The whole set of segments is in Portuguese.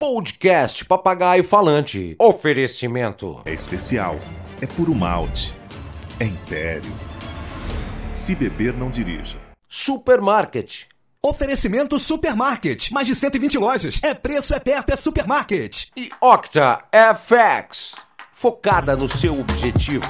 Podcast Papagaio Falante. Oferecimento. É especial. É puro malte. É império. Se beber, não dirija. Supermarket. Oferecimento Supermarket. Mais de 120 lojas. É preço, é perto, é supermarket. E Octa FX. Focada no seu objetivo.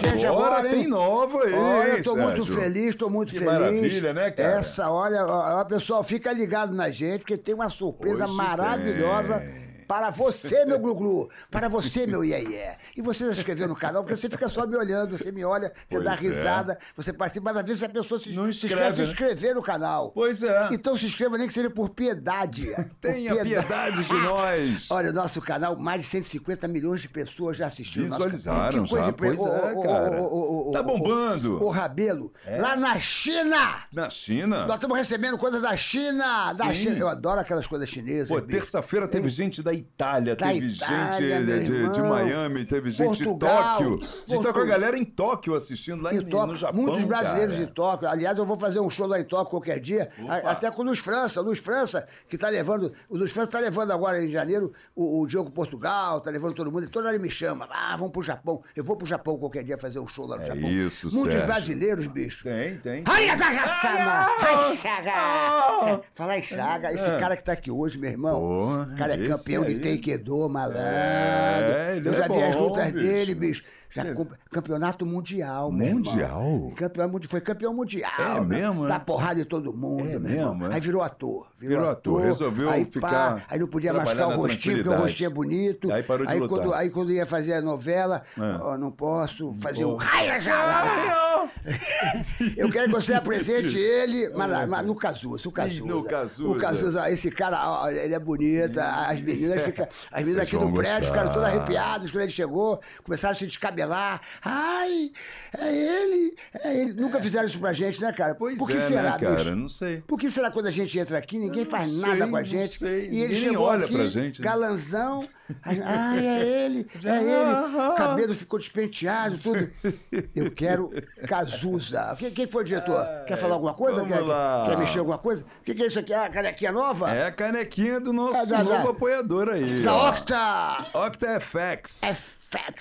gente agora, agora tem nova aí. Olha, estou muito feliz, estou muito que feliz. Maravilha, né, cara? Essa, olha, olha, pessoal, fica ligado na gente, porque tem uma surpresa maravilhosa. Tem para você, meu Gluglu. Para você, meu Iê, Iê. E você tá se inscreveu no canal, porque você fica só me olhando, você me olha, você pois dá é. risada, é. você participa, mas às vezes a pessoa se, Não se escreve, se inscrever né? no canal. Pois é. Então se inscreva, nem que seja por piedade. Tenha por piedade. piedade. de nós. Olha, o nosso canal, mais de 150 milhões de pessoas já assistiram. Visualizaram, nosso Que coisa pois é, cara. tá bombando. O, Rabelo, é. lá na China. Na China? Nós estamos recebendo coisas da China. Da China. Eu adoro aquelas coisas chinesas. Pô, terça-feira teve gente da Itália, da teve Itália, gente de, de, de, Miami, teve gente Portugal, de Tóquio. Portugal. De a galera em Tóquio assistindo, lá em, Tóquio, no Japão. Muitos brasileiros cara. de Tóquio. Aliás, eu vou fazer um show lá em Tóquio qualquer dia, até com o Luz França. Luz França, que tá levando. O Luiz França tá levando agora em janeiro o, o Diogo Portugal, tá levando todo mundo. Todo então, toda hora ele me chama. Ah, vamos pro Japão. Eu vou pro Japão qualquer dia fazer um show lá no é Japão. Isso, Muitos Sérgio. brasileiros, bicho. Tem, tem. Olha da Ai, Chaga! Ah! É, fala em Chaga, esse ah! cara que tá aqui hoje, meu irmão, Porra, cara é campeão homem é tem malandro. É, ele eu é já vi as lutas dele, bicho. Já com, campeonato mundial, Mundial? Campeão, mundi- foi campeão mundial. É mesmo, né? né? Da porrada de todo mundo, É mesmo, é? Aí virou ator. Virou, Virou ator, resolveu aí, ficar aí não podia trabalhar mascar o rostinho, porque o rostinho é bonito. Aí parou de aí lutar. Quando, aí quando ia fazer a novela, É. não posso fazer o raio já! Eu quero que você apresente ele, mas, lá- mas no Cazuza, é o Cazuza. no Cazuza. Né? O Cazuza, né? esse cara, ó, ele é bonito, as meninas ficam. As meninas aqui do prédio ficaram todas arrepiadas quando ele chegou, começaram a se descabelar lá. Ai, é ele, é ele. Nunca fizeram isso pra gente, né, cara? Pois Por que é, né, será, né, cara? Bicho? Não sei. Por que será quando a gente entra aqui, ninguém faz nada com a gente? Sei. E ele ninguém chegou olha aqui, pra gente. Né? Galanzão. Ai, é ele, é ele. Cabelo ficou despenteado, tudo. Eu quero Cazuza. Quem, foi o diretor? Ah, quer falar alguma coisa? Quer, quer, mexer alguma coisa? O que, que, é isso aqui? Ah, a canequinha nova? É a canequinha do nosso ah, novo apoiador aí. Da ó. Octa! Octa FX.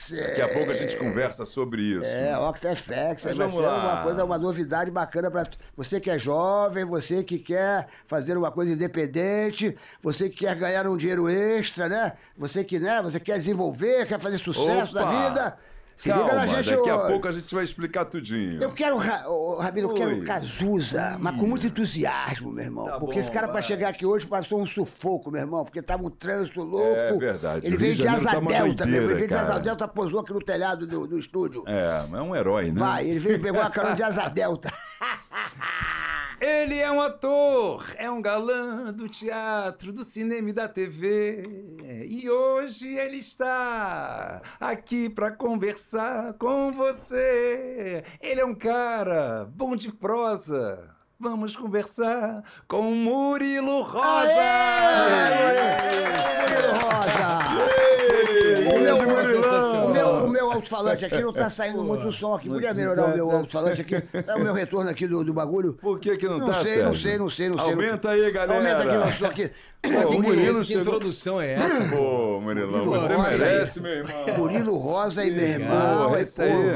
Daqui a pouco a gente conversa sobre isso. É, Octa Sexy. Mas vai ser lá. uma coisa, uma novidade bacana para você que é jovem, você que quer fazer uma coisa independente, você que quer ganhar um dinheiro extra, né? Você que, né, você quer desenvolver, quer fazer sucesso Opa. na vida. Se Calma, liga na gente daqui a pouco a gente vai explicar tudinho. Eu quero, oh, Rabino, eu quero o Cazuza, mas com muito entusiasmo, meu irmão. Tá porque bom, esse cara, para chegar aqui hoje, passou um sufoco, meu irmão, porque tava um trânsito é louco. É verdade. Ele veio de Asa tá Delta, meu irmão. Ele veio de Asa Delta, posou aqui no telhado do, do estúdio. É, mas é um herói, né? Vai, ele veio, pegou a carona de Asa Delta. Ele é um ator, é um galã do teatro, do cinema e da TV. E hoje ele está aqui para conversar com você. Ele é um cara bom de prosa. Vamos conversar com Murilo Rosa. Aê! Aê! Aê! Murilo Rosa alto-falante aqui não tá saindo Pô, muito som aqui. Podia melhorar o meu alto-falante aqui. é o meu retorno aqui do, do bagulho. Por que que não, não tá, sei, Não sei, não sei, não sei. Aumenta não... aí, galera. Aumenta aqui o som aqui. É, Ô, Murilo, que introdução é essa? Pô, Murilão, Murilo você Rosa merece, aí. meu irmão. Murilo Rosa e meu irmão. Legal, é,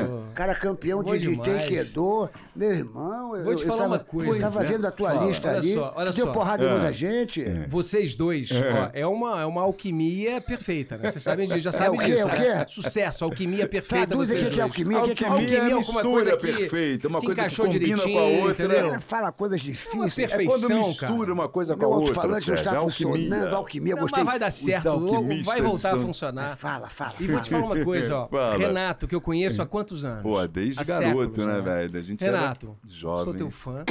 pô, cara campeão Boa de, de taekwondo. Meu irmão, eu, Vou te eu, falar tava, uma coisa. Eu tava né? vendo a tua Fala. lista olha ali. Só, olha deu só. porrada é. em muita é. gente. É. Vocês dois, é. Ó, é, uma, é uma alquimia perfeita, né? Vocês sabem disso, já sabem é o quê, disso. O né? quê? Né? Sucesso, alquimia perfeita. Traduz aqui o que é alquimia. Alquimia, alquimia é uma mistura perfeita, uma coisa que combina com a outra. Né? Fala coisas difíceis. É uma mistura uma coisa com a outra. O falante não está funcionando funcionando, alquimia, não, gostei. Mas vai dar certo, vai voltar a funcionar. Fala, fala. E vou te falar uma coisa, ó. Fala. Renato, que eu conheço há é. quantos anos? Pô, desde há garoto, séculos, né, né? velho? A gente Renato, jovem. Sou teu fã.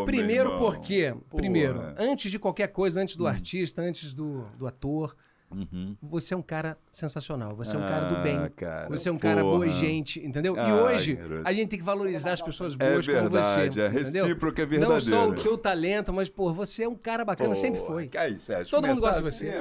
Oh, primeiro porque, primeiro, Pô, é. antes de qualquer coisa, antes do hum. artista, antes do, do ator, Uhum. Você é um cara sensacional, você é um ah, cara do ah, bem, cara, você é um porra. cara boa gente, entendeu? e hoje a gente tem que valorizar as pessoas é boas é verdade, como você. É recíproca, é verdadeiro. Não só o teu talento, mas, pô, você é um cara bacana, porra. sempre foi. Aí, é Sérgio, Todo mundo gosta de você.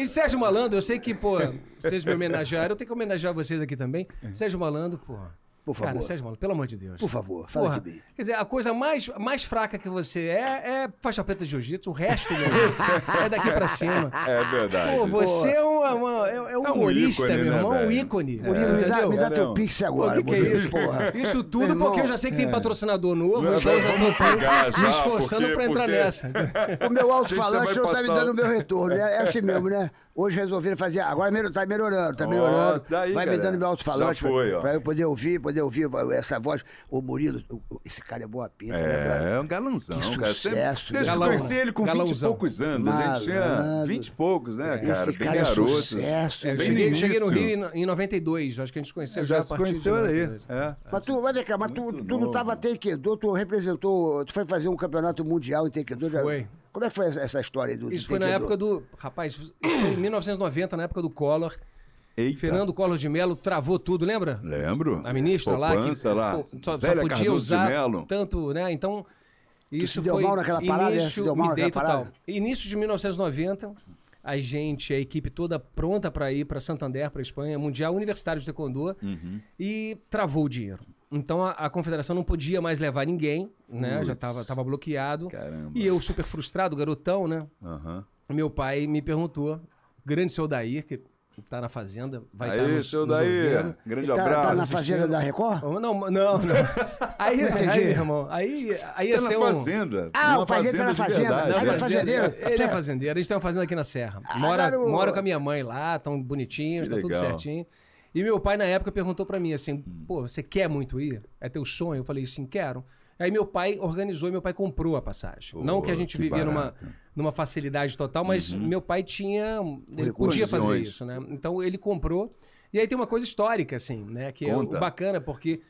e, Sérgio Malandro, eu sei que, pô, vocês me homenagearam, eu tenho que homenagear vocês aqui também. É. Sérgio Malandro, pô. Por favor. Cara, Sérgio pelo amor de Deus. Por favor, fala Porra. de mim. Quer dizer, a coisa mais, mais fraca que você é é faixa preta de jiu-jitsu, o resto meu, é daqui pra cima. É verdade. Pô, você é, uma, uma, é, é, é um humorista, ícone, meu né, irmão, né, um ícone. É. Murilo, me dá, me dá teu é, pix agora, O que que é isso? Porra. Isso tudo irmão, porque eu já sei que tem patrocinador novo, então eu já tô pagar, me esforçando porque, pra entrar porque... nessa. O meu alto-falante não tá me dando o meu retorno, é assim mesmo, né? Hoje resolveram fazer. Agora tá melhorando, tá melhorando. daí, vai me dando meu alto-falante para pra, eu poder ouvir, poder ouvir essa voz. O Murilo, o, esse cara é boa pinta, né, é, né, É um galanzão, que sucesso, cara. Deixa eu conhecer ele com galãozão. 20 e poucos anos. Malandro. A gente tinha 20 e poucos, né, é. cara? Esse bem cara garoto. sucesso. É, bem cheguei, cheguei no Rio em, em 92, acho que a gente conheceu já, já se conheceu aí. É. Mas tu, vai cá, mas tu, tu não tava taekwondo, tu representou, tu foi fazer um campeonato mundial em taekwondo? Foi. Como é que foi essa história do Isso foi na época do. Rapaz, em 1990, na época do Collor. Eita. Fernando Collor de Mello travou tudo, lembra? Lembro. A ministra lá. Que, lá. só, só, podia Cardoso usar de tanto, né? Então. Isso deu foi mal naquela parada, né? início, se deu mal naquela parada. Início de 1990, a gente, a equipe toda pronta para ir para Santander, para Espanha, Mundial Universitário de Taekwondo, uhum. e travou o dinheiro. Então a, a, confederação não podia mais levar ninguém, né? Uts, Já estava tava bloqueado. Caramba. E eu super frustrado, garotão, né? Uhum. Meu pai me perguntou, grande seu Dair, que tá na fazenda, vai tá Aí, estar tá nos, seu nos Dair, grande tá, tá, abraço. Tá na fazenda da Record? Não, não, não. Aí, aí, aí irmão, aí, aí ia tá ser na um... fazenda. Ah, o pai dele tá na fazenda. ele é né? fazendeiro? É, ele é fazendeiro, a gente tem uma fazenda aqui na Serra. Ah, mora, ah, moro com a minha mãe lá, tão bonitinho, que tá legal. tudo certinho. E meu pai, na época, perguntou para mim assim: hum. pô, você quer muito ir? É teu sonho? Eu falei: sim, quero. Aí meu pai organizou e meu pai comprou a passagem. Pô, não que a gente que vivia numa, numa facilidade total, mas uhum. meu pai tinha. Ele podia fazer isso, né? Então ele comprou. E aí tem uma coisa histórica, assim, né? Que é Conta. é bacana, porque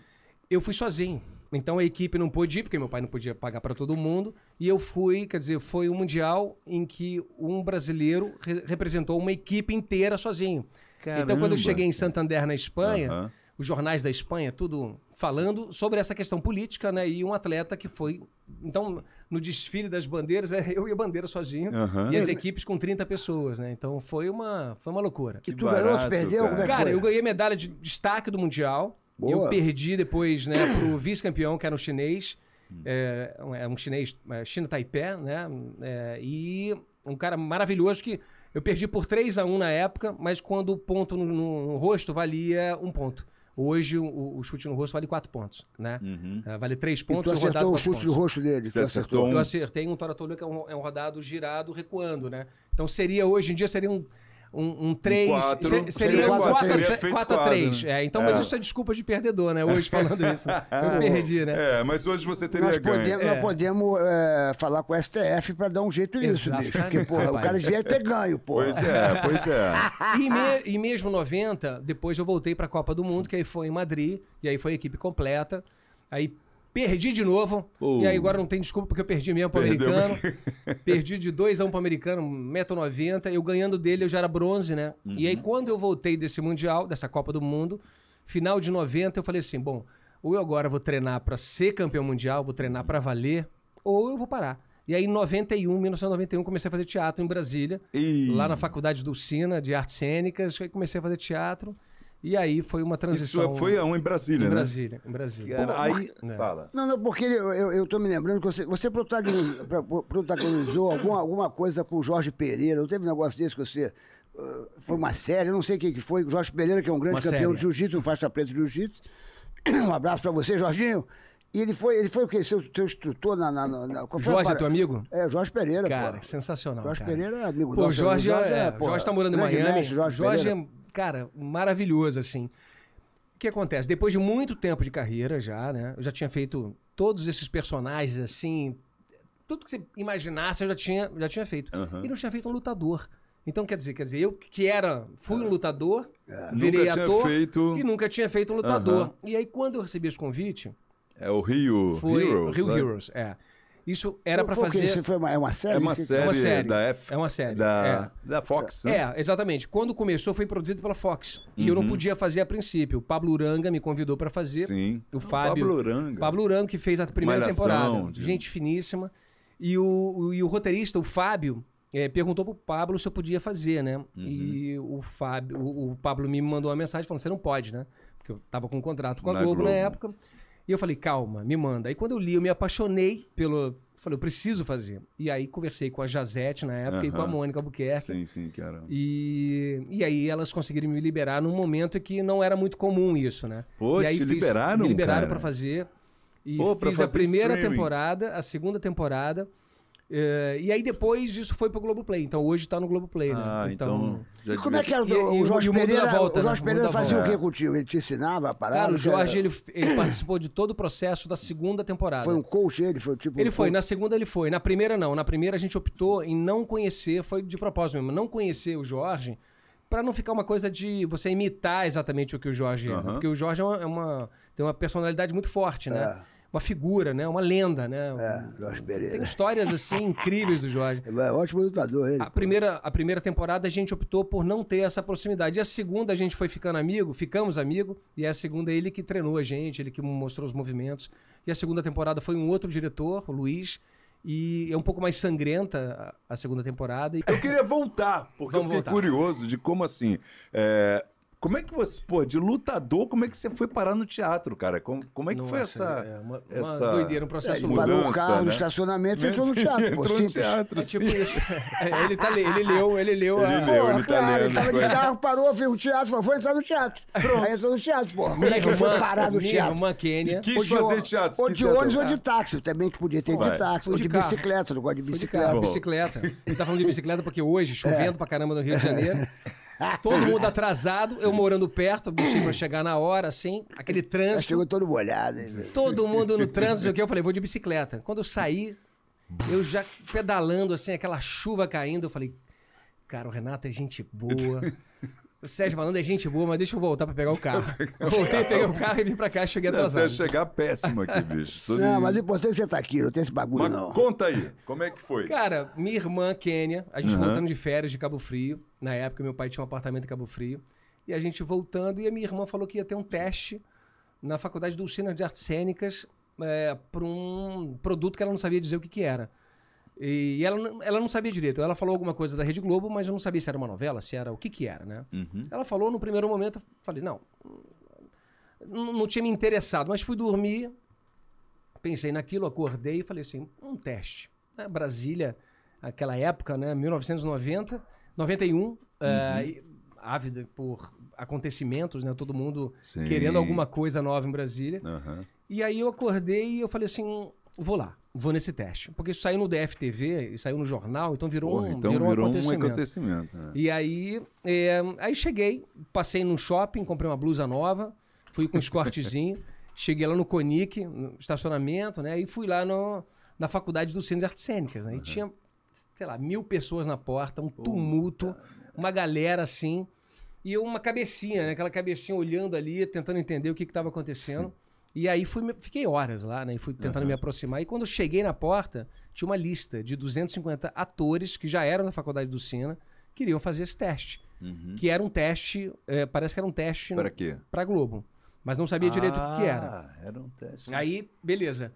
eu fui sozinho. Então a equipe não pôde ir, porque meu pai não podia pagar para todo mundo. E eu fui, quer dizer, foi um mundial em que um brasileiro re representou uma equipe inteira sozinho. Caramba. Então, quando eu cheguei em Santander, na Espanha, uhum. os jornais da Espanha, tudo falando sobre essa questão política, né? E um atleta que foi. Então, no desfile das bandeiras, é, eu e a bandeira sozinho, uhum. e as equipes com 30 pessoas, né? Então foi uma, foi uma loucura. Que, tu ganhou, tu perdeu? Cara, cara eu ganhei medalha de destaque do Mundial. Boa. Eu perdi depois, né, pro vice-campeão, que era um chinês. Hum. É, um é, chinês, é, China Taipei, né? É, e um cara maravilhoso que eu perdi por 3 a 1 na época, mas quando o ponto no, no, no rosto valia um ponto. Hoje o, o, chute no rosto vale 4 pontos, né? Uhum. É, vale 3 pontos e tu acertou o chute pontos. no rosto dele. Você acertou. acertou um... Eu acertei um toratolho que é um, é um rodado girado recuando, né? Então seria hoje em dia seria um um 3. Um seria um 4x3. Né? É, então, é. mas isso é desculpa de perdedor, né? Hoje falando isso. É. Eu perdi, né? É, mas hoje você teria nós ganho. Podemos, é. Nós podemos é, falar com o STF pra dar um jeito nisso, bicho. Porque, porra, o cara devia ter ganho, porra. Pois é, pois é. E, me, e mesmo 90, depois eu voltei pra Copa do Mundo, que aí foi em Madrid, e aí foi a equipe completa. Aí Perdi de novo. Oh. E aí agora não tem desculpa porque eu perdi mesmo pro Perdeu. americano. perdi de 2 a 1 um pro americano, 1,90m. Eu ganhando dele, eu já era bronze, né? Uhum. E aí uhum. quando eu voltei desse Mundial, dessa Copa do Mundo, final de 90, eu falei assim: bom, ou eu agora vou treinar para ser campeão mundial, vou treinar para valer, ou eu vou parar. E aí, em 91, 1991, comecei a fazer teatro em Brasília, e... lá na Faculdade Dulcina de Artes Cênicas. Aí comecei a fazer teatro. E aí foi uma é, transição. Isso foi um em Brasília, em né? Brasília, né? Em Brasília. aí, né? fala. Não, não, porque eu, estou me lembrando que você, você protagonizou, protagonizou alguma, alguma coisa com o Jorge Pereira. Não teve um negócio desse que você. Ah, foi uma série, não sei o que foi. O Jorge Pereira, que é um grande uma campeão série. de jiu-jitsu, um faixa preta de jiu-jitsu. Um abraço para você, Jorginho. E ele foi, ele foi o quê? Seu, seu instrutor na. na, na qual Jorge, é teu amigo? É, Jorge Pereira. Cara, pô. sensacional. Jorge cara. Pereira é amigo Pô, nosso. Jorge, é, é, Jorge, está Jorge tá morando em Miami. Mestre, Jorge, Jorge é cara, maravilhoso, assim. O que acontece? Depois de muito tempo de carreira já, né? Eu já tinha feito todos esses personagens, assim. Tudo que você imaginasse, eu já tinha, já tinha feito. Uhum. E não tinha feito um lutador. Então, quer dizer, quer dizer, eu que era, fui um é. lutador, é, virei ator feito... e nunca tinha feito um lutador. Uhum. E aí, quando eu recebi esse convite. É o Rio foi Heroes. Rio né? Heroes, é. Isso era para fazer. Isso foi é uma, é uma série? É uma série, é uma série da F. É uma série. Da, é. da Fox. Né? É, exatamente. Quando começou, foi produzido pela Fox. Uhum. E eu não uhum. podia fazer a princípio. O Pablo Uranga me convidou para fazer. Sim. O Fábio. Pablo Uranga. Pablo Uranga, que fez a primeira Malhação, temporada. De... Gente finíssima. E o, e o roteirista, o Fábio, é, perguntou pro Pablo se eu podia fazer, né? Uhum. E o Fábio, o, o, Pablo me mandou uma mensagem falando: você não pode, né? Porque eu tava com um contrato com a Globo, Globo na época. E eu falei, calma, me manda. Aí quando eu li, eu me apaixonei pelo. Falei, eu preciso fazer. E aí conversei com a Jazete na época e com a Mônica Albuquerque. Sim, sim, que era. E, e aí elas conseguiram me liberar num momento que não era muito comum isso, né? Pô, e aí te fiz, liberaram? Me liberaram para fazer. E Pô, fiz a primeira streaming. temporada, a segunda temporada. É, e aí depois isso foi pro Globoplay. Então hoje tá no Globoplay, né? Ah, então. então... E como é que era o, Jorge Pereira? Volta, o Jorge né? Pereira fazia o que contigo? Ele te ensinava a parar? Cara, o Jorge era... ele, ele participou de todo o processo da segunda temporada. Foi um coach ele? Foi tipo. Ele um foi, coach. na segunda ele foi. Na primeira, não. Na primeira a gente optou em não conhecer, foi de propósito mesmo, não conhecer o Jorge para não ficar uma coisa de você imitar exatamente o que o Jorge uhum. é, né? porque o Jorge é uma, é uma, tem uma personalidade muito forte, né? É uma figura, né? Uma lenda, né? É, Jorge Pereira. Tem histórias assim incríveis do Jorge. É, é ótimo lutador ele. A primeira, a primeira temporada a gente optou por não ter essa proximidade. E a segunda a gente foi ficando amigo, ficamos amigo, e a segunda é ele que treinou a gente, ele que mostrou os movimentos. E a segunda temporada foi um outro diretor, o Luiz, e é um pouco mais sangrenta a segunda temporada. Eu queria voltar, porque Vamos eu fiquei voltar. curioso de como assim. É, como é que você, pô, de lutador, como é que você foi parar no teatro, cara? Como, como é que Nossa, foi essa. É, é uma, essa... doideira, um processo é, ele mudança, parou o carro né? no estacionamento e entrou no teatro. entrou pô, no simples. teatro, é, tipo isso. É, ele, tá, ele leu, ele leu. Ele a... leu, ele tá claro, lendo, ele tava de carro, parou, viu o teatro, falou, vou entrar no teatro. Pronto. Aí entrou no teatro, pô. Moleque, irmã, foi parar no teatro. Irmã Kênia. Quis de, fazer teatro. Ou de ônibus ou de táxi, também que podia ter de táxi. Ou de bicicleta, não gosto de bicicleta. bicicleta. Ele tá falando de bicicleta porque hoje, chovendo é. pra caramba no Rio de Janeiro. Todo mundo atrasado, eu morando perto, bichinho pra chegar na hora, assim, aquele trânsito. Mas chegou todo molhado, hein? Todo mundo no trânsito, eu falei, vou de bicicleta. Quando eu saí, eu já pedalando, assim, aquela chuva caindo, eu falei, cara, o Renato é gente boa. O Sérgio Malandro é gente boa, mas deixa eu voltar pra pegar o carro. Voltei, peguei o carro e vim pra cá, cheguei atrasado. Você ia chegar péssimo aqui, bicho. Tudo não, mas o importante é que você tá aqui, não tem esse bagulho, mas não. Conta aí, como é que foi? Cara, minha irmã, Kênia, a gente uhum. voltando de férias de Cabo Frio. Na época, meu pai tinha um apartamento em Cabo Frio. E a gente voltando, e a minha irmã falou que ia ter um teste na Faculdade de Dulcina de Artes Cênicas é, para um produto que ela não sabia dizer o que, que era. E ela, ela não sabia direito. Ela falou alguma coisa da Rede Globo, mas eu não sabia se era uma novela, se era o que que era, né? Uhum. Ela falou no primeiro momento, eu falei, não, não, não tinha me interessado, mas fui dormir, pensei naquilo, acordei e falei assim, um teste. Né? Brasília, aquela época, né? 1990, 91, eh, uhum. uh, ávida por acontecimentos, né? Todo mundo Sim. querendo alguma coisa nova em Brasília. Uhum. E aí eu acordei e eu falei assim, vou lá vou nesse teste. Porque isso saiu no DFTV, saiu no jornal, então virou, Porra, então um, virou, virou um acontecimento. Um acontecimento né? E aí, é, aí cheguei, passei num shopping, comprei uma blusa nova, fui com um escortezinho, cheguei lá no Conic, no estacionamento, né? E fui lá no, na faculdade do Centro de Artes Cênicas, né? E uhum. tinha, sei lá, mil pessoas na porta, um tumulto, uma galera assim, e uma cabecinha, né? Aquela cabecinha olhando ali, tentando entender o que estava acontecendo. E aí fui, fiquei horas lá, né? E fui tentando uhum. me aproximar. E quando eu cheguei na porta, tinha uma lista de 250 atores que já eram na faculdade do Sina, queriam fazer esse teste. Uhum. Que era um teste, é, parece que era um teste... Para quê? Para Globo. Mas não sabia ah, direito o que ah, era. Ah, era um teste. Aí, beleza.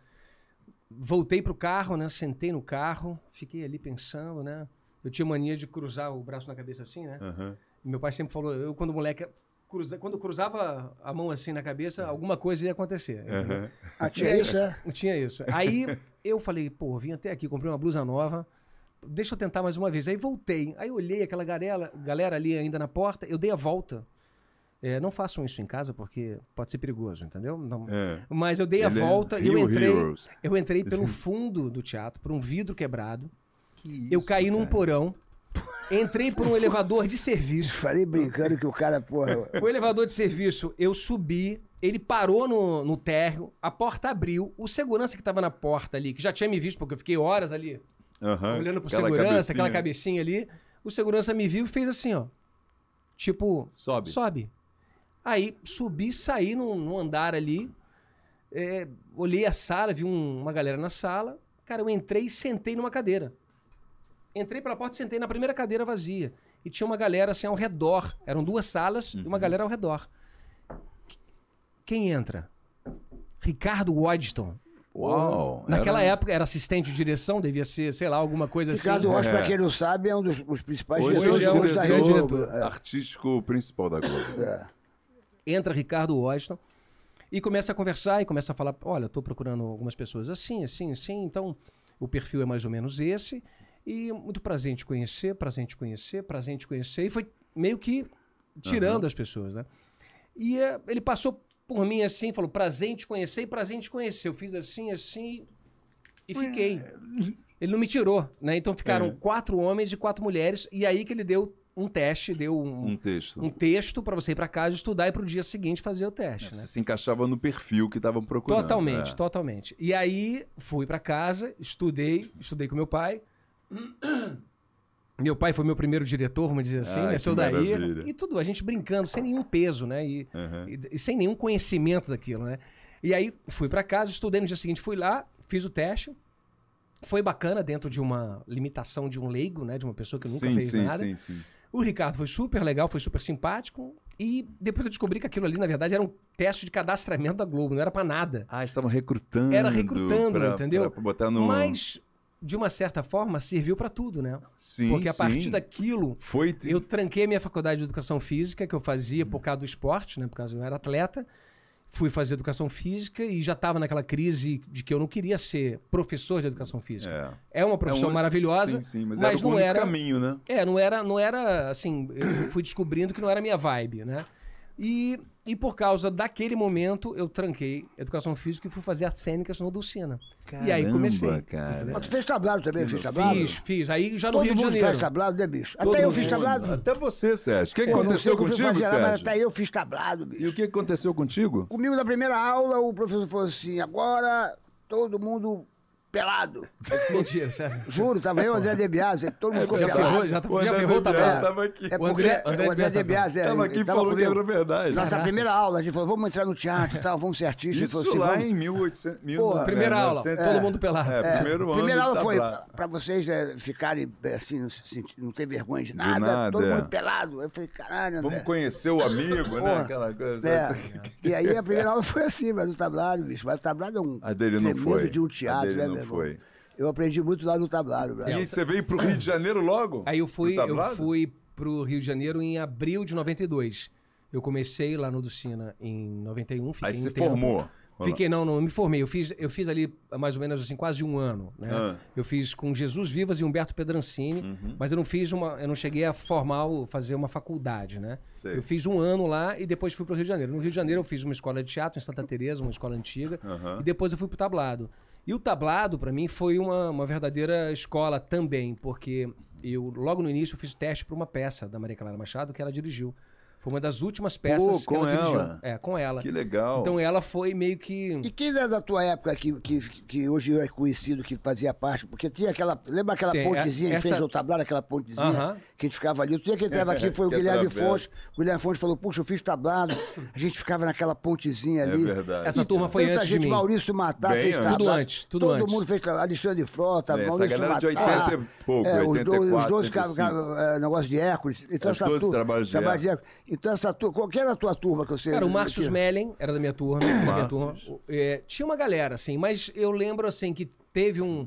Voltei pro carro, né? Sentei no carro, fiquei ali pensando, né? Eu tinha mania de cruzar o braço na cabeça assim, né? Uhum. Meu pai sempre falou, eu quando moleque cruza, quando cruzava a mão assim na cabeça, alguma coisa ia acontecer. Uhum. Ah, tinha é, isso, é? Tinha isso. Aí eu falei, pô, vim até aqui, comprei uma blusa nova, deixa eu tentar mais uma vez. Aí voltei, aí olhei aquela galera, galera ali ainda na porta, eu dei a volta. É, não façam isso em casa porque pode ser perigoso, entendeu? Não. É. Mas eu dei a Ele é volta é... e eu entrei, Heroes. eu entrei pelo fundo do teatro, por um vidro quebrado. Que isso, eu caí num porão. Entrei por um elevador de serviço. Falei brincando que o cara, porra. O elevador de serviço, eu subi, ele parou no, no térreo, a porta abriu, o segurança que tava na porta ali, que já tinha me visto, porque eu fiquei horas ali, uhum, olhando pro aquela segurança, cabecinha. aquela cabecinha ali. O segurança me viu e fez assim, ó. Tipo, sobe. Sobe. Aí subi, saí num, num andar ali, é, olhei a sala, vi um, uma galera na sala. Cara, eu entrei e sentei numa cadeira entrei pela porta, sentei na primeira cadeira vazia. E tinha uma galera assim ao redor. Eram duas salas uhum. e uma uhum. galera ao redor. Quem entra? Ricardo Wadston. Uau! Naquela era... época era assistente de direção, devia ser, sei lá, alguma coisa Ricardo assim. Ricardo Rocha, é. pra quem não sabe, é um dos, principais hoje diretores é da Rede é. Artístico principal da Globo. É. Entra Ricardo Washington e começa a conversar e começa a falar: olha, estou procurando algumas pessoas assim, assim, assim, então o perfil é mais ou menos esse. E muito prazer em te conhecer, prazer em te conhecer, prazer em te conhecer. E foi meio que tirando uhum. as pessoas, né? E eh, ele passou por mim assim, falou: prazer em te conhecer e prazer em te conhecer. Eu fiz assim, assim e fiquei. Eh, ele não me tirou, né? Então ficaram é. quatro homens e quatro mulheres. E aí que ele deu um teste, deu um, um texto, um texto para você ir para casa estudar e para o dia seguinte fazer o teste. É, né? Você né? se encaixava no perfil que estavam procurando. Totalmente, é. totalmente. E aí fui para casa, estudei, estudei com meu pai. Meu pai foi meu primeiro diretor, vamos dizer assim, Ai, né? Seu daí. E tudo, a gente brincando, sem nenhum peso, né? E, uhum. e, e sem nenhum conhecimento daquilo, né? E aí fui para casa, estudei no dia seguinte, fui lá, fiz o teste. Foi bacana dentro de uma limitação de um leigo, né? De uma pessoa que nunca sim, fez sim, nada. Sim, sim. O Ricardo foi super legal, foi super simpático. E depois eu descobri que aquilo ali, na verdade, era um teste de cadastramento da Globo, não era para nada. Ah, estavam recrutando. Era recrutando, pra, entendeu? Pra botar no... Mas de uma certa forma, serviu para tudo, né? Sim, Porque a partir daquilo, Foi... eu tranquei minha faculdade de educação física, que eu fazia por causa do esporte, né? Por causa eu era atleta. Fui fazer educação física e já estava naquela crise de que eu não queria ser professor de educação física. É, é uma profissão é um... maravilhosa, sim, sim, mas, mas era não era caminho, né? É, não era, não era assim. Eu fui descobrindo que não era minha vibe, né? E, e por causa daquele momento, eu tranquei educação física e fui fazer artes cênicas no Dulcina. e aí comecei. Cara. Mas ah, tu fez tablado também, fez tablado? Fiz, fiz. Aí já no Todo Rio de Janeiro. fez tablado, né, bicho? Todo até eu fiz tablado. Até você, Sérgio. O que, aconteceu contigo, que Sérgio? mas até eu fiz tablado, bicho. E o que aconteceu contigo? Comigo, na primeira aula, o professor falou assim, agora todo mundo pelado. Mentira, sério. Juro, tava eu, André Debiase, todo mundo ficou já pelado. Ferrou, já, já ferrou, tá pelado. Tava aqui. É porque, o André, André, o André Debiase... É, tava aqui e falou que era verdade. Nossa Caraca. primeira aula, a gente falou, vamos entrar no teatro e tal, vamos ser artistas. Isso assim, lá vamos... em 1800... Mil, Porra, primeira é, aula, todo mundo pelado. É, é primeiro ano. Primeira aula tá foi pra, pra vocês né, ficarem, assim, não, ter vergonha de nada, de nada todo mundo é. pelado. Eu falei, caralho, André. Vamos conhecer o amigo, né? Aquela coisa. É. E aí a primeira aula foi assim, mas o tablado, bicho. Mas o tablado é um... A dele não foi. de um teatro, né? foi? Eu aprendi muito lá no tablado, Brasil. E você veio para o Rio de Janeiro logo? Aí eu fui, eu fui pro Rio de Janeiro em abril de 92. Eu comecei lá no Ducina em 91, fiquei Aí você formou. Fiquei, não, não me formei. Eu fiz, eu fiz ali mais ou menos assim, quase um ano. Né? Ah. Eu fiz com Jesus Vivas e Humberto Pedrancini, uhum. mas eu não fiz uma. Eu não cheguei a formal fazer uma faculdade, né? Sei. Eu fiz um ano lá e depois fui para o Rio de Janeiro. No Rio de Janeiro eu fiz uma escola de teatro em Santa Teresa, uma escola antiga, uhum. e depois eu fui para o tablado. E o tablado, para mim, foi uma, uma verdadeira escola também, porque eu, logo no início, fiz teste para uma peça da Maria Clara Machado que ela dirigiu. Foi uma das últimas peças Pô, que ela, ela, dirigiu. É, com ela. Que legal. Então ela foi meio que. E quem é da tua época que, que, que hoje é conhecido, que fazia parte? Porque tinha aquela. Lembra aquela Tem, pontezinha essa... em frente ao tablado, aquela pontezinha uh -huh. que a gente ficava ali? O dia que estava aqui foi o Guilherme Fonte. O Guilherme Fonte falou: Puxa, eu fiz tablado. A gente ficava naquela pontezinha é ali. É verdade. Essa turma foi antes gente, de mim. Maurício Matar Bem fez antes. tablado. Tudo antes, tudo Todo antes. mundo fez tablado. Alexandre Frota, é, Maurício essa Matar. de 80 e pouco, é, 84, os dois, 85. os dois negócio de Hércules. Então, essa turma. Trabalho de Hércules. Então, essa tua, qual era a tua turma que você... era o Marcos Mellen era da minha turma. da minha turma. É, tinha uma galera, assim, mas eu lembro, assim, que teve um...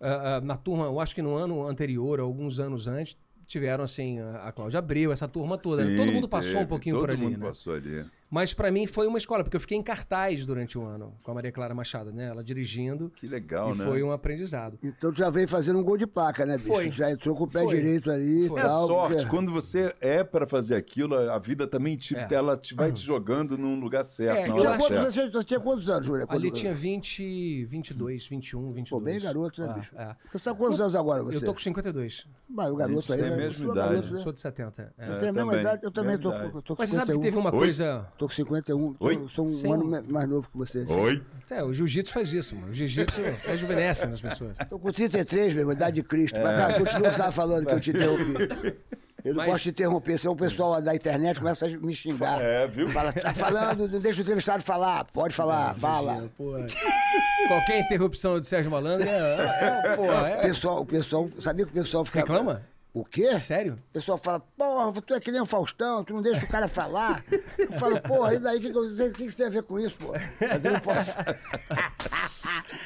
Uh, uh, na turma, eu acho que no ano anterior, alguns anos antes, tiveram, assim, a, a Cláudia Abreu, essa turma toda. Né? Sim, né? Todo mundo passou teve, um pouquinho por ali, Todo mundo né? passou ali. Mas para mim foi uma escola, porque eu fiquei em cartaz durante um ano com a Maria Clara Machado, né? Ela dirigindo. Que legal, e né? foi um aprendizado. Então tu já veio fazendo um gol de placa, né, bicho? Foi. Já entrou com o pé foi. direito ali foi. e é tal. É sorte, porque... quando você é para fazer aquilo, a vida também te, é. ela te vai uhum. te jogando num lugar certo, é, na hora certa. Você, você tinha quantos anos, Júlia? Quando... Ali tinha 20, 22, 21, 22. Pô, bem garoto, né, ah, bicho? É. Você tá quantos eu, anos agora, você? Eu tô com 52. Mas o garoto aí... Tem é a mesma idade. Né? Sou de 70. Eu tenho a mesma idade, eu também tô com 52. Mas você sabe que teve uma coisa... Tô com 51. Oi? Tô, sou um Sim. ano mais novo que você. Assim. Oi? É, o jiu-jitsu faz isso, mano. O jiu-jitsu rejuvenesce nas pessoas. Tô com 33, meu, idade de Cristo. É. Mas, cara, continua o que você tava falando que eu te interrompi. Eu não mas... gosto interromper, senão o pessoal da internet começa a me xingar. É, viu? Fala, tá falando, deixa o entrevistado falar, pode falar, fala. Imagina, é. Qualquer interrupção do Sérgio Malandro é. é, é porra, é. Pessoal, o pessoal, sabia que o pessoal fica. Reclama? O quê? Sério? O pessoal fala, porra, tu é que nem o Faustão, tu não deixa o cara falar. Eu falo, porra, e daí o que, que, que, que, você tem a ver com isso, porra. Mas eu não posso.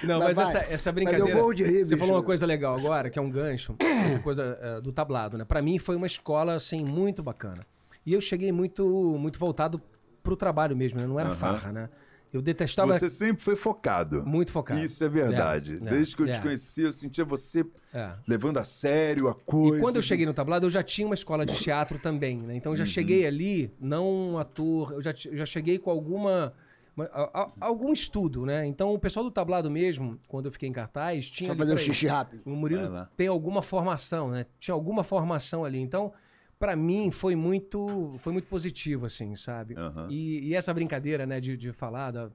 Não, mas, mas essa, essa brincadeira. Mas rir, você bicho. falou uma coisa legal agora, que é um gancho, essa coisa eh, do tablado, né? Pra mim foi uma escola, assim, muito bacana. E eu cheguei muito, muito voltado pro trabalho mesmo, né? Não era uhum. farra, né? Eu detestava. Você sempre foi focado. Muito focado. Isso é verdade. É, é Desde é, que eu é. te conheci, eu sentia você é. levando a sério a coisa. E quando eu cheguei no tablado, eu já tinha uma escola de teatro também, né? Então eu já uhum. cheguei ali, não um ator, eu já, eu já cheguei com alguma. A, a, algum estudo, né? Então o pessoal do tablado mesmo, quando eu fiquei em cartaz, tinha. Só fazer um xixi rápido. O Murilo tem alguma formação, né? Tinha alguma formação ali. Então para mim foi muito foi muito positivo assim sabe uhum. e, e, essa brincadeira né de, de falar da,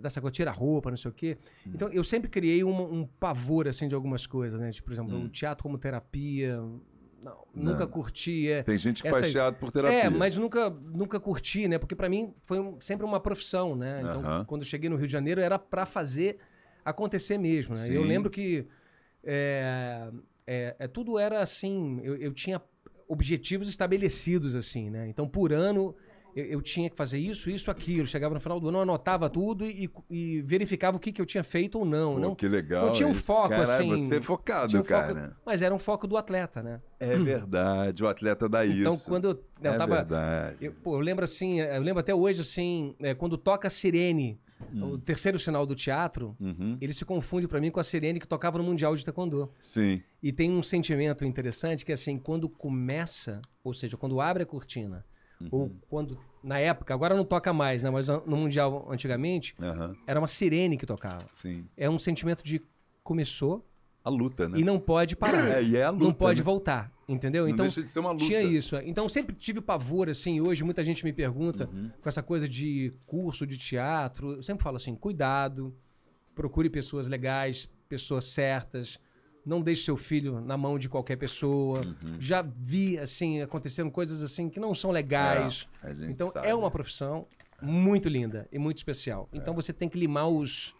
dessa coisa tira roupa não sei o quê uhum. então eu sempre criei um, um pavor assim de algumas coisas né tipo, por exemplo uhum. o teatro como terapia não, não. nunca curti é, tem gente que essa, faz teatro por terapia é mas nunca nunca curti né porque para mim foi um, sempre uma profissão né então quando eu cheguei no Rio de Janeiro era para fazer acontecer mesmo né? eu lembro que é, é, tudo era assim eu, eu tinha objetivos estabelecidos, assim, né? Então, por ano, eu, eu, tinha que fazer isso, isso, aquilo. Chegava no final do ano, anotava tudo e, e verificava o que, que eu tinha feito ou não. Pô, não que legal. Então tinha um isso. foco, Caralho, assim. Você é focado, um cara. Foco, mas era um foco do atleta, né? É verdade, o atleta dá então, isso. Então, quando eu, né, eu é tava. Verdade. Eu, pô, eu lembro assim, eu lembro até hoje, assim, é, quando toca a sirene Hum. O terceiro sinal do teatro, uhum. ele se confunde para mim com a sirene que tocava no Mundial de Taekwondo. Sim. E tem um sentimento interessante que é assim, quando começa, ou seja, quando abre a cortina, uhum. ou quando na época, agora não toca mais, né, mas no Mundial antigamente, uhum. era uma sirene que tocava. Sim. É um sentimento de começou, a luta, né? E não pode parar. É, e é a luta. Não pode né? voltar, entendeu? Não então, deixa de ser uma luta. tinha isso. Então, sempre tive pavor, assim. Hoje, muita gente me pergunta uhum. com essa coisa de curso de teatro. Eu sempre falo assim: cuidado, procure pessoas legais, pessoas certas. Não deixe seu filho na mão de qualquer pessoa. Uhum. Já vi, assim, acontecendo coisas assim que não são é, legais. Então, é, então, sabe. é uma profissão muito linda e muito especial. Então, é. você tem que limar os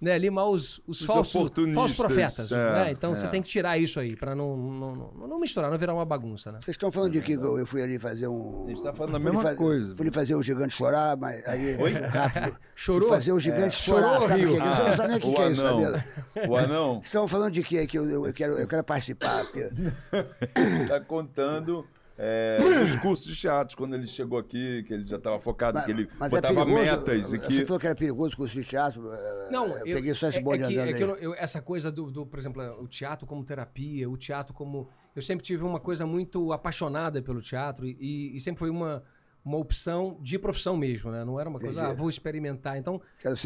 né, ali mal os, os, os falsos, falsos profetas. É, né? Então é. você tem que tirar isso aí para não, não, não, não, misturar, não virar uma bagunça. Né? Vocês estão falando de que eu fui ali fazer um. A gente tá falando da mesma coisa. Fui fazer o gigante chorar, mas aí. Oi? Rápido. Chorou? Fui fazer o gigante é. chorar. Chorou, sabe Rio. Que é? Você não sabe nem o que, que é isso, sabia? O anão. Estão falando de que, que eu, eu, quero, eu quero participar. Porque... tá contando é, cursos de teatro, quando ele chegou aqui, que ele já estava focado, mas, que ele mas é botava é metas. E que... Você falou que era perigoso o curso de teatro? É, não, eu, eu peguei só esse é, é bonde é que, andando. eu, eu, essa coisa do, do, por exemplo, o teatro como terapia, o teatro como. Eu sempre tive uma coisa muito apaixonada pelo teatro e, e sempre foi uma, uma opção de profissão mesmo, né? Não era uma coisa, ah, vou experimentar. Então,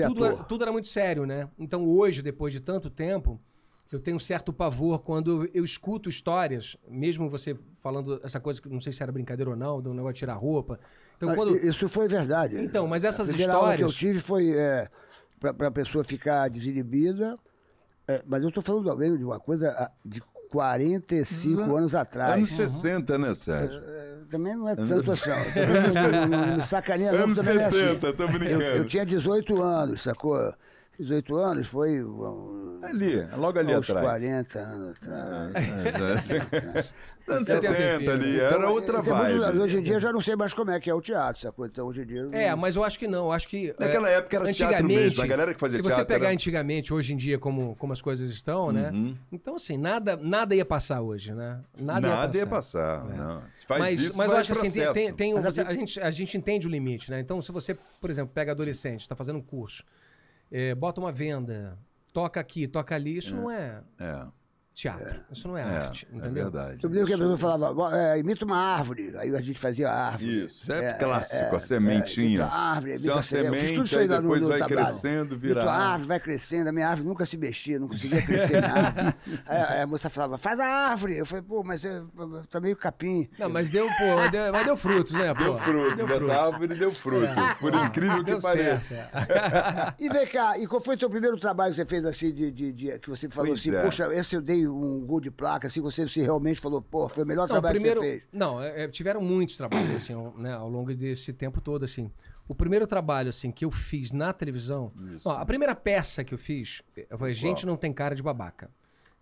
tudo era, tudo era muito sério, né? Então, hoje, depois de tanto tempo eu tenho um certo pavor quando eu, escuto histórias, mesmo você falando essa coisa que não sei se era brincadeira ou não, do negócio de tirar roupa. Então, ah, quando... Isso foi verdade. Então, mas essas a histórias. Aula que eu tive foi é, para a pessoa ficar desinibida. É, mas eu estou falando mesmo de uma coisa de 45 Exato. anos atrás. Anos 60, né, Sérgio? É, é, também não é tanto assim. não, não, não, me sacaneia, não. Anos 70, é assim. brincando. Eu, eu tinha 18 anos, sacou? 18 anos foi. Ali, logo ali aos atrás. 40 anos atrás. É, é, anos 70 é. então, ali, então, era é, outra vibe. Muitos, hoje em dia eu já não sei mais como é que é o teatro, sacou? Então hoje em dia. Não... É, mas eu acho que não. Acho que. É, Naquela é, época era teatro mesmo. A galera que fazia se teatro. Se você pegar era... antigamente, hoje em dia, como, como as coisas estão, né? uhum. né? Então, assim, nada, nada ia passar hoje, né? Nada, nada ia passar. Ia passar não. Se faz mas, isso, mas eu acho processo. assim, tem, tem, tem a, gente, a gente entende o limite, né? Então, se você, por exemplo, pega adolescente, está fazendo um curso é, bota uma venda, toca aqui, toca ali, isso é, não é. É teatro. É. Isso não é, é arte, é entendeu? É verdade. Eu me lembro que a pessoa falava, imita uma árvore. Aí a gente fazia a árvore. Isso, é, clássico, a sementinha. É, imita a árvore, imita a semente. Eu fiz tudo isso aí, no, no vai tablado. crescendo, virar a árvore. vai crescendo. A minha árvore nunca se mexia, não conseguia crescer na árvore. Aí a moça falava, faz a árvore. Eu falei, pô, mas eu, eu tá meio capim. Não, mas deu, pô, mas deu, mas deu frutos, né, pô? Deu frutos, deu dessa árvore deu frutos, por incrível que pareça. E vem cá, e qual foi o seu primeiro trabalho que você fez assim, de, de, de que você falou pois assim, poxa, esse eu dei um gol de placa, assim, você se realmente falou, pô, foi o melhor não, trabalho primeiro, que você fez? Não, é, é, tiveram muitos trabalhos, assim, ao, né, ao longo desse tempo todo, assim. O primeiro trabalho, assim, que eu fiz na televisão... Ó, a primeira peça que eu fiz eh, foi Gente Uau. Não Tem Cara de Babaca.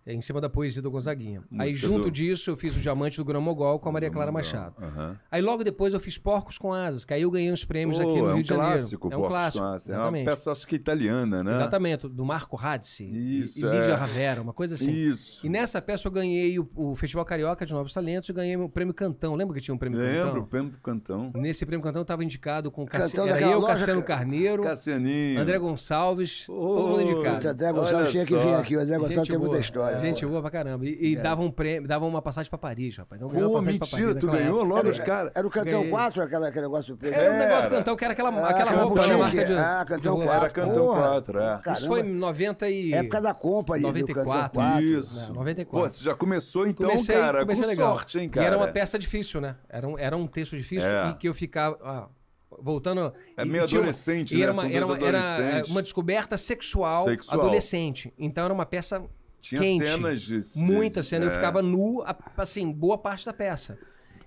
É, em cima da poesia do Gonzaguinha. Música Aí, junto do... disso, eu fiz o Diamante do Gramogol com a Maria Clara Machado. Uhum. Aí, logo depois, eu fiz Porcos com Asas, que aí eu ganhei os prêmios oh, aqui no é um Rio de clássico, Janeiro. é um clássico, Porcos com Asas. É uma peça, acho que italiana, né? Exatamente, do Marco Radzi Isso, e, e Lígia é. Ravera, uma coisa assim. Isso. E nessa peça eu ganhei o, o Festival Carioca de Novos Talentos e ganhei o Prêmio Cantão. Lembra que tinha um Prêmio Lembro, Cantão? Lembro, o Prêmio Cantão. Nesse Prêmio Cantão estava indicado com Cassi... era eu, loja... Cassiano Carneiro, Cassianinho. André Gonçalves, oh, todo mundo indicado. André Gonçalves tinha que vir aqui, o André Gonçalves tem muita história hora. Gente boa pra caramba. E, e é. davam, um prêmio, dava uma passagem pra Paris, rapaz. Então, Pô, uma mentira, pra Paris, tu ganhou época. logo os caras. Era o Cantão 4, aquela, aquele negócio do Era o um negócio do Cantão, que era aquela, ah, aquela roupa, né? Marca de, ah, Cantão 4. Era Cantão 4, é. Isso foi em 90 e... Época da compra ali, 94. Isso. 94. Pô, você já começou então, comecei, cara, comecei com legal. sorte, hein, cara? E era uma peça difícil, né? Era um, era um texto difícil é. e que eu ficava... voltando... É meio adolescente, né? uma, né? Era uma, era, é, uma descoberta sexual, sexual, adolescente. Então era uma peça tinha quente. cenas disso. Muita cena. É. Eu ficava nu, assim, boa parte da peça.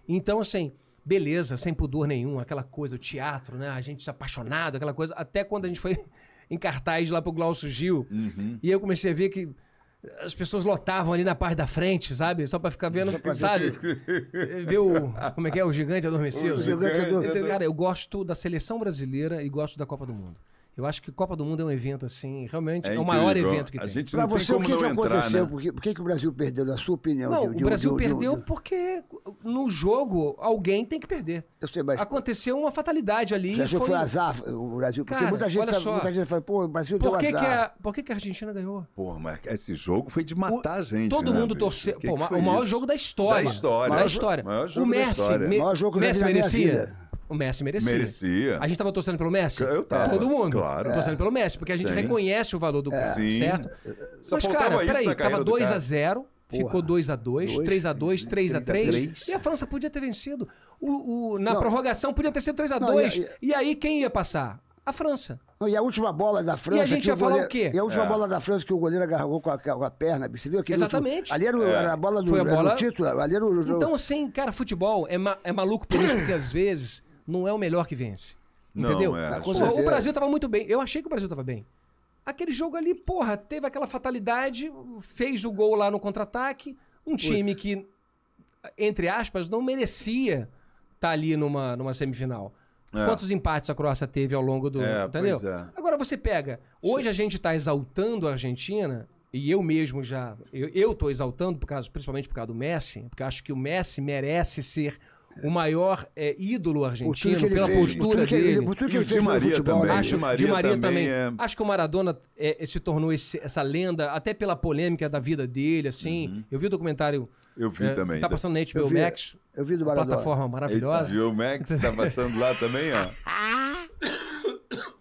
Então, assim, beleza, sem pudor nenhum, aquela coisa, o teatro, né? A gente se apaixonado, aquela coisa. Até quando a gente foi em cartaz lá pro Glaucio Gil, uhum. e eu comecei a ver que as pessoas lotavam ali na parte da frente, sabe? Só para ficar vendo, pra sabe? Ver, ver o. Como é que é? O gigante adormecido. O gigante adormecido. Cara, eu gosto da seleção brasileira e gosto da Copa do Mundo. Eu acho que Copa do Mundo é um evento assim, realmente é, é o maior evento que a tem. Para você, o que, que entrar, aconteceu? Né? Por, que, por que, que o Brasil perdeu, na sua opinião? Não, de, o de, Brasil de, perdeu porque no jogo alguém tem que perder. Eu sei, mas... Aconteceu uma fatalidade ali. Você achou foi... foi azar o Brasil? Porque Cara, muita, gente olha tá, só, muita gente fala, pô, o Brasil por que deu é azar. Que a, por que, que a Argentina ganhou? Pô, mas esse jogo foi de matar a gente. Todo né, mundo torceu. o maior isso? jogo da história. Da história. Maior, história. Maior jogo o Messi, da história. Maior jogo Messi merecia. O Messi merecia. Merecia. A gente tava torcendo pelo Messi? Eu tava. Todo mundo. Claro. Torcendo é. pelo Messi, porque a gente Sim. reconhece o valor do é. cara, Sim. certo? É, só Mas, cara, peraí, tava 2x0. Ficou 2x2, 3x2, 3x3. E a França podia ter vencido. O, o na não, prorrogação podia ter sido 3x2. E, e aí quem ia passar? A França. Não, e a última bola da França. E a gente ia falar o quê? E a última é. bola da França que o goleiro agarrou com a, com a perna, você viu aquele Exatamente. Último, ali era, o, é. era, a bola do, a bola... do título. Ali era o, Então, assim, cara, futebol é, ma, é maluco por isso, porque às vezes não é o melhor que vence. Não, entendeu? É. Ah, o Brasil tava muito bem. Eu achei que o Brasil tava bem. Aquele jogo ali, porra, teve aquela fatalidade, fez o gol lá no contra-ataque. Um time que, entre aspas, não merecia estar tá ali numa, numa semifinal. É. Quantos empates a Croácia teve ao longo do. É, entendeu? É. Agora você pega. Hoje Sim. a gente está exaltando a Argentina, e eu mesmo já. Eu estou exaltando, por causa, principalmente por causa do Messi, porque acho que o Messi merece ser o maior é, ídolo argentino pela fez, postura que ele, dele. Por tudo que ele fez no acho, Maria, Maria também. também. É... Acho que o Maradona é, é, se tornou esse, essa lenda, até pela polêmica da vida dele, assim. Uhum. Eu vi o documentário. Eu vi é, também. Tá passando na HBO eu vi, Max. Eu vi do Maradona. Plataforma maravilhosa. HBO Max tá passando lá também, ó.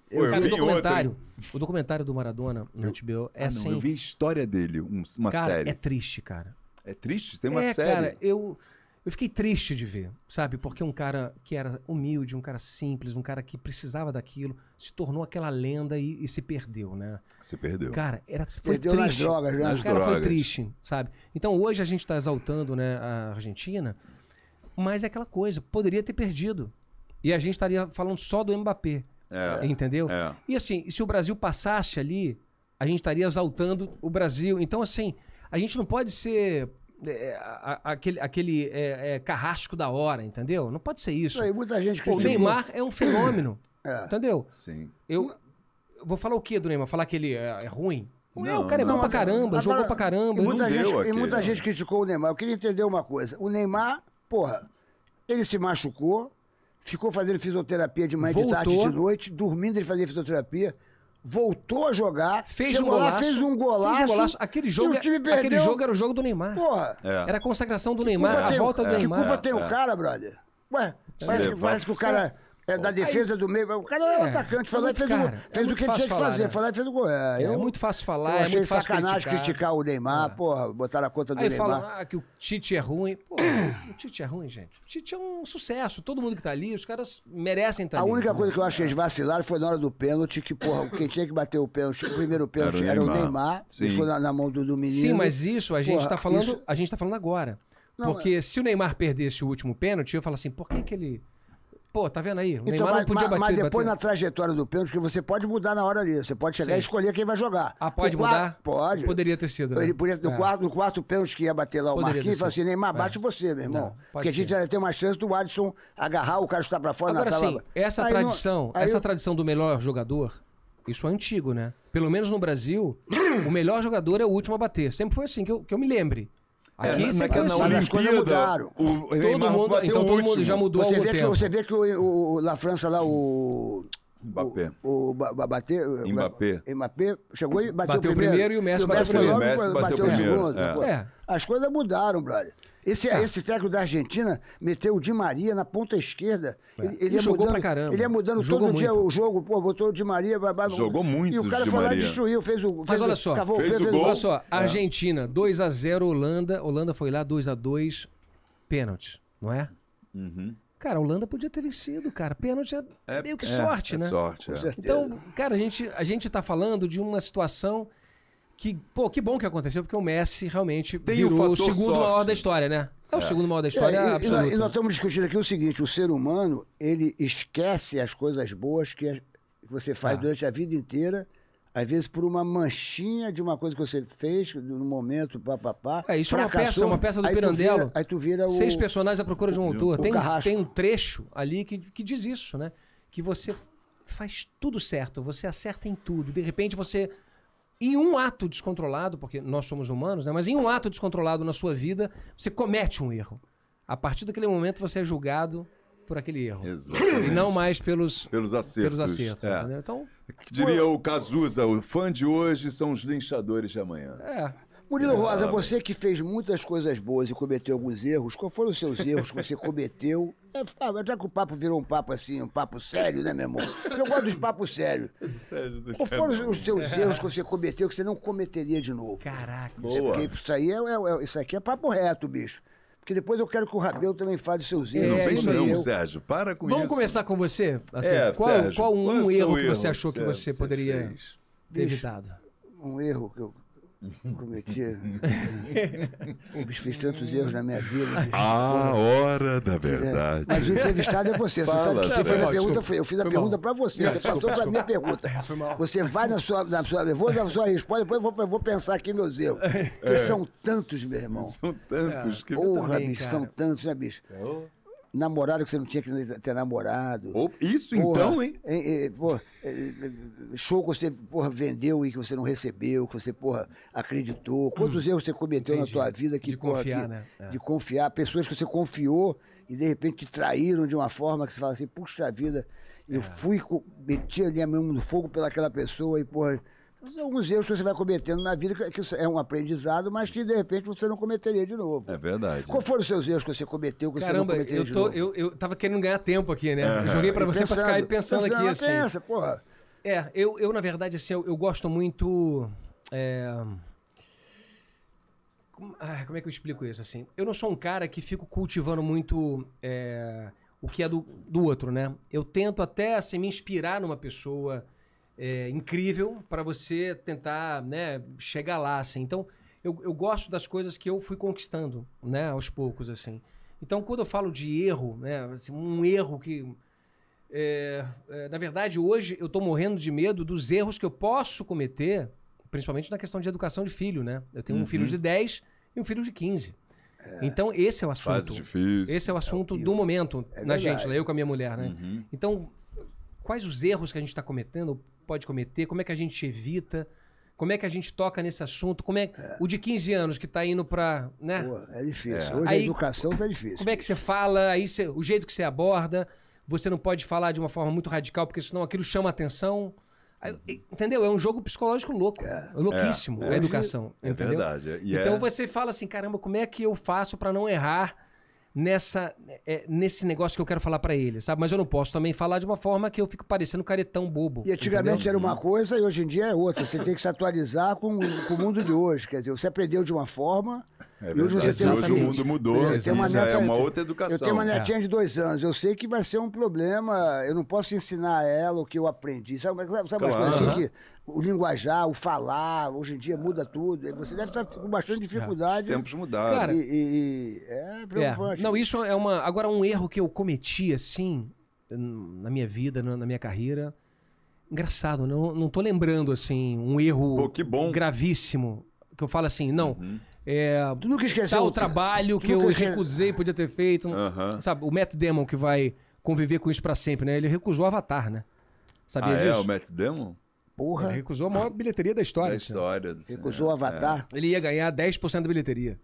Eu cara, vi o documentário, outro. o documentário do Maradona no eu, HBO é ah, não, assim. Eu vi a história dele, uma cara, série. é triste, cara. É triste? Tem uma é, série. Cara, eu... Eu fiquei triste de ver, sabe? Porque um cara que era humilde, um cara simples, um cara que precisava daquilo, se tornou aquela lenda e, e se perdeu, né? Se perdeu. Cara, era se foi perdeu triste. Né? nas drogas, Nas o cara drogas. foi triste, sabe? Então hoje a gente está exaltando né, a Argentina, mas é aquela coisa, poderia ter perdido. E a gente estaria falando só do Mbappé. É, entendeu? É. E assim, se o Brasil passasse ali, a gente estaria exaltando o Brasil. Então, assim, a gente não pode ser é, é a, aquele, aquele é, é, carrasco da hora, entendeu? Não pode ser isso. Aí, muita gente O Neymar é um fenômeno, é. entendeu? Sim. Eu, eu vou falar o que do Neymar? Falar que ele é, é, ruim? Não, não, o cara é bom pra caramba, agora, jogou pra caramba. E muita, gente, e muita gente criticou o Neymar. Eu queria entender uma coisa. O Neymar, porra, ele se machucou, ficou fazendo fisioterapia de manhã, Voltou. de tarde, de noite, dormindo ele fazia fisioterapia voltou a jogar, fez um golaço, lá, fez um golaço, fez um golaço. Aquele jogo, é- perdeu, aquele jogo era o jogo do Neymar. Porra. É. Era a consagração do Neymar, a volta do é. Neymar. Que culpa tem o é. cara, brother? Ué, é. parece parece que o cara é da defesa aí, do meio. O cara é, é atacante, falou e fez, cara, o, fez é o que tinha que fazer. Né? Foi e fez o gol. É, é muito fácil falar, eu é achei é muito sacanagem criticar. criticar. o Neymar, é. porra, botar a conta do aí Neymar. falam ah, que o Tite é ruim. Pô, o Tite é ruim, gente. O Tite é um sucesso. Todo mundo que tá ali, os caras merecem estar tá A ali, única coisa que eu acho que eles é. vacilaram foi na hora do pênalti, que, porra, quem tinha que bater o pênalti, o primeiro pênalti era o Neymar, Neymar deixou na, na, mão do, do menino. Sim, mas isso a gente porra, tá falando, isso... a gente tá falando agora. Não, Porque é. se o Neymar perdesse o último pênalti, eu falo assim, por que, que ele Pô, tá vendo aí? O então, Neymar mas, não podia bater. Mas depois bater. na trajetória do pênalti, que você pode mudar na hora ali. Você pode chegar Sim. e escolher quem vai jogar. Ah, pode quarto, mudar? Pode. Poderia ter sido. Né? Ele podia, no, é. quarto, no quarto pênalti que ia bater lá o Poderia Marquinhos, e falou assim: Neymar, é. bate é. você, meu irmão. Não, Porque ser. a gente ainda tem uma chance do Alisson agarrar o cara que está pra fora Agora, na tela. Sim, essa aí tradição, essa tradição do melhor jogador, isso é antigo, né? Pelo menos no Brasil, o melhor jogador é o último a bater. Sempre foi assim, que eu, que eu me lembre. É, Aqui é, sempre que as coisas mudaram. O todo mundo, então todo mundo né? já mudou você vê que, Você vê que o, o, na França lá o... Mbappé. O, o Mbappé. Mbappé chegou e bateu, bateu o primeiro. primeiro e o Messi, e o Messi bateu, o Messi bateu o segundo. É. é. As coisas mudaram, brother. Esse, é. esse técnico da Argentina meteu o Di Maria na ponta esquerda. É. Ele, ele, ele, ia é jogou mudando, pra caramba. Ele ia é mudando jogou todo muito. dia o jogo, pô, botou o Di Maria. Blá, blá, jogou muito, E o cara foi lá e destruiu, fez o. Fez Mas olha só, fez o, fez o gol. Olha só, é. Argentina, 2x0 Holanda. Holanda foi lá 2x2, pênalti, não é? Uhum. Cara, a Holanda podia ter vencido, cara. Pênalti é, é meio que sorte, é, né? Sorte, é. Então, cara, a gente, a gente tá falando de uma situação que, pô, que bom que aconteceu, porque o Messi realmente Tem virou o, o segundo sorte. maior da né? história, né? É, é. o segundo maior da história é, e, nós, e, nós estamos discutindo aqui o seguinte, o ser humano, ele esquece as coisas boas que você faz ah. durante a vida inteira às vezes por uma manchinha de uma coisa que você fez no momento, papapá. É, isso fracassou, é uma peça, uma peça do aí Pirandello. Tu vira, aí tu vira o. Seis personagens à procura de um autor. Tem, tem, um trecho ali que, que diz isso, né? Que você faz tudo certo, você acerta em tudo. De repente você em um ato descontrolado, porque nós somos humanos, né? mas em um ato descontrolado na sua vida, você comete um erro. A partir daquele momento você é julgado por aquele erro. Exatamente. E não mais pelos, pelos acertos. Pelos acertos é. Então, Diria o Cazuza, o fã de hoje são os linchadores de amanhã. É. Murilo é. Rosa, você que fez muitas coisas boas e cometeu alguns erros, quais foram os seus erros que você cometeu? É, já que o papo virou um papo assim, um papo sério, né, meu amor? Eu gosto dos papos sérios. Sério quais foram os seus erros que você cometeu que você não cometeria de novo? Caraca, é Boa. Porque isso aí é, é, é isso aqui é papo reto, bicho. Porque depois eu quero que o Rabelo também fale seus erros. Não vem não, Sérgio. Para com Vamos isso. Vamos começar com você? Assim, é, qual, Sérgio, qual um qual é erro, que você achou que você poderia ter bicho, evitado? Um erro que eu cometi. É é? bicho, fiz tantos erros na minha vida. Bicho. A hora da é. verdade. Mas o entrevistado é você. Você Fala, sabe que quem fez a pergunta foi eu. fiz a foi pergunta para você. você passou para minha pergunta. Você vai na sua, na sua. Eu vou dar sua resposta, depois eu vou, vou pensar aqui meus erros. Porque é. são tantos, meu irmão. São tantos. É. Que Porra, também, bicho, cara. são tantos, né, bicho? É namorada que você não tinha que ter namorado. Oh, isso porra, então, hein? É, é, porra, é, show que você porra, vendeu e que você não recebeu, que você porra, acreditou. Hum. Quantos hum, erros você cometeu entendi. na tua vida que, de porra, confiar, que, né? É. De confiar, pessoas que você confiou e de repente te traíram de uma forma que você fala assim, puxa vida, eu é. fui, meti ali a mão no fogo pelaquela pessoa e, porra alguns erros que você vai cometendo na vida, que é um aprendizado, mas que de repente você não cometeria de novo. É verdade. Qual foram os seus erros que você cometeu, que Caramba, você não cometeria eu tô, de novo? Eu, eu tava querendo ganhar tempo aqui, né? Uhum. Eu joguei para você pensando, pra ficar pensando, pensando aqui, assim. Pensa, porra. É, eu, eu na verdade, assim, eu, eu gosto muito. É... como é que eu explico isso, assim? Eu não sou um cara que fico cultivando muito é... o que é do, do outro, né? Eu tento até, assim, me inspirar numa pessoa é, incrível para você tentar né, chegar lá, assim. Então, eu, eu gosto das coisas que eu fui conquistando, né, aos poucos, assim. Então, quando eu falo de erro, né, assim, um erro que... É, é, na verdade, hoje eu estou morrendo de medo dos erros que eu posso cometer, principalmente na questão de educação de filho, né? Eu tenho uhum. um filho uhum. de 10 e um filho de 15. É, então, esse é o assunto. difícil. Esse é o assunto é, do momento é na verdade. gente, né, eu com a minha mulher, né? Uhum. Então, quais os erros que a gente está cometendo, pode cometer, como é que a gente evita, como é que a gente toca nesse assunto, como é, é. o de 15 anos que está indo para, né? é difícil. É. Hoje aí, a educação está difícil. Como é que você fala, aí você, o jeito que você aborda, você não pode falar de uma forma muito radical, porque senão aquilo chama atenção. Uhum. entendeu? É um jogo psicológico louco, é. é louquíssimo, é. a educação, é entendeu? então você fala assim, caramba, como é que eu faço para não errar? nessa é, nesse negócio que eu quero falar para ele, sabe? Mas eu não posso também falar de uma forma que eu fico parecendo caretão bobo. E antigamente entendeu? era uma coisa e hoje em dia é outra. Você tem que se atualizar com, com o mundo de hoje. Quer dizer, você aprendeu de uma forma é e hoje você tem hoje o mundo mudou, uma neta, né? é uma outra educação. Eu tenho uma é. netinha é. de dois anos, eu sei que vai ser um problema, eu não posso ensinar a ela o que eu aprendi. Sabe, é sabe é claro, assim que o linguajar, o falar, hoje em dia muda tudo. Você deve estar com bastante dificuldade. Os tempos mudaram. Cara, e, e, e é, é preocupante. É. Não, isso é uma. Agora, um erro que eu cometi, assim, na minha vida, na minha carreira. Engraçado, não, não tô lembrando, assim, um erro Pô, gravíssimo. Que eu falo assim, não. Uhum. É, tu nunca esqueceu. Tal o trabalho que eu esque... recusei, podia ter feito. Uhum. Sabe, o Matt Damon que vai conviver com isso para sempre, né? Ele recusou o Avatar, né? Sabia ah, é? disso? É, o Matt Damon? Porra. Ele recusou a maior bilheteria da história. Da assim, né? história. Assim. Recusou o Avatar. É. Ele ia ganhar 10% da bilheteria.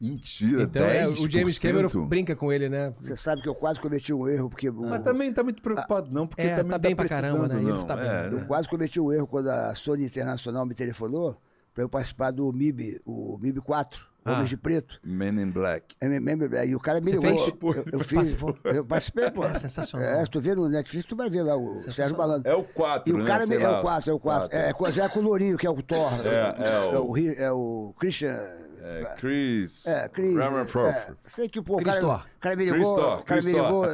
Mentira, então, 10%? É, o James Cameron brinca com ele, né? Você sabe que eu quase cometi um erro, porque... O... Mas também tá muito preocupado, não, porque é, também tá, tá bem tá pra caramba, né? Não. Tá é, eu né? quase cometi um erro quando a Sony Internacional me telefonou para eu participar do MIB, o MIB 4. Homens ah. de Preto. Men in Black. É, men in Black. E o cara me ligou. Fez? Eu, eu, fiz. Eu participei, pô. É sensacional. É, se tu vê no Netflix, tu vai ver lá o Sérgio Balando. É o 4, E o né? cara me... É o 4, é o 4. É, já é colorinho, que é o Thor. É, é, é, o... é o... É o Christian... É, é, Chris. É, Chris. É, sei que pô, o cara, é cara me ligou. Christor, cara me ligou.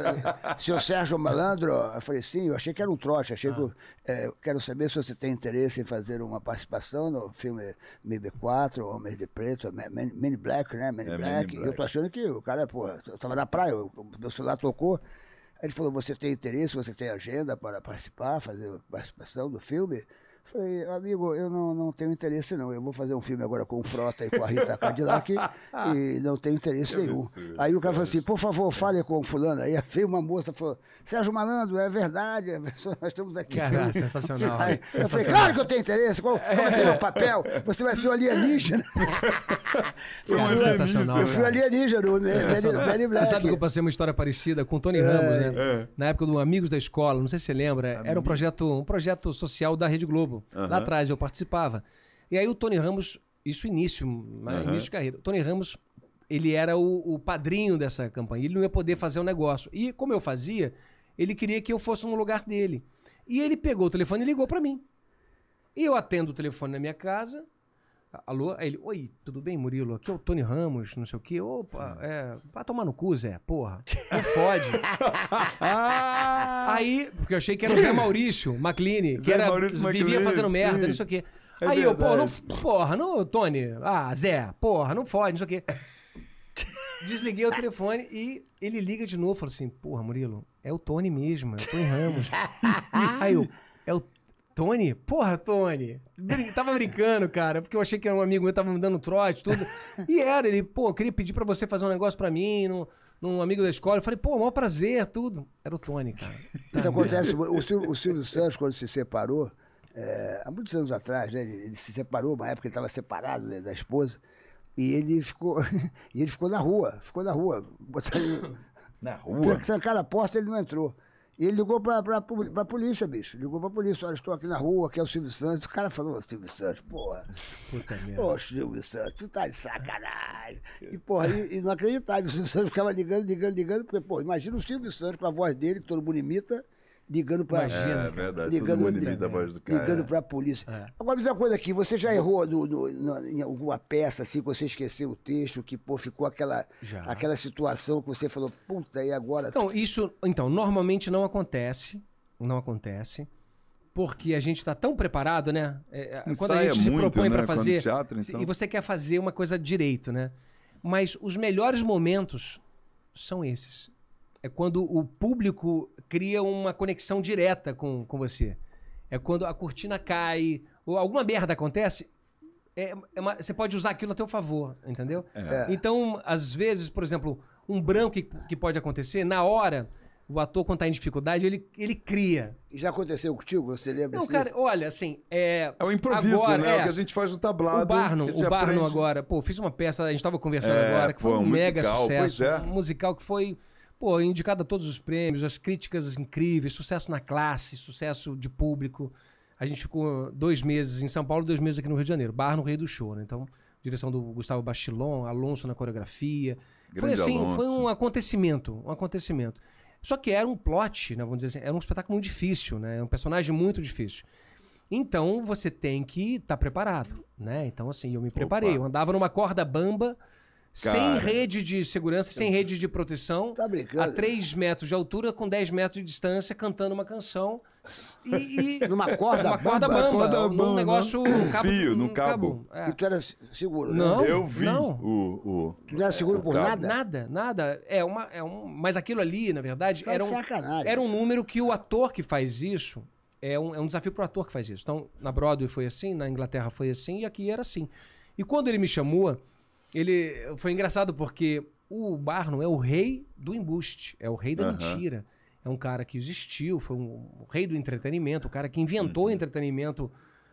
Seu Sérgio Malandro, eu falei, sim, eu achei que era um trote. Achei ah. que. Eu, ah. é, quero saber se você tem interesse em fazer uma participação no filme MB4, Homens de Preto, Men, Men Black, né? Men é, Black. Black. Eu tô achando que o cara, pô, eu tava na praia, o meu celular tocou. Aí ele falou: você tem interesse, você tem agenda para participar, fazer participação do filme? Falei, amigo, eu não, não tenho interesse não. Eu vou fazer um filme agora com o Frota e com a Rita Cadillac e não tenho interesse eu nenhum. Sei, aí o cara falou assim, por favor, fale com o fulano. Aí veio uma moça falou, Sérgio Malandro, é verdade, é nós estamos aqui. sensacional. Aí, sensacional. Eu falei, claro que eu tenho interesse, qual, qual vai ser é. meu papel? Você vai ser o alienígena. Foi sensacional. Eu fui alienígena, né? Você sabe que eu passei uma história parecida com o Tony é, Ramos, né? É. Na época do Amigos da Escola, não sei se você lembra, Amigo. era um projeto, um projeto social da Rede Globo. Uhum. Lá atrás eu participava. E aí o Tony Ramos, isso início, uhum. início de carreira. O Tony Ramos, ele era o, o, padrinho dessa campanha. Ele não ia poder fazer o um negócio. E como eu fazia, ele queria que eu fosse no lugar dele. E ele pegou o telefone e ligou para mim. E eu atendo o telefone na minha casa Alô, aí ele, oi, tudo bem, Murilo? Aqui é o Tony Ramos, não sei o quê. Opa, é, vai tomar no cu, Zé, porra. Não fode. aí, porque eu achei que era o Zé Maurício McLean, que era, Maurício vivia McLean, fazendo merda, sim. não sei o quê. É aí verdade. eu, pô, não, porra, não, Tony, ah, Zé, porra, não fode, não sei o quê. Desliguei o telefone e ele liga de novo, fala assim, porra, Murilo, é o Tony mesmo, é o Tony Ramos. aí eu, é o Tony? Porra, Tony. Brin tava brincando, cara, porque eu achei que era um amigo meu, tava me dando trote, tudo. E era, ele, pô, queria pedir para você fazer um negócio para mim, num, num, amigo da escola. Eu falei, pô, maior prazer, tudo. Era o Tony, cara. Isso tá acontece, o Silvio, o Silvio Santos, quando se separou, é, há muitos anos atrás, né, ele, ele, se separou, uma época ele estava separado né, da esposa, e ele ficou e ele ficou na rua, ficou na rua. Botaram, na rua? Trancaram a porta ele não entrou. E ele ligou pra, pra, pra polícia, bicho. Ligou pra polícia, olha, estou aqui na rua, aqui é o Silvio Santos. O cara falou, Silvio Santos, porra. Puta merda. Ô, Silvio Santos, tu tá de sacanagem. E, porra, e, e não acreditava. O Silvio Santos ficava ligando, ligando, ligando, porque, pô, imagina o Silvio Santos com a voz dele, que todo mundo imita ligando para é, verdade, ligando, ligando é. para a polícia. É. Agora me diz uma coisa aqui, você já errou no, no, no, em alguma peça assim que você esqueceu o texto, que pô, ficou aquela já. aquela situação que você falou, puta, e agora? Então, isso, então, normalmente não acontece, não acontece. Porque a gente está tão preparado, né? É, é quando a gente se muito, propõe né? para fazer. Teatro, então... E você quer fazer uma coisa direito, né? Mas os melhores momentos são esses é quando o público cria uma conexão direta com, com você. É quando a cortina cai, ou alguma merda acontece, é, é uma, você pode usar aquilo a seu favor, entendeu? É. é. Então, às vezes, por exemplo, um branco que, que pode acontecer, na hora, o ator, quando tá em dificuldade, ele, ele cria. Já aconteceu contigo? Você lembra? Não, assim? cara, olha, assim. É, é o improviso, agora, né? É, o é. que a gente faz no tablado. O Barnum, o Barnum aprende. agora. Pô, fiz uma peça, a gente tava conversando é, agora, que foi pô, um, um musical, mega sucesso. É. Um musical que foi Pô, indicado a todos os prêmios, as críticas incríveis, sucesso na classe, sucesso de público. A gente ficou dois meses em São Paulo, dois meses aqui no Rio de Janeiro. Bar no Rei do Show, né? Então, direção do Gustavo Bastilon, Alonso na coreografia. Grande foi assim, Alonso. foi um acontecimento, um acontecimento. Só que era um plot, né? Vamos dizer assim, era um espetáculo muito difícil, né? um personagem muito difícil. Então, você tem que estar tá preparado, né? Então, assim, eu me preparei. Opa. Eu andava numa corda bamba Cara. Sem rede de segurança, sem rede de proteção. Tá brincando. A 3 metros de altura, com 10 metros de distância, cantando uma canção. E. e numa corda uma corda bamba. bamba corda né? num negócio. Não. Cabo, Fio, no cabo. cabo. É. E tu era seguro, né? Não. Eu vi não. O, o. Tu não era seguro é, por nada? Nada, nada. É uma, é um, mas aquilo ali, na verdade, tá era um, sacanagem. era um número que o ator que faz isso. É um, é um desafio pro ator que faz isso. Então, na Broadway foi assim, na Inglaterra foi assim, e aqui era assim. E quando ele me chamou. Ele foi engraçado porque o Barnum é o rei do embuste, é o rei da uhum. mentira. É um cara que existiu, foi um o rei do entretenimento, o cara que inventou uhum. entretenimento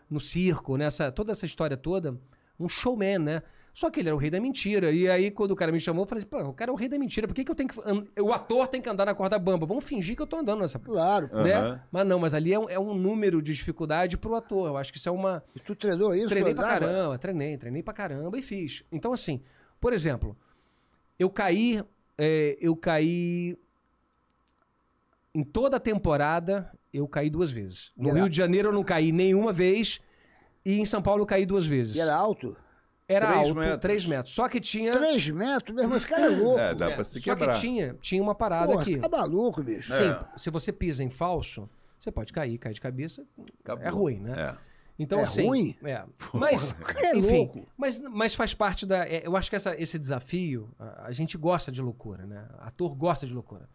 no circo, nessa né? toda essa história toda, um showman, né? Só que ele era o rei da mentira. E aí, quando o cara me chamou, eu falei: assim, pô, o cara é o rei da mentira. Por que, que eu tenho que. O ator tem que andar na corda bamba? Vamos fingir que eu tô andando nessa. Claro. Né? Uhum. Mas não, mas ali é um, é um, número de dificuldade pro ator. Eu acho que isso é uma. E tu treinou isso? Treinei pra caramba, treinei, treinei pra caramba e fiz. Então, assim, por exemplo, eu caí. É, eu caí. Em toda a temporada, eu caí duas vezes. No Rio de Janeiro eu não caí nenhuma vez. E em São Paulo eu caí duas vezes. E era alto? Era 3 alto, metros. 3 metros. Só que tinha. 3 metros, meu irmão, esse cara é louco. É, dá pra se quebrar. Só que tinha, tinha uma parada Porra, aqui. Tá maluco, bicho. Sim, é. se você pisa em falso, você pode cair, cair de cabeça. Acabou. É ruim, né? É. Então, é assim, ruim? É. Mas, é enfim, louco. Mas, mas faz parte da. É, eu acho que essa, esse desafio, a, a, gente gosta de loucura, né? Ator gosta de loucura.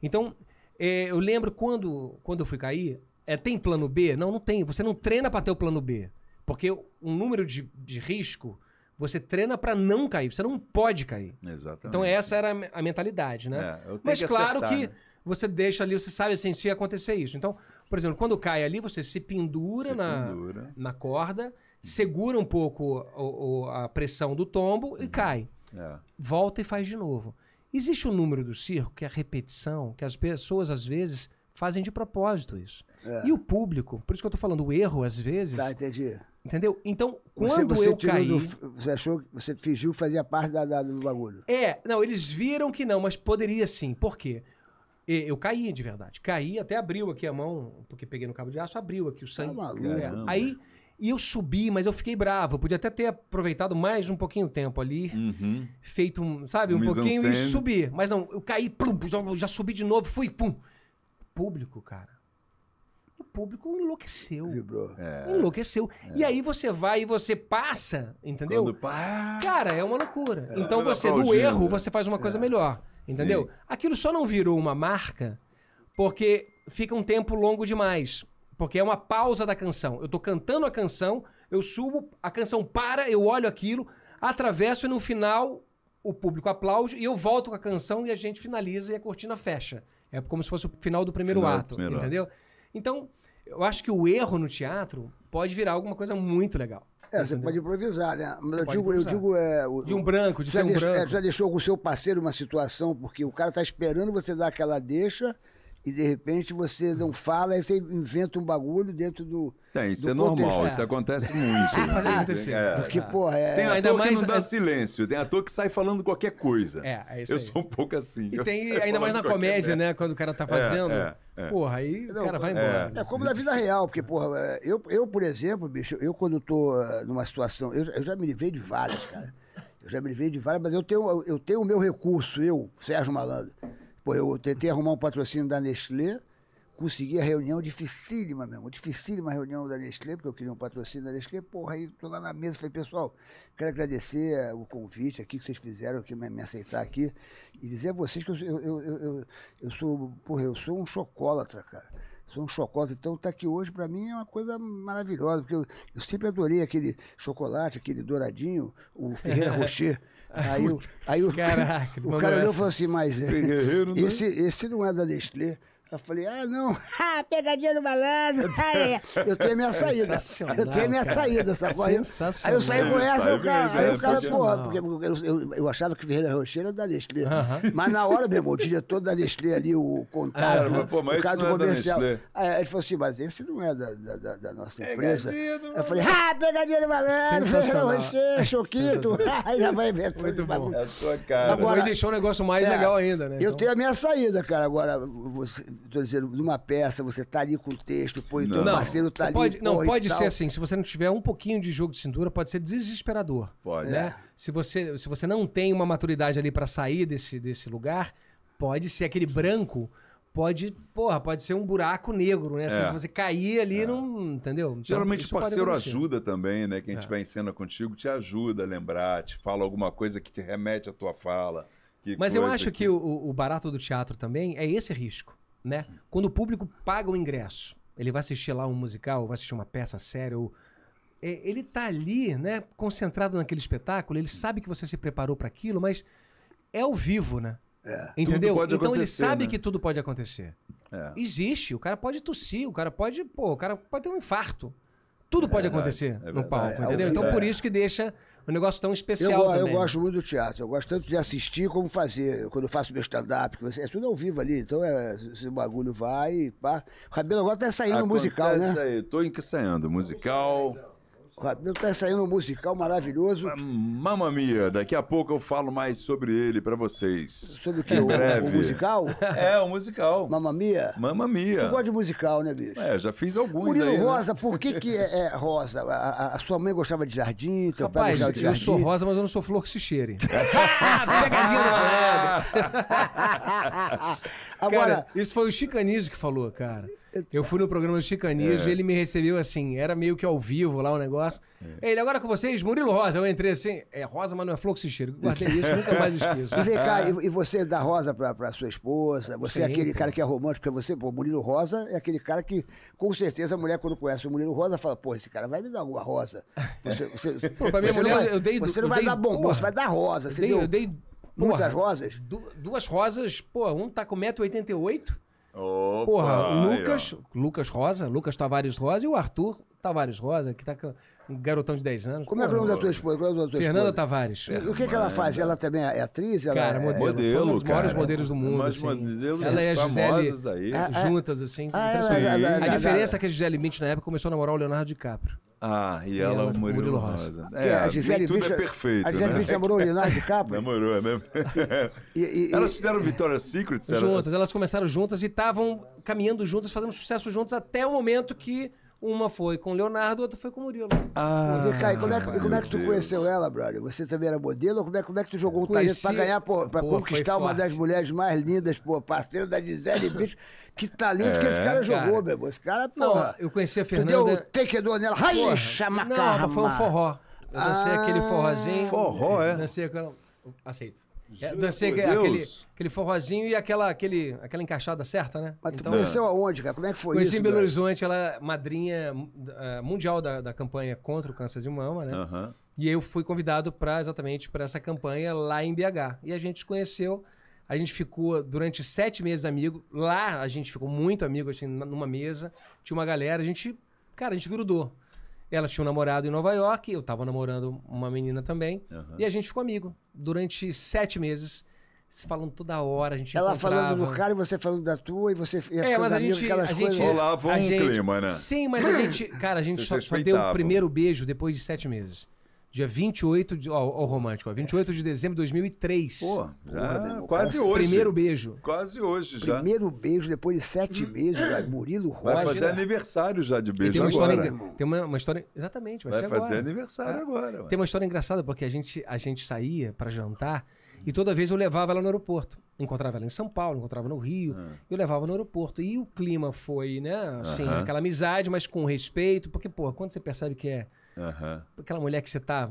Então, é, eu lembro quando, quando eu fui cair, é, tem plano B? Não, não tem. Você não treina para ter o plano B. Porque um número de, de risco você treina para não cair, você não pode cair. Exatamente. Então essa era a mentalidade, né? É, Mas que claro acertar, que né? você deixa ali, você sabe assim, se acontecer isso. Então, por exemplo, quando cai ali, você se pendura, se na, pendura. na corda, uhum. segura um pouco o, o, a pressão do tombo e uhum. cai. É. Volta e faz de novo. Existe um número do circo que é a repetição, que as pessoas às vezes fazem de propósito isso. É. E o público, por isso que eu tô falando, o erro às vezes. Tá, entendi Entendeu? Então, quando você, você eu caí. Do, você achou que você fingiu que fazia parte da, da, do bagulho? É, não, eles viram que não, mas poderia sim. Por quê? Eu caí de verdade. Caí, até abriu aqui a mão, porque peguei no cabo de aço, abriu aqui o sangue. Tá maluco, é. Né? Aí. E eu subi, mas eu fiquei bravo. Eu podia até ter aproveitado mais um pouquinho o tempo ali. Uhum. Feito, um, sabe, um pouquinho e subir. Mas não, eu caí, plum, já subi de novo, fui, pum. Público, cara o público enlouqueceu. Vibrou. É. Enlouqueceu. É. E aí você vai e você passa, entendeu? Quando pá... Cara, é uma loucura. É. Então você, do erro, você faz uma coisa é. melhor. Entendeu? Sim. Aquilo só não virou uma marca porque fica um tempo longo demais. Porque é uma pausa da canção. Eu tô cantando a canção, eu subo, a canção para, eu olho aquilo, atravesso e no final o público aplaude e eu volto com a canção e a gente finaliza e a cortina fecha. É como se fosse o final do primeiro final ato, do primeiro entendeu? Ato. Então, eu acho que o erro no teatro pode virar alguma coisa muito legal. É, você pode improvisar, né? Mas eu digo, eu digo, é, o, de um branco, de ser um é, branco. É, já deixou com o seu parceiro uma situação, porque o cara tá esperando você dar aquela deixa e de repente você não fala, e você inventa um bagulho dentro do. Tem, é, isso do é contexto. normal, isso acontece muito. né? é, Porque, é. porra, é. Tem ainda mais. Que não dá é- silêncio, tem ator que sai falando qualquer coisa. É, é isso. Eu aí. sou um pouco assim. E tem ainda mais na comédia, merda. né? Quando o cara tá fazendo. É, é, porra, aí não, o cara vai embora. É, como na vida real, porque, porra, eu, eu, por exemplo, bicho, eu quando tô ah, numa situação. Eu, eu já me livrei de várias, cara. Eu já me livrei de várias, mas eu tenho, eu tenho o meu recurso, eu, Sérgio Malandro. Pô, eu tentei arrumar um patrocínio da Nestlé, consegui a reunião dificílima mesmo, dificílima reunião da Nestlé, porque eu queria um patrocínio da Nestlé. Porra, aí tô lá na mesa falei, pessoal, quero agradecer eh, o convite aqui que vocês fizeram, que me, aceitar aqui, e dizer a vocês que eu, eu, eu, eu, eu sou, porra, eu sou um chocólatra, cara. Sou um chocolate, então estar tá aqui hoje para mim é uma coisa maravilhosa, porque eu, eu sempre adorei aquele chocolate, aquele douradinho, o Ferreira Rocher. Aí, o, aí o, o cara olhou é e falou assim, mas é, né? esse, esse não é da Nestlé. Eu falei, ah, não, ah, pegadinha do malandro. Ah, é. Eu tenho a minha é saída. Eu tenho a minha cara. saída, sacou? Sensacional. Aí eu saí com essa, o cara, aí o cara, porra, porque eu, eu, eu achava que Ferreira Rocheira era da Nestlé. Uh -huh. Mas na hora, meu irmão, o diretor da Nestlé ali, o contato, ah, pô, o cara do é comercial. aí ele falou assim, mas esse não é da, da, da, da nossa empresa. Eu falei, ah, pegadinha do malandro, Ferreira Rocheira, Choquito, já vai ver tudo. Muito bom. É a cara. Agora, deixou um negócio mais é, legal ainda, né? Eu então... tenho a minha saída, cara, agora você estou dizendo, numa peça, você está ali com o texto, pô, não. o teu parceiro está ali. Pode, pô, não, pode ser assim, se você não tiver um pouquinho de jogo de cintura, pode ser desesperador. Pode. Né? É. Se, você, se você não tem uma maturidade ali para sair desse, desse lugar, pode ser aquele branco pode, porra, pode ser um buraco negro, né? É. Você cair ali é. Entendeu? Então, Geralmente o parceiro ajuda também, né? Quem é. estiver em cena contigo te ajuda a lembrar, te fala alguma coisa que te remete à tua fala. Mas eu acho que, que o, o barato do teatro também é esse risco né? Quando o público paga o ingresso, ele vai assistir lá um musical, vai assistir uma peça séria, ou... É, ele está ali, né, concentrado naquele espetáculo, ele sabe que você se preparou para aquilo, mas é ao vivo, né? É, Entendeu? Então ele sabe né? que tudo pode acontecer. É. Existe, o cara pode tossir, o cara pode, pô, o cara pode ter um infarto. Tudo é, pode acontecer é no palco, é, entendeu? Então por isso que deixa um negócio tão especial eu, também. Eu né? gosto muito do teatro. Eu gosto tanto de assistir como fazer. Quando eu faço meu stand-up, é tudo ao vivo ali. Então, é, esse bagulho vai e pá. O Rabelo agora tá saindo Acontece musical, né? Isso aí. Tô ensaiando musical Rabelo tá saindo um musical maravilhoso. Ah, mamma mia, daqui a pouco eu falo mais sobre ele para vocês. Sobre o que? O, o musical? É, o musical. Mamma mia? Mamma mia. Tu gosta de musical, né, bicho? É, já fiz alguns Murilo aí, né? Rosa, né? por que que é, é rosa? A, a, sua mãe gostava de jardim, teu Rapaz, pai gostava de jardim. eu sou rosa, mas eu não sou flor que se cheire. Pegadinha do Agora, cara, isso foi o chicanismo que falou, cara. Eu fui no programa do Chicanismo é. ele me recebeu assim, era meio que ao vivo lá o negócio. É. Ele, agora com vocês, Murilo Rosa. Eu entrei assim, é rosa, mas não é flor que se cheira. Guardei isso, nunca mais esqueço. E vem cá, e, e você dá rosa pra, pra sua esposa? Você é Sim, é aquele cara que é romântico, porque você, pô, Murilo Rosa é aquele cara que, com certeza, a mulher quando conhece o Murilo Rosa, fala, pô, esse cara vai me dar alguma rosa. Você, você, pô, pra minha mulher, vai, eu dei... Você não vai dei, dar bombom, você vai dar rosa. Você eu dei, deu... Eu dei Porra, Muitas rosas? Du duas rosas, pô, um tá com 1,88m Opa, Porra, Lucas, aí, Lucas Rosa, Lucas Tavares Rosa e o Arthur Tavares Rosa, que tá um garotão de 10 anos. Como Porra, é, é o nome da tua esposa? Qual é o nome da tua Fernanda esposa? Tavares. E, o que, é que ela faz? Ela também é atriz? Ela cara, é... modelo. modelo os maiores modelos do mundo. Mas assim. modelos ela e a Gisele aí. Ah, ah. juntas, assim. Ah, ela, ela, ela, a é, diferença é que a Gisele Mint, na época, começou a namorar o Leonardo DiCaprio. Ah, e, e ela, é ela Murilo, Murilo Rosa. Rosa. É, é, a Gisele tudo Bicha, é perfeito. A Gisele né? Bicha namorou o Leonardo DiCaprio. Namorou, é mesmo. e, e, elas fizeram Vitória Secrets? Juntas, elas... elas começaram juntas e estavam caminhando juntas, fazendo sucesso juntas, até o momento que uma foi com o Leonardo, outra foi com o Murilo. Ah, Mas, e como é, que, como é que tu Deus. conheceu ela, brother? Você também era modelo? Como é, como é que tu jogou o Conheci... talento pra ganhar, pô, pra pô, conquistar uma das mulheres mais lindas, pô, parceira da Gisele, bicho? Que talento é, que esse cara, é, cara jogou, meu irmão. Esse cara, porra. Não, eu conheci a Fernanda. Tu deu o takedor nela. Ai, chama Não, foi um forró. Eu dancei ah, aquele forrozinho. Forró, é? Dancei aquela. Aceito. É, dancei é aquele, aquele forrozinho e aquela, aquele, aquela encaixada certa, né? Mas então, tu conheceu aonde, cara? Como é que foi conheci isso? Conheci em Belo Horizonte, ela é madrinha uh, mundial da, da campanha contra o câncer de mama, né? E eu fui convidado para exatamente para essa campanha lá em BH. E a gente se conheceu, a gente ficou durante sete meses amigo. Lá a gente ficou muito amigo, assim, numa mesa. Tinha uma galera, a gente, cara, a gente grudou. Ela tinha um namorado em Nova York, eu tava namorando uma menina também. E a gente ficou amigo durante sete meses se falando toda hora, a gente Ela encontrava. falando no cara e você falando da tua, e você ia é, mas a gente, a gente, coisas. Rolava um gente, clima, né? Sim, mas a gente, cara, a gente só, só, deu o primeiro beijo depois de sete meses. Dia 28 de. Ó, ó o romântico, ó, 28 de dezembro de 2003. Pô, já, Porra, é quase hoje. Primeiro beijo. Quase hoje já. Primeiro beijo depois de sete meses, Murilo Rocha. Vai fazer aniversário já de beijo tem uma agora. História, tem uma, uma história. Exatamente, vai, vai ser Vai fazer aniversário é. agora. Mano. Tem uma história engraçada, porque a gente, a gente saía para jantar e toda vez eu levava ela no aeroporto. Encontrava ela em São Paulo, encontrava no Rio, uhum. eu levava no aeroporto. E o clima foi, né, assim, aquela amizade, mas com respeito, porque, pô, quando você percebe que é Uhum. Aquela mulher que você tá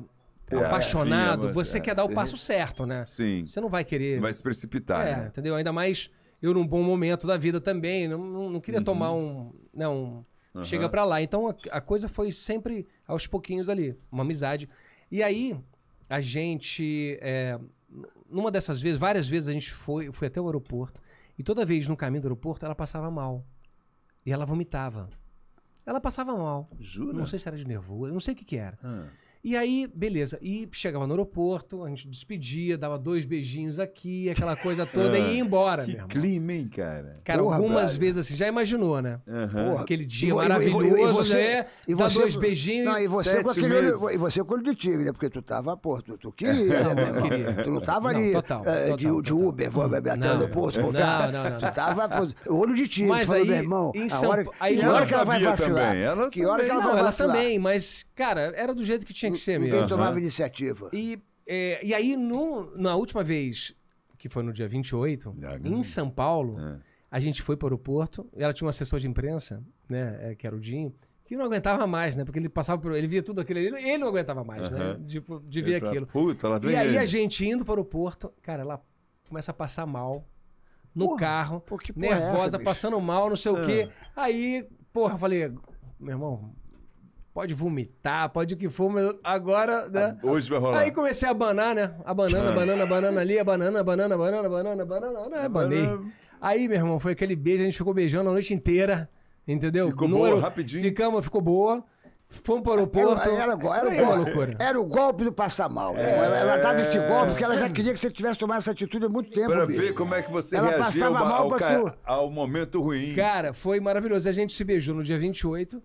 é, apaixonado, você é, quer dar sim. o passo certo, né? Sim. Você não vai querer. Vai se precipitar. É, né? entendeu? Ainda mais eu num bom momento da vida também. Não, não, não queria uhum. tomar um. Não. Né, uhum. Chega para lá. Então a, a, coisa foi sempre aos pouquinhos ali. Uma amizade. E aí, a gente. É, numa dessas vezes, várias vezes a gente foi, foi até o aeroporto. E toda vez no caminho do aeroporto ela passava mal. E ela vomitava. Ela passava mal. Jura? Não sei se era de nervoso, não sei o que, que era. Ah. E aí, beleza. E chegava no aeroporto, a gente despedia, dava dois beijinhos aqui, aquela coisa toda, e ah, ia embora. Que clima, hein, cara? Cara, Porra, algumas vezes assim, já imaginou, né? Porra. Aquele dia E vo- e maravilhoso, e você- né? e Dá dois beijinhos. Não, e você com aquele olho, e você com o olho de tigre, né? Porque tu tava, pô, tu, tu queria, né, meu irmão? queria. Tu não tava Não, ali total, eh, de, total, de Uber, vou beber até o aeroporto, voltar. não, não, não. Tu tava, pô, olho de tigre, Mas tu falou, aí, meu irmão, em a hora, aí que ela hora que ela vai vacilar? ela que hora que ela vai vacilar? ela também, mas, cara, era do jeito que tinha que ser mesmo. Ninguém tomava né? iniciativa. E, é, e aí, no, na última vez, que foi no dia 28, Já, em São Paulo, é. a gente foi para o aeroporto, ela tinha um assessor de imprensa, né, é, que era o Dinho, que não aguentava mais, né? Porque ele passava por. Ele via tudo aquilo ali, ele não aguentava mais, uhum. né? Tipo, de, de ver aquilo. Puta, ela e aí ele. a gente indo para o porto, cara, ela começa a passar mal no porra, carro, porra nervosa, é essa, passando mal, não sei é. o ah. quê. Aí, porra, eu falei, meu irmão, pode vomitar, pode o que for, mas agora, né? Ah, hoje vai rolar. Aí comecei a banar, né? A banana, ah. banana, banana ali, a banana, banana, banana, banana, banana, né? Banei. Aí, meu irmão, foi aquele beijo, a gente ficou beijando a noite inteira, entendeu? Ficou no boa, rapidinho. rapidinho. Ficamos, ficou boa. Fomos para o aeroporto. Era, era, era, era, Era o golpe do passar mal. É. Ela, ela dava esse golpe porque ela já queria que você tivesse tomado essa atitude há muito tempo. Para ver como é que você ela reagia passava ao, mal ao, ao momento ruim. Cara, foi maravilhoso. A gente se beijou no dia 28.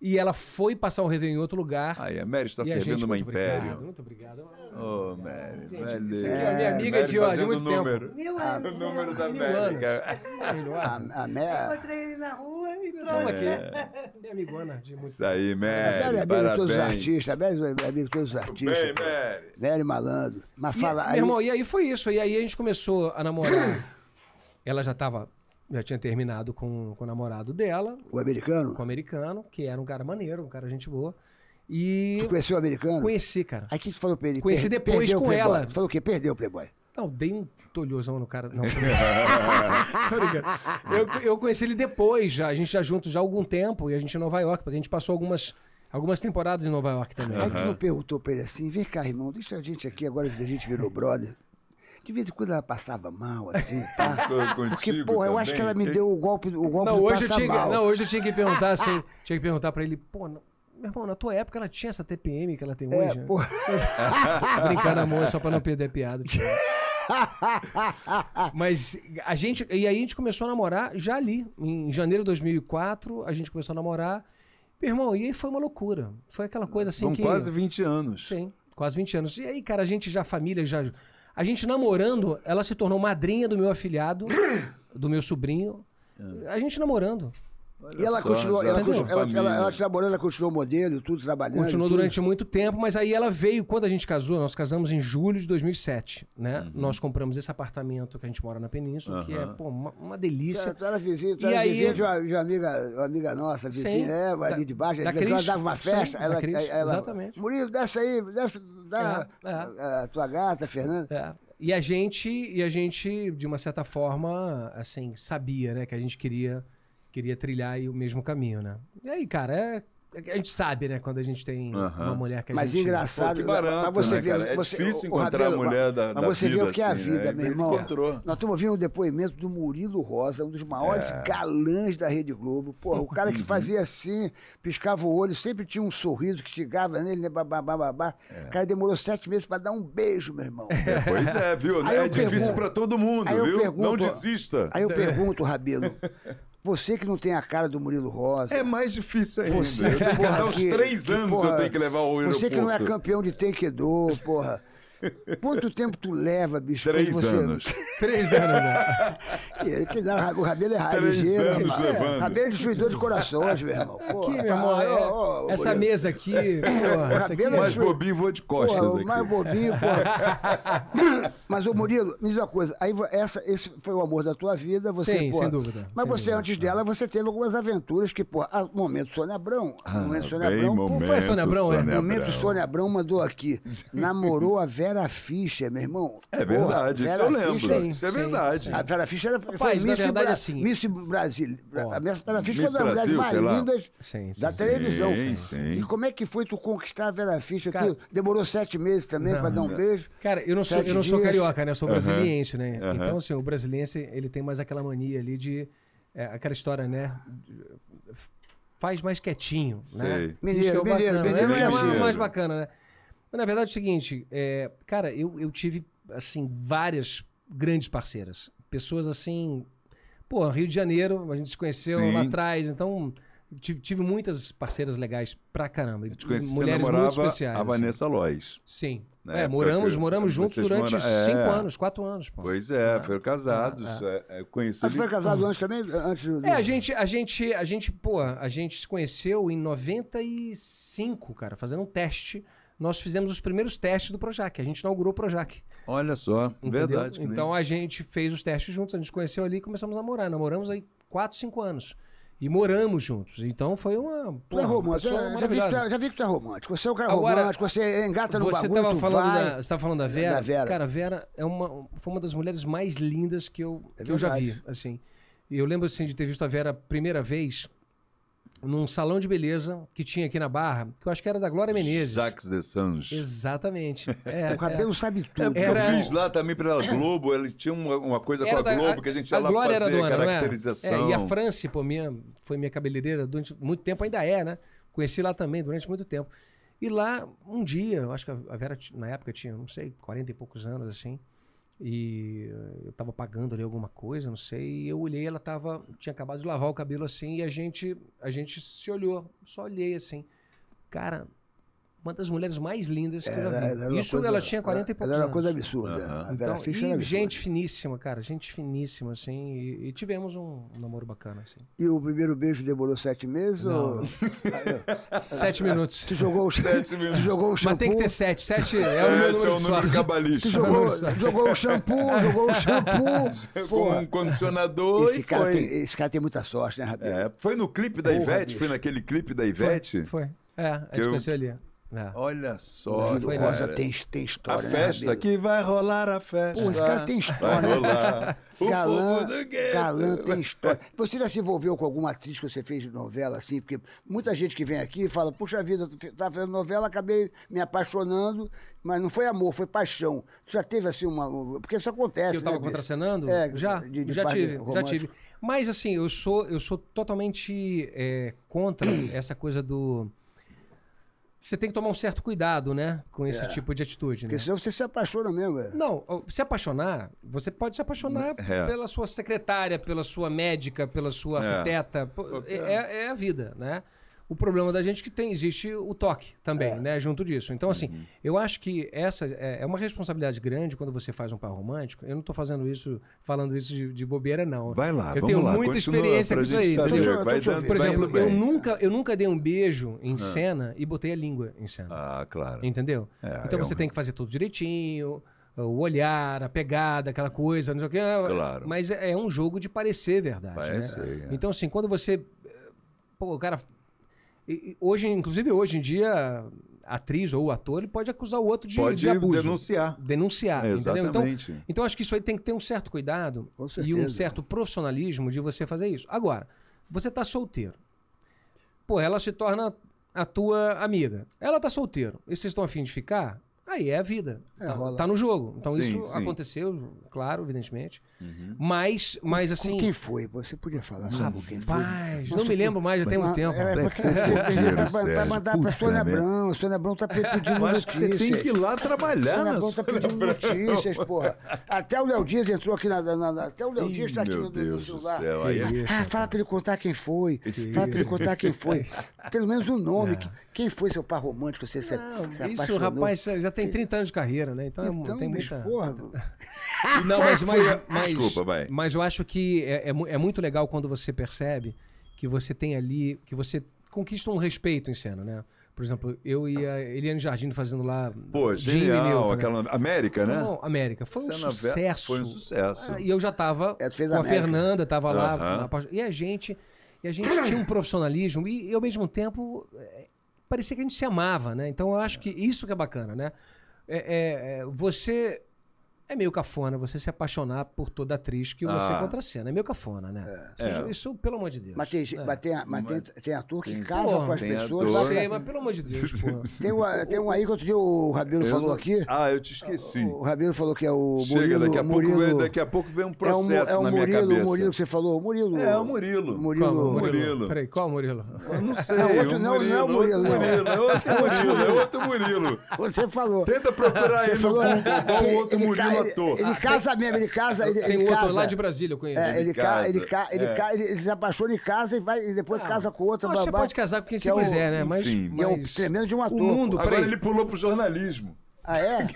E ela foi passar o um Réveillon em outro lugar. Aí, a Mary está servindo gente, uma muito Império. Obrigado, muito obrigado. Ô, oh, Mary, velho. Isso aqui é minha amiga Mary de, hoje, de muito número. tempo. Ah, né? Mil anos. Ah, o número da Mary. A, a Mary. Encontrei ele na rua e é. trouxe. aqui. É. Minha amigona de muito Isso aí, Mary. É, Mary é amiga de todos os artistas. A Mary amiga de todos os artistas. Bem, Mary. Velho malandro. Mas e, aí. Meu irmão, e aí foi isso. E aí a gente começou a namorar. ela já estava já tinha terminado com, com o namorado dela. O americano? Com o americano, que era um cara maneiro, um cara gente boa. E. Tu conheceu o americano? Conheci, cara. Aí que tu falou pra ele? Conheci per depois com ela. Tu falou o quê? Perdeu o Playboy. Não, dei um tolhosão no cara. Não, eu, eu conheci ele depois, já. A gente já junto já há algum tempo, e a gente em Nova York, porque a gente passou algumas. Algumas temporadas em Nova York também. Aí tu não perguntou pra ele assim, vem cá, irmão, deixa a gente aqui agora que a gente virou brother. De vez em quando ela passava mal, assim, tá? Porque, pô, eu acho que ela me deu o golpe, o golpe não, do hoje eu tinha, mal. Não, hoje eu tinha que perguntar, assim, tinha que perguntar pra ele, pô, não, meu irmão, na tua época ela tinha essa TPM que ela tem é, hoje? É, né? na mão é só pra não perder a piada. Tipo. Mas a gente. E aí a gente começou a namorar já ali. Em janeiro de 2004, a gente começou a namorar. Meu irmão, e aí foi uma loucura. Foi aquela coisa assim São que. quase 20 anos. Sim, quase 20 anos. E aí, cara, a gente já, família, já a gente namorando, ela se tornou madrinha do meu afilhado, do meu sobrinho. Ah. A gente namorando e ela continuou, ela, continuou ela, ela, ela, trabalhou, ela continuou modelo, tudo trabalhando. Continuou tudo. durante muito tempo, mas aí ela veio, quando a gente casou, nós casamos em julho de 2007, né? Uhum. Nós compramos esse apartamento que a gente mora na Península, uhum. que é, pô, uma, uma delícia. Tu era vizinho, tu era aí, vizinho de uma, de, uma, amiga, uma amiga nossa, vizinha, é, ali de baixo, da, ela dava uma festa. Sim, ela, Cris, ela, exatamente. Murilo, desce aí, desce, dá é, é, a, a, tua gata, Fernanda. É e a gente e a gente de uma certa forma assim sabia né que a gente queria queria trilhar o mesmo caminho, né? E aí, cara, é, é a gente sabe, né, quando a gente tem uhum. uma mulher que a mas gente... Mas engraçado, Pô, barato, mas você né, vê... É você, difícil o, encontrar Rabelo, a mulher da, mas da você vê o que é assim, a né? vida, né? meu irmão. Encontrou. Nós estamos ouvindo o depoimento do Murilo Rosa, um dos maiores é. galãs da Rede Globo. Porra, o cara que uhum. fazia assim, piscava o olho, sempre tinha um sorriso que chegava nele, né, babá, babá. É. O cara demorou sete meses para dar um beijo, meu irmão. É, pois é, viu? Aí é difícil para todo mundo, viu? Pergunto, Não desista. Aí eu pergunto, Rabelo, você que não tem a cara do Murilo Rosa. É mais difícil ainda. Você, porra, que, é uns três que, anos porra, eu tenho que levar o aeroporto. Você que não é campeão de taekwondo, porra. Quanto tempo tu leva, bicho? Três você... anos. Três anos, né? O Rabelo é raio ligeiro, anos irmão. Rabelo é destruidor de corações, meu irmão. Porra, aqui, meu irmão, ah, é, essa bonito. mesa aqui... Porra, o Rabelo aqui... É, é mais bobinho, vou de costas porra, aqui. Mais bobinho, porra. Mas, ô Murilo, me diz uma coisa. Aí, essa, esse foi o amor da tua vida, você... Sim, porra, sem dúvida. Mas sem você, dúvida. antes dela, você teve algumas aventuras que, pô, ah, momento Sônia Abrão. Ah, momento Sônia Abrão. Momento, foi Sônia Abrão, é? Momento Sônia Abrão mandou aqui. Namorou a velha Vera Fischer, meu irmão. É verdade, Vera isso eu lembro. Fischer, isso é verdade. Sim, A Vera Fischer era, Rapaz, foi Miss, verdade, Bra assim, Miss Brasil. Ó, a Vera Fischer foi uma das mais lindas da televisão. E como é que foi tu conquistar a Vera Fischer? Cara, tu demorou sete meses também para dar um beijo? Cara, eu não, sou, eu não sou carioca, né? Eu sou brasiliense, né? Então, assim, o brasiliense, ele tem mais aquela mania ali de... É, aquela história, né? Faz mais quietinho, né? Sei. né? Mineiro, é, é mineiro, mineiro. É mais bacana, né? Mas na verdade é o seguinte, é, cara, eu, eu tive, assim, várias grandes parceiras. Pessoas assim. Pô, Rio de Janeiro, a gente se conheceu Sim. lá atrás, então. Tive, tive, muitas parceiras legais pra caramba. Eu te conheci, mulheres você muito especiais. A assim. Vanessa assim. Lois. Sim. Né? É, moramos, moramos juntos durante mora... É. cinco é. anos, quatro anos. Pô. Pois é, ah, foram casados. Ah, ah. É, é. Conheci ah, ele... casado antes também? Antes do... É, a gente, a gente, a gente, pô, a gente se conheceu em 95, cara, fazendo um teste nós fizemos os primeiros testes do Projac. A gente inaugurou o Projac. Olha só, entendeu? verdade. Então a gente fez os testes juntos, a gente conheceu ali e começamos a namorar. Namoramos aí 4, 5 anos. E moramos juntos. Então foi uma. Pô, tu é romântico. Já, já, vi que tu, é já vi que tu é romântico. Você é o cara Agora, romântico, você engata no você bagulho, tava falando vai... Da, você estava falando da Vera? Da Vera. Cara, a Vera é uma, foi uma das mulheres mais lindas que eu, é que eu já vi. assim. E eu lembro assim, de ter visto a Vera a primeira vez num salão de beleza que tinha aqui na Barra, que eu acho que era da Glória Menezes. Jacques Sanz. Exatamente. É, o cabelo é, sabe tudo. Era... Eu fiz lá também pela Globo, ele tinha uma, uma coisa era com a Globo a, que a gente ia a lá Glória fazer era dona, é? caracterização. É? e a Franci, pô, minha, foi minha cabeleireira durante muito tempo, ainda é, né? Conheci lá também durante muito tempo. E lá, um dia, eu acho que a Vera na época tinha, não sei, 40 e poucos anos assim. E eh, eu tava pagando ali alguma coisa, não sei. E eu olhei, ela tava. Tinha acabado de lavar o cabelo assim. E a gente, a gente se olhou. Só olhei assim. Cara, uma das mulheres mais lindas que eu já vi. Isso coisa, ela tinha 40 e poucos Era uma coisa absurda. Uhum. Então, e absurda. gente finíssima, cara. Gente finíssima, assim. E, e tivemos um, namoro bacana, assim. E o primeiro beijo demorou sete meses? Ou... sete minutos. Tu jogou, sete tu jogou o shampoo. Mas tem que ter sete. Sete é o número, é o número cabalístico. Tu jogou, jogou o shampoo, jogou o shampoo. Com um condicionador esse cara, tem, esse cara tem muita sorte, né, Rabelo? É, foi no clipe da Ivete? Foi naquele clipe da Ivete? Foi. foi. É, a gente conheceu ali. É. Olha só, o Guido Rosa tem, tem história. A né, festa né, que vai rolar a festa. Pô, esse cara tem história, vai né? rolar. Galã, galã tem história. Você já se envolveu com alguma atriz que você fez de novela, assim? Porque muita gente que vem aqui fala, puxa vida, eu tava fazendo novela, acabei me apaixonando, mas não foi amor, foi paixão. Tu já teve assim uma. Porque isso acontece. Que eu tava né, contracenando? É, já, de, de já tive, já tive. Mas assim, eu sou, eu sou totalmente é, contra essa coisa do você tem que tomar um certo cuidado, né? Com esse é. tipo de atitude, né? Porque senão você se apaixona mesmo. É. Não, se apaixonar, você pode se apaixonar é. pela sua secretária, pela sua médica, pela sua é. arquiteta. É, é, a vida, né? O problema da gente é que tem, existe o toque também, é. né? Junto disso. Então, assim, uhum. eu acho que essa é, é, uma responsabilidade grande quando você faz um par romântico. Eu não estou fazendo isso, falando isso de, de, bobeira, não. Vai lá, Eu tenho lá, muita experiência com isso aí. Saber, vai então, Por exemplo, eu nunca, eu nunca dei um beijo em ah. cena e botei a língua em cena. Ah, claro. Entendeu? É, então é você tem que fazer tudo direitinho o olhar, a pegada, aquela coisa, não sei o Claro. Mas é, é um jogo de parecer verdade. Parece, né? é. Então, assim, quando você. Pô, o cara e, hoje, inclusive hoje em dia, atriz ou ator, ele pode acusar o outro de, pode de abuso. denunciar. Denunciar, é, Exatamente. Então, então acho que isso aí tem que ter um certo cuidado e um certo profissionalismo de você fazer isso. Agora, você está solteiro. Pô, ela se torna a tua amiga. Ela está solteira. E vocês estão afim de ficar? Aí é a vida. É, tá, tá, no jogo. Então sim, isso sim. aconteceu, claro, evidentemente. Uhum. Mas, mas assim. Com quem foi? Você podia falar não, sobre quem foi? Rapaz, não me lembro mais, já tem um tempo. É, porque, vai, mandar para Sônia Abrão. Sônia Abrão tá pedindo notícias. Você tem que ir lá trabalhar. Sônia Abrão tá pedindo notícias, porra. Até o Léo Dias entrou aqui na. na, na até o Léo Dias tá aqui no, no celular. Céu, é ah, fala para ele contar quem foi. Fala para ele contar quem foi. Pelo menos o nome. Ah. Quem foi seu par romântico? Você se, não, se Isso, rapaz, já tem 30 anos de carreira, né? Então, é então tem muita... Não, mas, mas, mas, Desculpa, vai. mas eu acho que é, é, é muito legal quando você percebe que você tem ali, que você conquista um respeito em cena, né? Por exemplo, eu e a Eliane Jardim fazendo lá. Pô, genial, Newton, né? aquela né? América, né? Não, América. Foi um Cena sucesso. Foi um sucesso. Ah, e eu já tava é, com a, a Fernanda, tava uh -huh. lá. Na... E a gente. E a gente tinha um profissionalismo e, ao mesmo tempo, é, parecia que a gente se amava, né? Então eu acho que isso que é bacana, né? É, é, é você é meio cafona você se apaixonar por toda atriz que você ah. contracena. É meio cafona, né? É. Isso, é. isso, pelo amor de Deus. Mas tem, é. mas tem, mas tem, tem ator que tem, casa porra, com as pessoas. Ator. Sei, mas pelo amor de Deus, tem, uma, tem um aí que outro dia o Rabino eu falou não... aqui. Ah, eu te esqueci. O, Rabino falou que é o Chega, Murilo. Daqui a, Murilo, pouco vem, daqui a pouco vem um é processo é é na Murilo, minha cabeça. o Murilo que você falou. Murilo. É, é, o Murilo. Murilo. Qual, Murilo. Murilo. Peraí, qual Murilo? Eu não é sei. É outro, não, não é o Murilo. É outro Murilo. É outro Murilo. Você falou. Tenta procurar ele no outro Murilo? Ele ah, casa mesmo, ele casa. Ele, tem ele outro lá de Brasília, eu conheço. É, ele, casa, ele, ca, ele, é. ca, ele, se apaixona e casa e vai e depois casa com outra. Você pode casar com quem você é quiser, né? Mas é o tremendo de um ator. O mundo, Agora ele pulou pro jornalismo. Ah, é?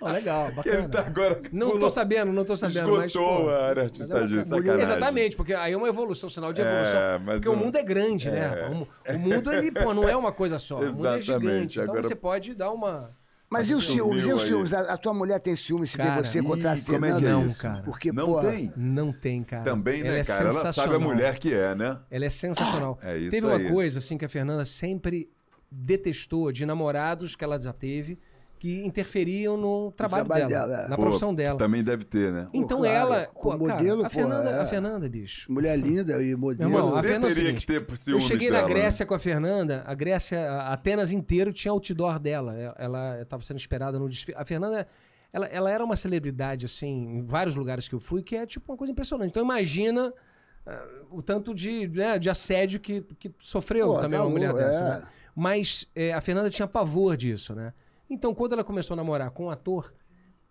Oh, legal, bacana. Ele tá agora não pulou, tô sabendo, não tô sabendo. Escutou mas, pô, a área artistagem, é sacanagem. Exatamente, porque aí é uma evolução, sinal de é, evolução. É, porque um... o mundo é grande, é. né? O, o mundo, ele, pô, não é uma coisa só. Exatamente. O mundo é gigante. Então agora... Então você pode dar uma... Mas e os ciúmes? E os ciúmes? A, a tua mulher tem ciúmes se vê você contracenando? Como é que não, cara. Porque, não porra, tem. Não tem, cara. Também, né, é cara? ela sabe a mulher que é, né? Ela é sensacional. É isso Teve aí. uma coisa, assim, que a Fernanda sempre detestou de namorados que ela já teve que interferiam no trabalho, trabalho dela, dela, é. na pô, profissão dela. Também deve ter, né? Então pô, ela, pô, modelo, cara, a Fernanda, é. a Fernanda, bicho. Mulher linda e modelo. Irmão, Você a Fernanda é teria seguinte, que ter Eu cheguei dela, na né? Grécia né? com a Fernanda, a Grécia, a Atenas inteiro tinha outdoor dela. É, ela estava sendo esperada no desfile. A Fernanda ela, ela era uma celebridade, assim, em vários lugares que eu fui, que é tipo uma coisa impressionante. Então imagina uh, o tanto de, né, de assédio que, que sofreu Pô, também uma mulher é. dessa, né? Mas é, a Fernanda tinha pavor disso, né? Então, quando ela começou a namorar com um ator,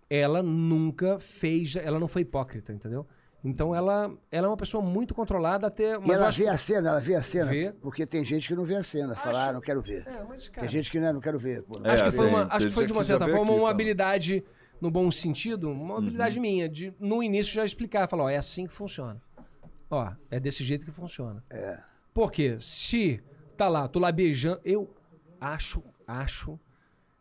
ela nunca fez. Ela não foi hipócrita, entendeu? Então ela, ela é uma pessoa muito controlada até. Mas e ela acho... vê a cena, ela vê a cena. Vê. Porque tem gente que não vê a cena, fala, ah, não quero ver. É, mas, cara... Tem gente que não, é, não quero ver. Pô, é, acho, que foi Uma, acho, que foi de uma certa forma aqui, uma habilidade, no bom sentido, uma uhum. habilidade uhum. minha, de no início já explicar, falar, ó, é assim que funciona. Ó, é desse jeito que funciona. É. Porque se tá lá, tô lá beijando, eu acho, acho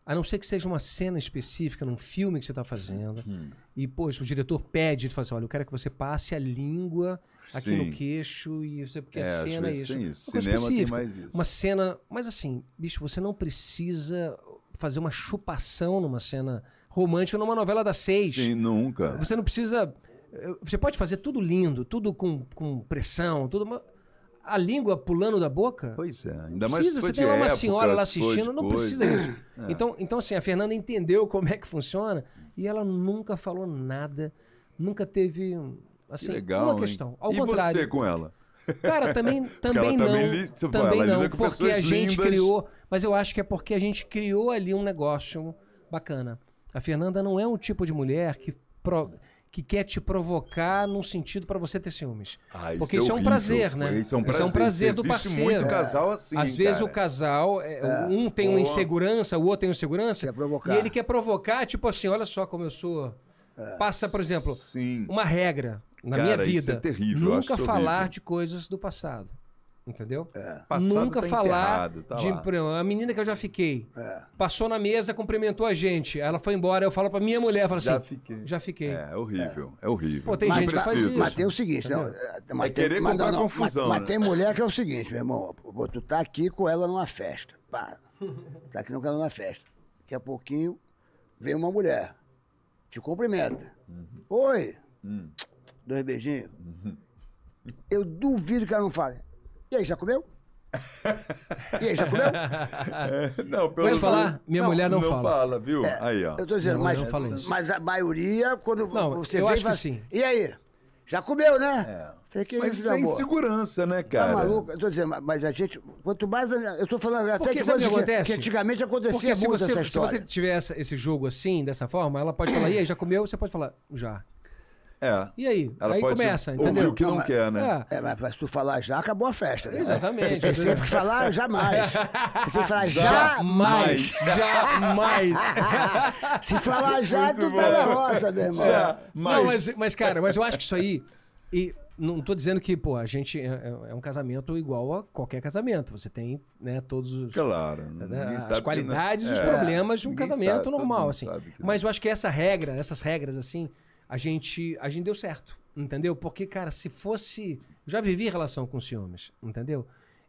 a não ser que seja uma cena específica, num filme que você está fazendo. Hum. E, poxa, o diretor pede, ele fala assim, olha, eu quero que você passe a língua aqui Sim. no queixo, e você, porque é, a cena é isso. isso. Uma Cinema tem mais isso. Uma cena... Mas assim, bicho, você não precisa fazer uma chupação numa cena romântica numa novela das seis. Sim, nunca. Você não precisa... Eh, você pode fazer tudo lindo, tudo com, com pressão, tudo a língua pulando da boca? Pois é, ainda mais precisa, você tem lá uma época, senhora lá assistindo, não precisa disso. É. Então, então, assim, a Fernanda entendeu como é que funciona e ela nunca falou nada, nunca teve hum, assim, que legal, uma questão. Hein? Ao e contrário. você com ela? Cara, também, também não. Tipo, também, li... também não, porque a gente lindas. criou. Mas eu acho que é porque a gente criou ali um negócio bacana. A Fernanda não é um tipo de mulher que. Pro que quer te provocar num sentido para você ter ciúmes. Ah, Porque isso é, isso é um prazer, né? Isso é um prazer, isso é um prazer do parceiro. muito casal assim. Às vezes cara. o casal, é, é. um tem uma insegurança, o outro tem insegurança. Quer provocar. E ele quer provocar, tipo assim: olha só como eu sou. É. Passa, por exemplo, Sim. uma regra na cara, minha vida. Isso é terrível, nunca é falar horrível. de coisas do passado. Entendeu? É. Nunca tá falar tá de. Lá. A menina que eu já fiquei é. passou na mesa, cumprimentou a gente. Ela foi embora. Eu falo pra minha mulher, falo assim: Já fiquei. Já fiquei. É, é horrível. É, é horrível. Pô, tem mas, gente que faz isso. Mas tem o seguinte: né? é, não, mas, tem, mas, não, não, confusão. Mas, né? tem mulher que é o seguinte, meu irmão: tu tá aqui com ela numa festa. Pá. Tá aqui com ela numa festa. Daqui a pouquinho vem uma mulher, te cumprimenta. Uhum. Oi. Uhum. Dois beijinhos. Uhum. Eu duvido que ela não fale. E aí, já comeu? E aí, já comeu? É, não, pelo menos. falar? Minha não, mulher não, não fala. fala viu? É, aí, ó. Eu tô dizendo, mas, mas a maioria, quando não, você eu vem, acho fala, que assim, sim. E aí? Já comeu, né? É. Falei, que mas isso, é insegurança, né, tá cara? Tá maluco? Eu tô dizendo, mas a gente. Quanto mais. Eu tô falando até Porque, de que, acontece? que antigamente acontecia Porque muito você, essa história. Se você tiver esse jogo assim, dessa forma, ela pode falar, e aí, já comeu? Você pode falar, já. É. E aí? Ela aí começa, entendeu? o que não, não quer, né? É. é, mas se tu falar já, acabou a festa, né? Exatamente. Você sempre que falar jamais. Você tem que falar jamais. Jamais. se falar já, tu tá na roça, meu irmão. Já, mas... Não, mas, mas, cara, mas eu acho que isso aí... E não tô dizendo que, pô, a gente é, é, é um casamento igual a qualquer casamento. Você tem, né, todos os... Claro. Né, as qualidades e os é, problemas de um casamento sabe, normal, assim. Mas eu acho que essa regra, essas regras, assim a gente, a gente deu certo, entendeu? Porque, cara, se fosse. Já vivi relação com ciúmes, entendeu?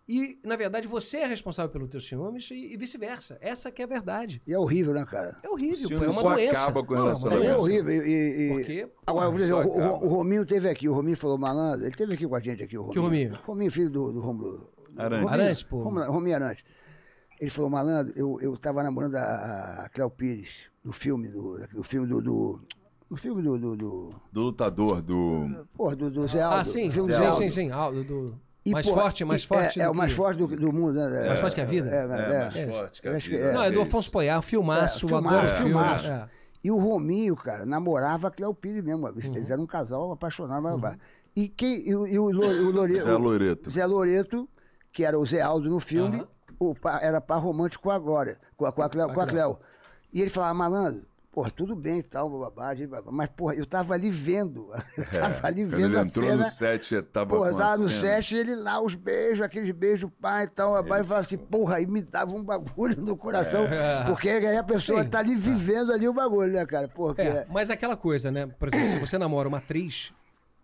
E, na verdade, você é responsável pelo teu ciúmes e, e vice-versa. Essa que é a verdade. E é horrível, né, cara? É horrível, pô, é uma doença. acaba com não, relação não, é, é horrível. E, e... Agora, por exemplo, o, o, Rominho teve aqui, o Rominho falou malandro, ele teve aqui com a gente aqui, o Rominho. Que Rominho? Rominho, filho do, do Romulo. Arantes. Rominho, Arantes, pô. Rominho Arantes. Ele falou, malandro, eu, eu tava namorando a, a Cléo Pires, do filme, do, do filme do, do o filme do. Do, do... do lutador, do. Porra, do, do Zé Aldo. Ah, sim, sim, sim, sim, Aldo. Do... E, mais porra, forte, mais é, forte. É, é o mais que... forte do, do mundo, né? É, mais forte que a vida? É, é, é mais é. forte que a vida. Não, é do é Afonso Poiar, filmaço, filmaço, filmaço. filmaço. E o Rominho, cara, namorava a o Pires mesmo. Uhum. Eles uhum. eram um casal apaixonado. Uhum. E, quem, e, o, e o, o Zé Loreto. Zé Loreto, que era o Zé Aldo no filme, uhum. o, era par romântico com a Glória, com a, com com a Cléo. E ele falava, malandro, Porra, tudo bem e tal, bababá, mas, porra, eu tava ali vendo. Eu é, tava ali vendo ele a entrou cena, no set, tava Porra, tava no cena. set, ele lá, os beijos, aqueles beijos, pai e tal, babá, e fala assim, porra, aí me dava um bagulho no coração, é. porque aí a pessoa Sim. tá ali é. vivendo ali o bagulho, né, cara? Porque... É, mas aquela coisa, né? Por exemplo, se você namora uma atriz,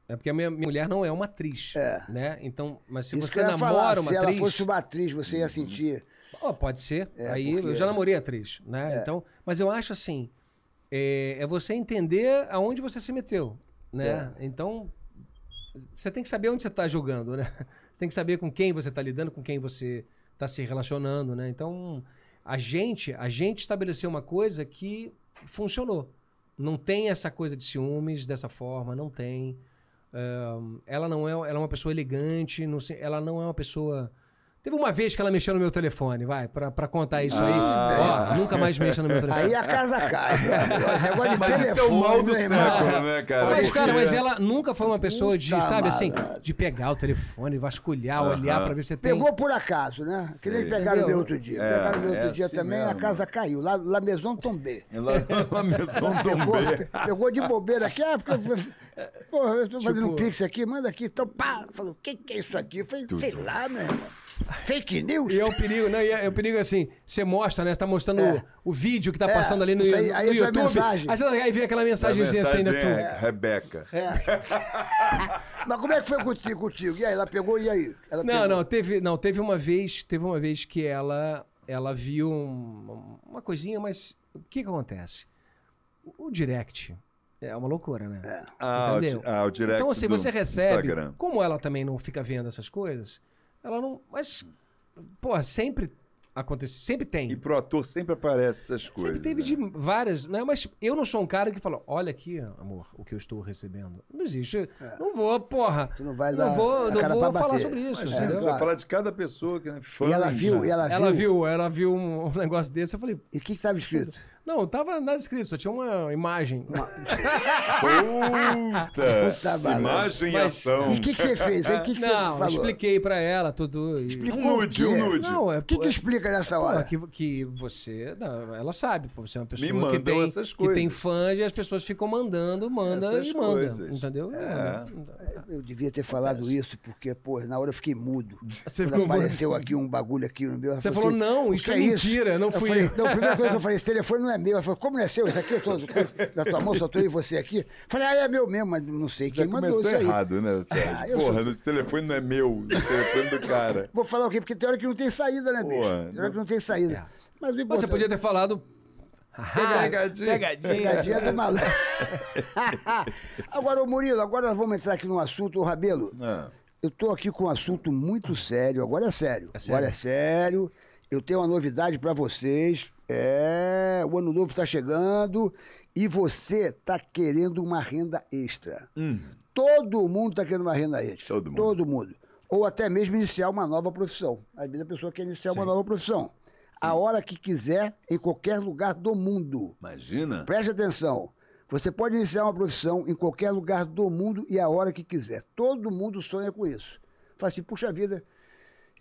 é porque a minha, minha, mulher não é uma atriz. É. Né? Então, mas se Isso você namora falar, uma se atriz. Se ela fosse uma atriz, você ia uhum. sentir. Oh, pode ser. É, Aí porque... eu já namorei atriz, né? É. Então, mas eu acho assim é, é você entender aonde você se meteu, né? É. Então, você tem que saber onde você está jogando, né? Você tem que saber com quem você está lidando, com quem você está se relacionando, né? Então, a gente, a gente estabeleceu uma coisa que funcionou. Não tem essa coisa de ciúmes dessa forma, não tem. ela não é, ela é uma pessoa elegante, não, ela não é uma pessoa Teve uma vez que ela mexeu no meu telefone, vai, pra, pra contar isso aí. Ah, Ó, é. nunca mais mexa no meu telefone. Aí a casa cai. Agora de mas telefone, isso é o mal do século, né, cara? Mas, cara, é. mas ela nunca foi uma pessoa de, Puta sabe assim, de pegar o telefone, vasculhar, uh -huh. olhar pra ver se tem... Pegou por acaso, né? Que nem pegaram meu outro dia. É, pegaram meu outro é dia assim também, mesmo. a casa caiu. Lá, lá Maison Tombé. Lá, lá Maison Tombé. Pegou, pegou de bobeira aqui, ah, porque... Pô, eu tô fazendo tipo... um pix aqui, manda aqui, então pá! Falou, o que que é isso aqui? Eu falei, sei lá, meu irmão. Fake news? E é o perigo, né? E é, é, o perigo assim, você mostra, né? Você tá mostrando é. o, o, vídeo que tá é. passando ali no, aí, aí no YouTube. Mensagem. Aí, aí vem aquela mensagenzinha mensagem assim, né? É, Rebeca. É. Mas como é que foi contigo, contigo? E aí, ela pegou e aí? Ela não, pegou. não, teve, não, teve uma vez, teve uma vez que ela ela viu uma coisinha, mas o que que acontece? O, o direct, é uma loucura, né? É. Ah, Entendeu? O, ah, o direct Então, assim, você recebe. Instagram. Como ela também não fica vendo essas coisas, ela não. Mas, porra, sempre acontece, sempre tem. E pro ator sempre aparece essas coisas. Sempre teve né? de várias, né? Mas eu não sou um cara que fala, olha aqui, amor, o que eu estou recebendo. Não existe. É. Não vou, porra. Tu não vai dar Não vou, não vou falar bater. sobre isso. é, você vai falar de cada pessoa que né, fã, e ela viu, e né? ela viu. Ela viu, ela viu um negócio desse, eu falei. E o que estava escrito? Não, tava nada escrito, só tinha uma imagem. Puta! Puta imagem e ação. E o que, você fez? O que, não, você falou? expliquei pra ela tudo. Explicou um nude, um nude. Não, é, o que, que é explica nessa hora? que, que você... Não, ela sabe, pô, você é uma pessoa que tem, essas coisas. que tem fãs e as pessoas ficam mandando, manda essas e manda. Coisas. Entendeu? É. é eu devia ter falado isso porque, pô, na hora eu fiquei mudo. Você ficou apareceu mudo. aqui um bagulho aqui no meu... Você falou, assim, não, isso é, é mentira, isso? não fui eu. Falei, não, a primeira coisa que eu falei, esse telefone não é meu, ela falou, como não é seu? Isso aqui eu tô da tua mão, só tô eu e você aqui. Falei, ah, é meu mesmo, mas não sei quem Já mandou isso aí. errado, né, Ah, Porra, sou... esse telefone não é meu, esse telefone é do cara. Vou falar o quê? Porque tem hora que não tem saída, né, Porra, bicho? Tem hora que não tem saída. É. Mas, mas você podia ter falado... Ah, pegadinha. Pegadinha. Pegadinha do malandro. agora, ô Murilo, agora nós vamos entrar aqui num assunto, ô Rabelo. Ah. Eu tô aqui com um assunto muito sério, agora é sério. É sério? Agora é sério. Eu tenho uma novidade para vocês. É, o ano novo está chegando e você está querendo uma renda extra. Hum. Todo mundo está querendo uma renda extra. Todo mundo. Todo mundo. Ou até mesmo iniciar uma nova profissão. Às vezes a pessoa quer iniciar Sim. uma nova profissão. Sim. A hora que quiser, em qualquer lugar do mundo. Imagina. Preste atenção. Você pode iniciar uma profissão em qualquer lugar do mundo e a hora que quiser. Todo mundo sonha com isso. Fala assim, puxa vida,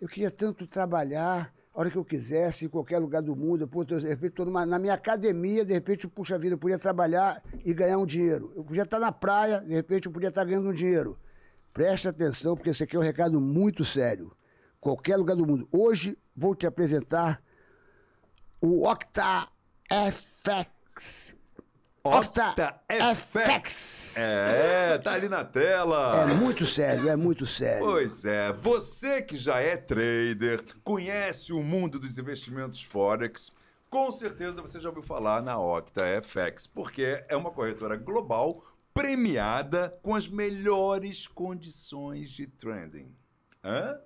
eu queria tanto trabalhar a hora que eu quisesse, em qualquer lugar do mundo. de repente, tô numa, na minha academia, de repente, puxa vida, eu podia trabalhar e ganhar um dinheiro. Eu podia estar na praia, de repente, eu podia estar ganhando um dinheiro. Presta atenção, porque isso aqui é um recado muito sério. Qualquer lugar do mundo. Hoje vou te apresentar o Octa FX Opta FX. É, tá ali na tela. É muito sério, é muito sério. Pois é, você que já é trader, conhece o mundo dos investimentos Forex, com certeza você já ouviu falar na Octa FX, porque é uma corretora global premiada com as melhores condições de trading. Hã?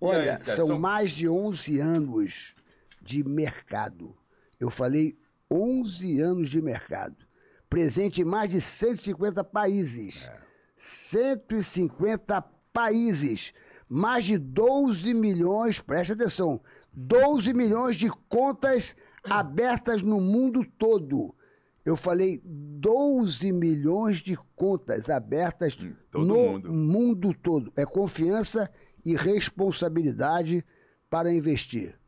Olha, aí, são, são mais de 11 anos de mercado. Eu falei 11 anos de mercado presente em mais de 150 países. É. 150 países. Mais de 12 milhões, presta atenção, 12 milhões de contas abertas no mundo todo. Eu falei 12 milhões de contas abertas todo no mundo. mundo todo. É confiança e responsabilidade para investir.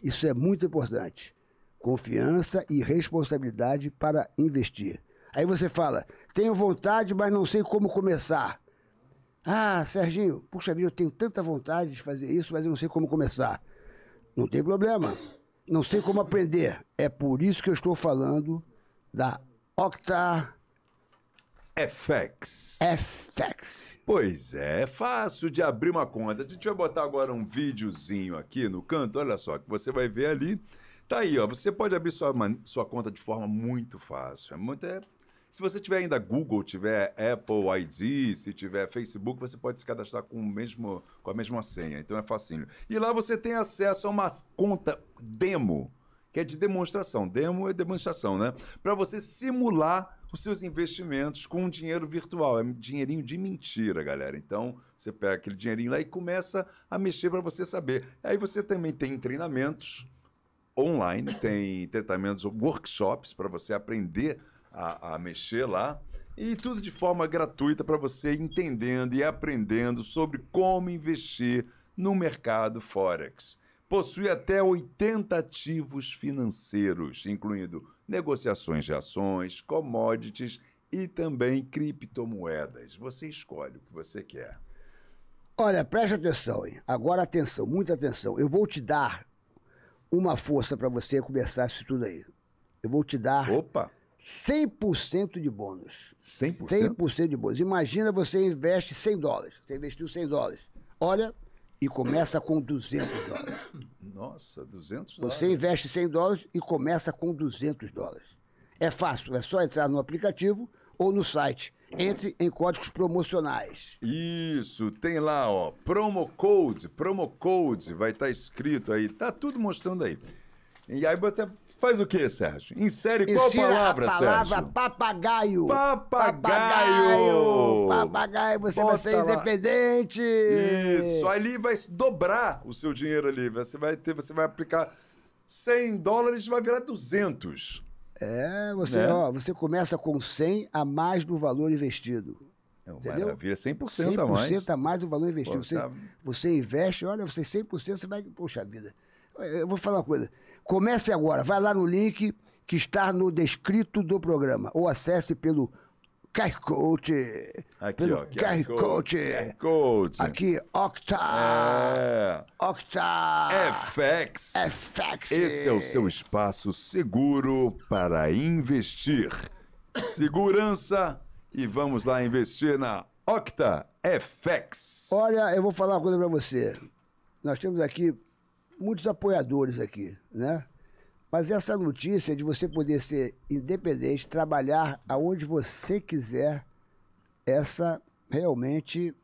Isso é muito importante. Confiança e responsabilidade para investir. Aí você fala, tenho vontade, mas não sei como começar. Ah, Serginho, puxa vida, eu tenho tanta vontade de fazer isso, mas eu não sei como começar. Não tem problema. Não sei como aprender. É por isso que eu estou falando da Octa FX. FX. Pois é, é fácil de abrir uma conta. A gente vai botar agora um videozinho aqui no canto, olha só, que você vai ver ali. Tá aí, ó. Você pode abrir sua, sua conta de forma muito fácil. É muito. É se você tiver ainda Google, tiver Apple ID, se tiver Facebook, você pode se cadastrar com, o mesmo, com a mesma senha. Então é facinho. E lá você tem acesso a uma conta demo, que é de demonstração. Demo é demonstração, né? Para você simular os seus investimentos com dinheiro virtual. É um dinheirinho de mentira, galera. Então, você pega aquele dinheirinho lá e começa a mexer para você saber. Aí você também tem treinamentos online, tem tentamentos workshops para você aprender a, a mexer lá. E tudo de forma gratuita para você entendendo e aprendendo sobre como investir no mercado Forex. Possui até 80 ativos financeiros, incluindo negociações de ações, commodities e também criptomoedas. Você escolhe o que você quer. Olha, preste atenção, hein? agora atenção, muita atenção. Eu vou te dar uma força para você começar isso tudo aí. Eu vou te dar Opa. 100% de bônus. 100%? 100% de bônus. Imagina você investe 100 dólares. Você investiu 100 dólares. Olha e começa com 200 dólares. Nossa, 200 dólares. Você investe 100 dólares e começa com 200 dólares. É fácil, é só entrar no aplicativo ou no site. Entre em códigos promocionais. Isso, tem lá, ó, promo code, promo code, vai estar tá escrito aí, tá tudo mostrando aí. E aí, até Faz o quê, Sérgio? Insere qual Insira palavra, a palavra Sérgio? papagaio. Papagaio. Papagaio, você Bota vai ser lá. independente. Isso, ali vai dobrar o seu dinheiro ali. Você vai ter, você vai aplicar 100 dólares, e vai virar 200. É, você, né? ó, você começa com 100 a mais do valor investido. É Entendeu? Maravilha, 100%, 100 a mais. 100% a mais do valor investido. Pô, você, você investe, olha, você 100%, você vai... Poxa vida. Eu vou falar uma coisa. Comece agora, vai lá no link que está no descrito do programa ou acesse pelo QR Code. Aqui, pelo ó. QR, Code. Code. Aqui, Octa. É. Octa. FX. FX. Esse é o seu espaço seguro para investir. Segurança e vamos lá investir na Octa FX. Olha, eu vou falar uma coisa para você. Nós temos aqui muitos apoiadores aqui, né? Mas essa notícia de você poder ser independente, trabalhar aonde você quiser, essa realmente.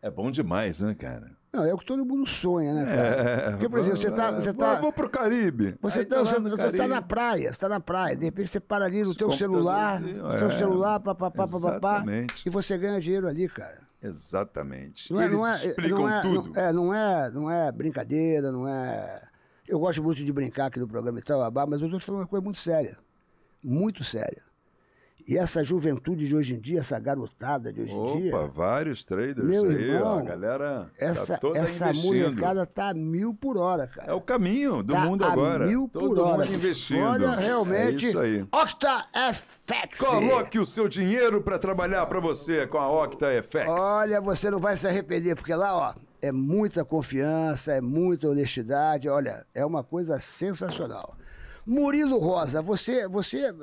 É bom demais, né, cara? Não, é o que todo mundo sonha, né, cara? É, Porque, por exemplo, você tá. Você tá eu vou pro Caribe. Você, tá, tá, tá, você, você Caribe. tá na praia, você tá na praia, de repente você ali no seu celular, no seu é. celular, papapá, papapá, e você ganha dinheiro ali, cara. Exatamente. Não é, Eles não é, é explicam não é, tudo. Não, é, não é, não é brincadeira, não é. Eu gosto muito de brincar aqui no programa e tal, mas eu estou te falando uma coisa muito séria. Muito séria. E essa juventude de hoje em dia, essa garotada de hoje Opa, em dia. Opa, vários traders meu aí, irmão, ó, a galera. Essa, tá essa molecada tá a mil por hora, cara. É o caminho do tá mundo a agora. Mil por hora. Mundo investindo. Olha, é realmente. É isso aí. Octa FX. Coloque o seu dinheiro para trabalhar para você com a Octa FX. Olha, você não vai se arrepender, porque lá, ó, é muita confiança, é muita honestidade. Olha, é uma coisa sensacional. Murilo Rosa, você, você eh,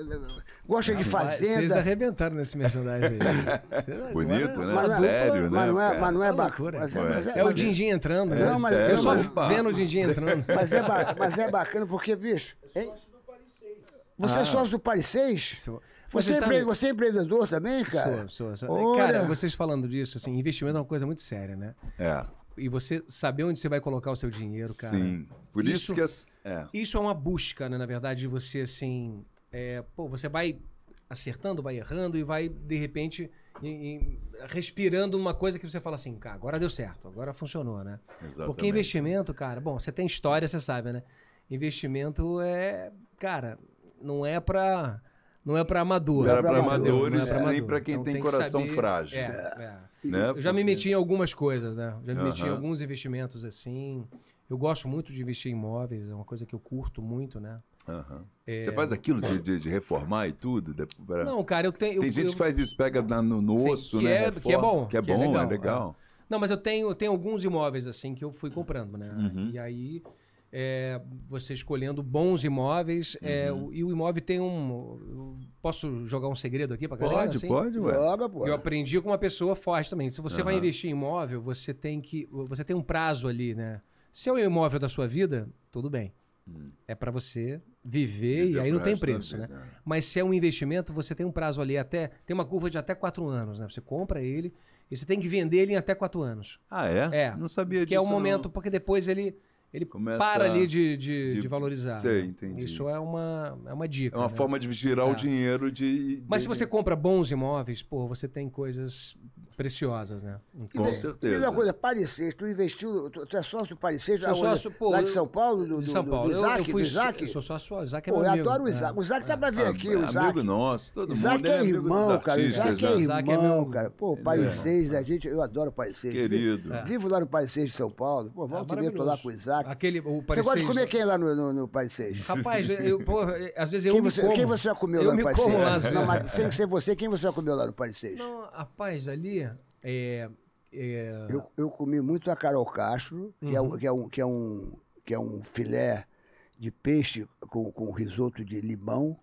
gosta não, de fazenda. Vocês arrebentaram nesse merchandising aí. Bonito, né? Mas, é Sério, né? mas né? Não é, mas não é, é bacana. Mas é, mas é, é, o é- Dindim entrando, né? Não, mas, eu é só né? vendo o Dindim entrando. Mas é, mas é bacana porque, bicho. Hein? Você ah. é sócio do Paris 6? Você, você, sabe... você, é empreendedor também, cara? Sou, sou. sou. Olha... Cara, vocês falando disso, assim, investimento é uma coisa muito séria, né? É e você saber onde você vai colocar o seu dinheiro, cara. Sim. Por isso, isso que as, é. Isso é uma busca, né, na verdade, de você assim, é, pô, você vai acertando, vai errando e vai de repente e, e, respirando uma coisa que você fala assim, cara, agora deu certo, agora funcionou, né? Exatamente. Porque investimento, cara, bom, você tem história, você sabe, né? Investimento é, cara, não é para não é para amador. Não é para é amadores, é nem para quem então, tem, tem coração saber, frágil. É, é. é. Né? Eu já me meti em algumas coisas, né? Já me uhum. meti em alguns investimentos assim. Eu gosto muito de investir em imóveis, é uma coisa que eu curto muito, né? Uhum. É... Você faz aquilo de, de, de reformar e tudo? De, pra... Não, cara, eu tenho. Tem eu, gente eu... que faz isso, pega na, no, no Sim, osso, né? É, é Reforma, é que é bom. Que é bom, que é legal. É legal. Não, mas eu tenho, tenho alguns imóveis assim que eu fui comprando, né? Uhum. E aí é, você escolhendo bons imóveis é, uhum. é, o, e o imóvel tem um. Posso jogar um segredo aqui para galera? Pode, assim? pode, ué. Joga, pô. Eu aprendi com uma pessoa forte também. Se você uhum. vai investir em imóvel, você tem que, você tem um prazo ali, né? Se é o imóvel da sua vida, tudo bem. Hum. É para você viver e aí não tem preço, né? É. Mas se é um investimento, você tem um prazo ali até. Tem uma curva de até quatro anos, né? Você compra ele e você tem que vender ele em até quatro anos. Ah, é? É. Não sabia que disso. Que é o momento, não. porque depois ele ele Começa para ali de, de, de, de valorizar. Sei, né? entendi. Isso é uma, é uma dica. É uma né? forma de girar é. o dinheiro de, de, Mas se você compra bons imóveis, pô, você tem coisas preciosas, né? Então, com certeza. E uma coisa, Parecer, tu investiu, tu, tu é sócio do Parecer, sou sócio, pô, lá de São Paulo, do, São Paulo. Do, do Isaac, eu, eu fui, do Isaac? Eu sou sócio, o Isaac é pô, meu eu amigo. eu adoro o né? Isaac, o Isaac tá pra vir ah, aqui, o Isaac. Amigo nosso, todo Isaac mundo. É, é irmão, cara, Isaac é irmão, Isaac é irmão, cara. Pô, o Parecer da gente, eu adoro o Parecer. Querido. É. Vivo lá no Parecer de São Paulo, pô, volta é, e tô lá com o Isaac. Aquele, o Parecer... Você gosta de comer né? quem lá no, no, no Parecer? Rapaz, eu, pô, às vezes eu quem você, Quem você já comeu lá no Parecer? Não, mas sem ser você, quem você já comeu lá no Parecer? Não, rapaz, ali... É, é... Eu, eu, comi muito a Carol Castro, que, é uhum. é, que, é um, que, é um, que é um filé de peixe com, com risoto de limão.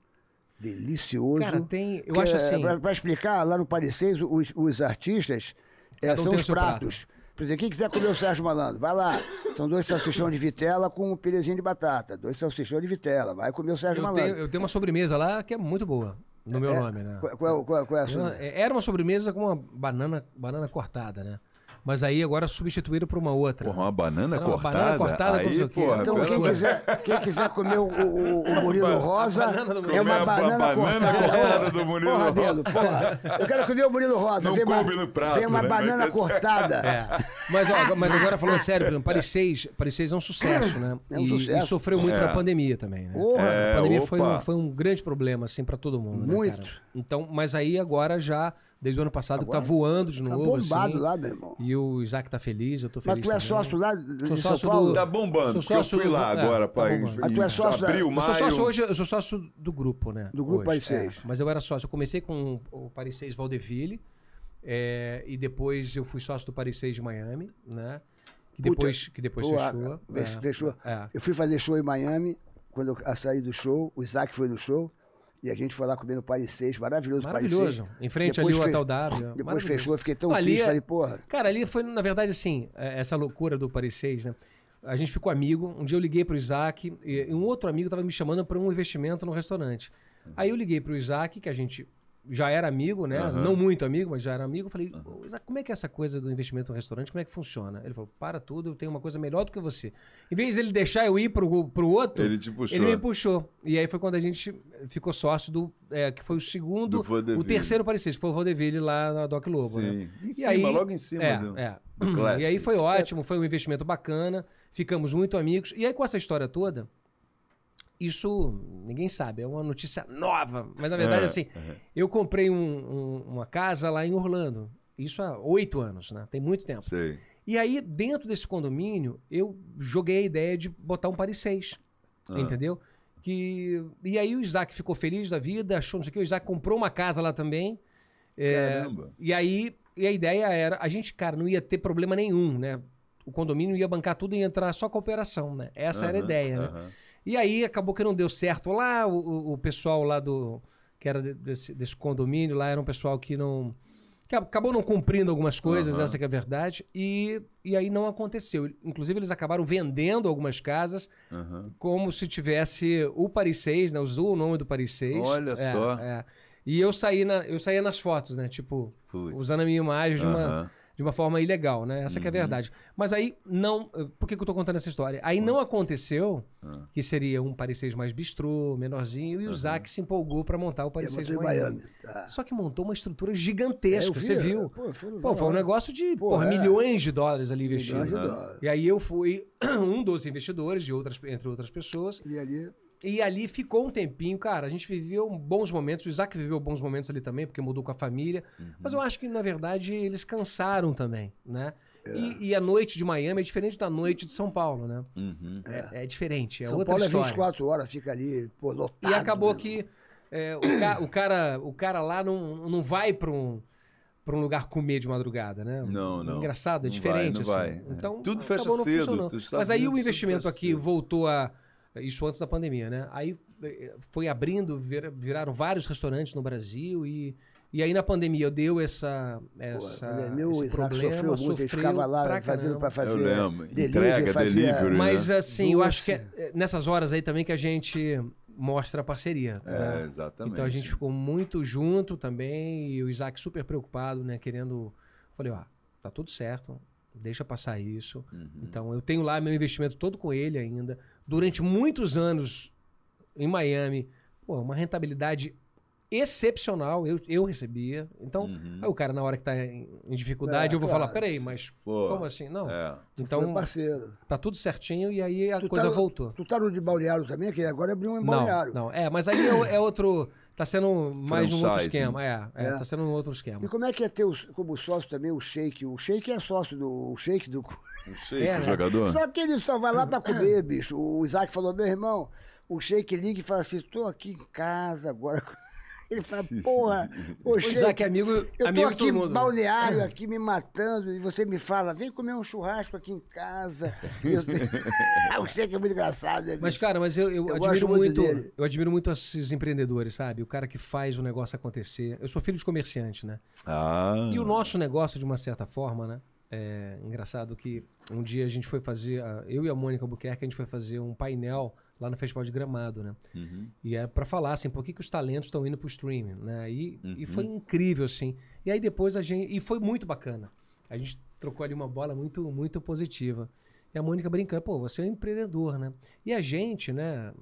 Delicioso. Cara, tem. Eu que, acho é, assim. Para explicar, lá no Pareceis, os, os artistas é, são os pratos. Prato. Por exemplo, quem quiser comer o Sérgio Malandro, vai lá. São dois salsichões de vitela com um pirezinho de batata. Dois salsichões de vitela. Vai comer o Sérgio eu Malandro. Tenho, eu tenho uma sobremesa lá que é muito boa. No meu é, nome, né? Qual, qual, qual é a sua? É, era uma sobremesa com uma banana, banana cortada, né? mas aí agora substituíram por uma outra. Porra, uma banana cortada? Uma banana cortada aí, com porra, Então, quem quiser, quem quiser comer o, o, o Murilo Rosa, é uma banana, cortada. Banana cortada do Murilo porra, Belo, porra. Eu quero comer o Murilo Rosa. Não vem uma, no prato. Vem uma né? banana cortada. É. Mas, ó, mas agora falando sério, por exemplo, Paris Paris é um sucesso, né? É um e, sucesso. E sofreu muito é. na pandemia também, né? Porra. É, a pandemia é, foi um, foi um grande problema, assim, para todo mundo. Né, muito. Né, então, mas aí agora já desde o ano passado, Agora, que tá voando de tá novo. Tá bombado assim, lá, meu irmão. E o Isaac tá feliz, eu tô feliz. Mas tu é sócio lá de sou sócio São Paulo? Do... Tá bombando, sou eu fui lá é, tá agora, é, pai. mas tu é sócio abril, da... maio... Eu sou sócio hoje, eu sou sócio do grupo, né? Do grupo Paris 6. É, mas eu era sócio, eu comecei com o Paris 6 Valdeville, é, e depois eu fui sócio do Paris 6 de Miami, né? Que Puta, depois, que depois boa, fechou. Né. Fechou. É. Eu fui fazer show em Miami, quando eu saí do show, o Isaac foi no show. E a gente foi lá comendo Paris maravilhoso Maravilhoso. Paris Em frente depois ali o Hotel W. Depois fechou, fiquei tão ali, triste, é- falei, porra. Cara, ali foi, na verdade, assim, é, essa loucura do Paris 6, né? A gente ficou amigo. Um dia eu liguei pro Isaac e um outro amigo estava me chamando para um investimento no restaurante. Aí eu liguei pro Isaac, que a gente já era amigo, né? Uhum. Não muito amigo, mas já era amigo. Eu falei, como é que é essa coisa do investimento no restaurante, como é que funciona? Ele falou, para tudo, eu tenho uma coisa melhor do que você. Em vez dele deixar eu ir pro, pro outro, ele, te puxou. ele me puxou. E aí foi quando a gente ficou sócio do. É, que foi o segundo. O terceiro parecido, foi o Vaudeville lá na Doc Lobo, né? Sim. né? Em e cima, aí, logo em cima é, é. E aí foi é. ótimo, foi um investimento bacana, ficamos muito amigos. E aí com essa história toda. Isso ninguém sabe, é uma notícia nova. Mas na verdade, é, assim, é. eu comprei um, um, uma casa lá em Orlando. Isso há oito anos, né? Tem muito tempo. Sei. E aí, dentro desse condomínio, eu joguei a ideia de botar um Paris 6. Ah. Entendeu? Que... E aí o Isaac ficou feliz da vida, achou não sei o que. O Isaac comprou uma casa lá também. É, Caramba. e aí e a ideia era, a gente, cara, não ia ter problema nenhum, né? o condomínio ia bancar tudo e entrar só com a operação, né? Essa uhum, era a ideia, uhum. né? E aí acabou que não deu certo lá, o, o pessoal lá do. que era desse, desse, condomínio lá era um pessoal que não. que acabou não cumprindo algumas coisas, uhum. essa que é a verdade, e, e aí não aconteceu. Inclusive eles acabaram vendendo algumas casas como se tivesse o Paris 6, né? Usou o nome do Paris 6. Olha é, só. É. E eu saí na, eu saía nas fotos, né? Tipo, Puts. usando a minha imagem de uma de uma forma ilegal, né? Essa uhum. que é a uhum. verdade. Mas aí não. Eh, por que, que eu tô contando essa história? Aí uhum. não aconteceu uhum. que seria um parecer mais bistrô, menorzinho, e o Zac se empolgou para montar o parecer em Miami. Tá. Só que montou uma estrutura é, gigantesca, é, vi, você viu? Pô, pô, foi um negócio de pô, porra, é. milhões de dólares ali investido. Milhões de dólares. E aí eu fui um dos investidores, de outras, entre outras pessoas. E ali. E ali ficou um tempinho, cara. A gente viveu bons momentos. O Isaac viveu bons momentos ali também, porque mudou com a família. Uhum. Mas eu acho que, na verdade, eles cansaram também, né? É. E, e, a noite de Miami é diferente da noite de São Paulo, né? Uhum. É. é. diferente. É São Paulo é história. é 24 horas, fica ali, pô, lotado. E acabou mesmo. que é, o, ca o, cara, o cara lá não, não vai para um para um lugar comer de madrugada, né? Não, não. Engraçado, é não diferente. Vai, não assim. vai. Então, tudo fecha cedo. Tudo Mas aí o investimento aqui cedo. voltou a, isso antes da pandemia, né? Aí eh, foi abrindo, vir, viraram vários restaurantes no Brasil e, e aí na pandemia deu essa, essa Pô, pandemia, esse problema, sofreu muito, sofreu ficava lá pra fazendo para fazer eu lembro. delivery, Entrega, fazia... delivery, né? Mas assim, né? eu acho que é, é nessas horas aí também que a gente mostra a parceria. É, né? exatamente. Então a gente ficou muito junto também e o Isaac super preocupado, né, querendo falei, ó, ah, tá tudo certo, deixa passar isso. Uhum. Então, eu tenho lá meu investimento todo com ele ainda. Durante muitos anos em Miami, pô, uma rentabilidade excepcional, eu, eu recebia. Então, uhum. aí o cara, na hora que tá em, dificuldade, é, eu vou claro. falar, peraí, mas pô, como assim? Não. É. Então, é tá tudo certinho e aí a tu coisa tá no, voltou. Tu tá no de balneário também, que agora abriu um balneário. Não, não, é, mas aí é, é outro... Tá sendo mais um outro esquema, é, é, é, Tá sendo um outro esquema. E como é que é ter os, como sócio também o Shake? O Shake é sócio do o Shake do. O Shake, é, o né? jogador? Só que ele só vai lá pra comer, bicho. O Isaac falou: meu irmão, o Shake liga e fala assim: tô aqui em casa agora. Ele fala, porra, poxa. Pois é, que amigo, eu amigo tô aqui todo mundo. balneário, aqui me matando, e você me fala, vem comer um churrasco aqui em casa. Eu... o que é muito engraçado, né, Mas, cara, mas eu, eu, eu admiro muito, muito eu admiro muito esses empreendedores, sabe? O cara que faz o negócio acontecer. Eu sou filho de comerciante, né? Ah. E o nosso negócio, de uma certa forma, né? É engraçado que um dia a gente foi fazer, eu e a Mônica Buquerque, a gente foi fazer um painel lá no Festival de Gramado, né? Uhum. E é para falar, assim, por que, que os talentos estão indo para o streaming, né? E, uhum. e foi incrível, assim. E aí depois a gente... E foi muito bacana. A gente trocou ali uma bola muito, muito positiva. E a Mônica brincando, pô, você é um empreendedor, né? E a gente, né,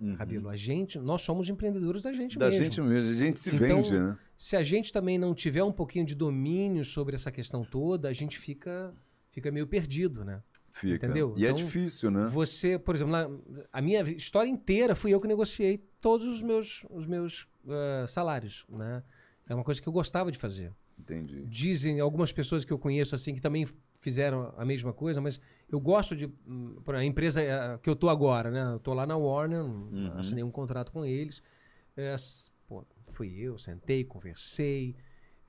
uhum. Rabilo, a gente, nós somos empreendedores da gente da mesmo. Da gente mesmo, a gente se então, vende, né? Se a gente também não tiver um pouquinho de domínio sobre essa questão toda, a gente fica, fica meio perdido, né? Fica. Entendeu? E é então, é difícil, né? Você, por exemplo, na, a minha história inteira fui eu que negociei todos os meus, os meus uh, salários, né? É uma coisa que eu gostava de fazer. Entendi. Dizem algumas pessoas que eu conheço assim que também fizeram a mesma coisa, mas eu gosto de hum, a empresa eh, que eu tô agora, né? Eu tô lá na Warner, uhum. assinei um contrato com eles. É, pô, fui eu, sentei, conversei,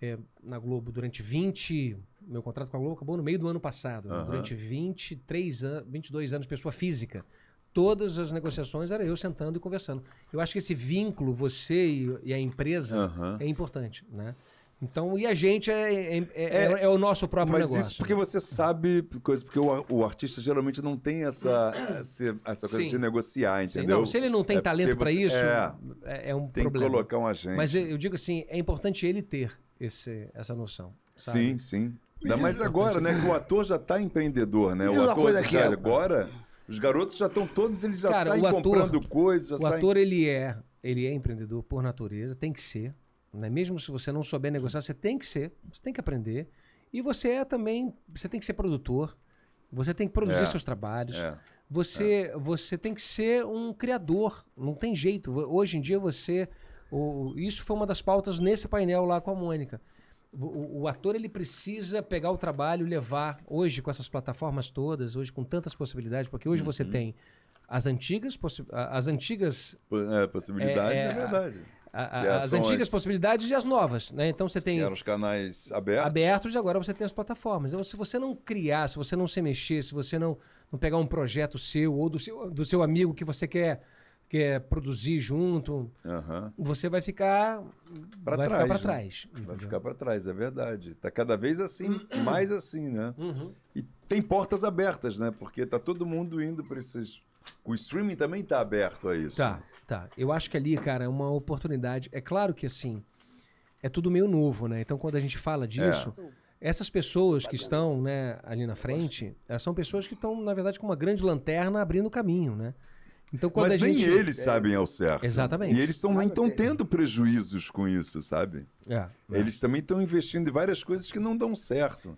é, na Globo durante 20. Meu contrato com a Globo acabou no meio do ano passado. Uhum. Né? Durante 23 anos, 22 anos, pessoa física. Todas as negociações era eu sentando e conversando. Eu acho que esse vínculo, você e, e a empresa, uhum. é importante, né? Então, e a gente é é, é, é, é, é o nosso próprio mas negócio. Mas isso porque você sabe porque o, o artista geralmente não tem essa, essa, essa coisa Sim. de negociar, entendeu? Sim, não, se ele não tem é talento para isso, é, um tem problema. Tem que colocar um agente. Mas eu, digo assim, é importante ele ter esse, essa noção. Sabe? Sim, sim. Ainda mais agora, né? Que o ator já está empreendedor, né? O ator que é, agora, os garotos já estão todos, eles já Cara, saem ator, comprando coisas. O saem... ator, ele é, ele é empreendedor por natureza, tem que ser. Né? Mesmo se você não souber negociar, você tem que ser, você tem que aprender. E você é também, você tem que ser produtor, você tem que produzir é. seus trabalhos. É. Você, é. você tem que ser um criador, não tem jeito. Hoje em dia você. O, isso foi uma das pautas nesse painel lá com a Mônica. O, o, ator ele precisa pegar o trabalho, levar hoje com essas plataformas todas, hoje com tantas possibilidades, porque hoje uhum. você tem as antigas, as antigas é, possibilidades, é, é, é verdade a, as antigas possibilidades e as novas, né? Então você tem. Eram os canais abertos. Abertos e agora você tem as plataformas. Então, se você não criar, se você não se mexer, se você não, não pegar um projeto seu ou do seu, do seu amigo que você quer quer produzir junto, uhum. você vai ficar para trás. Ficar pra né? trás vai ficar para trás, é verdade. Está cada vez assim, mais assim, né? Uhum. E tem portas abertas, né? Porque está todo mundo indo para esses. O streaming também está aberto a isso. Tá. Tá, eu acho que ali, cara, é uma oportunidade. É claro que assim, é tudo meio novo, né? Então quando a gente fala é. disso, é. essas pessoas que estão né, ali na frente, são pessoas que estão, na verdade, com uma grande lanterna abrindo o caminho, né? Então, quando Mas a nem gente... eles sabem ao certo. Exatamente. E eles estão claro, então tendo prejuízos com isso, sabe? É, né? eles é. também estão investindo em várias coisas que não dão certo.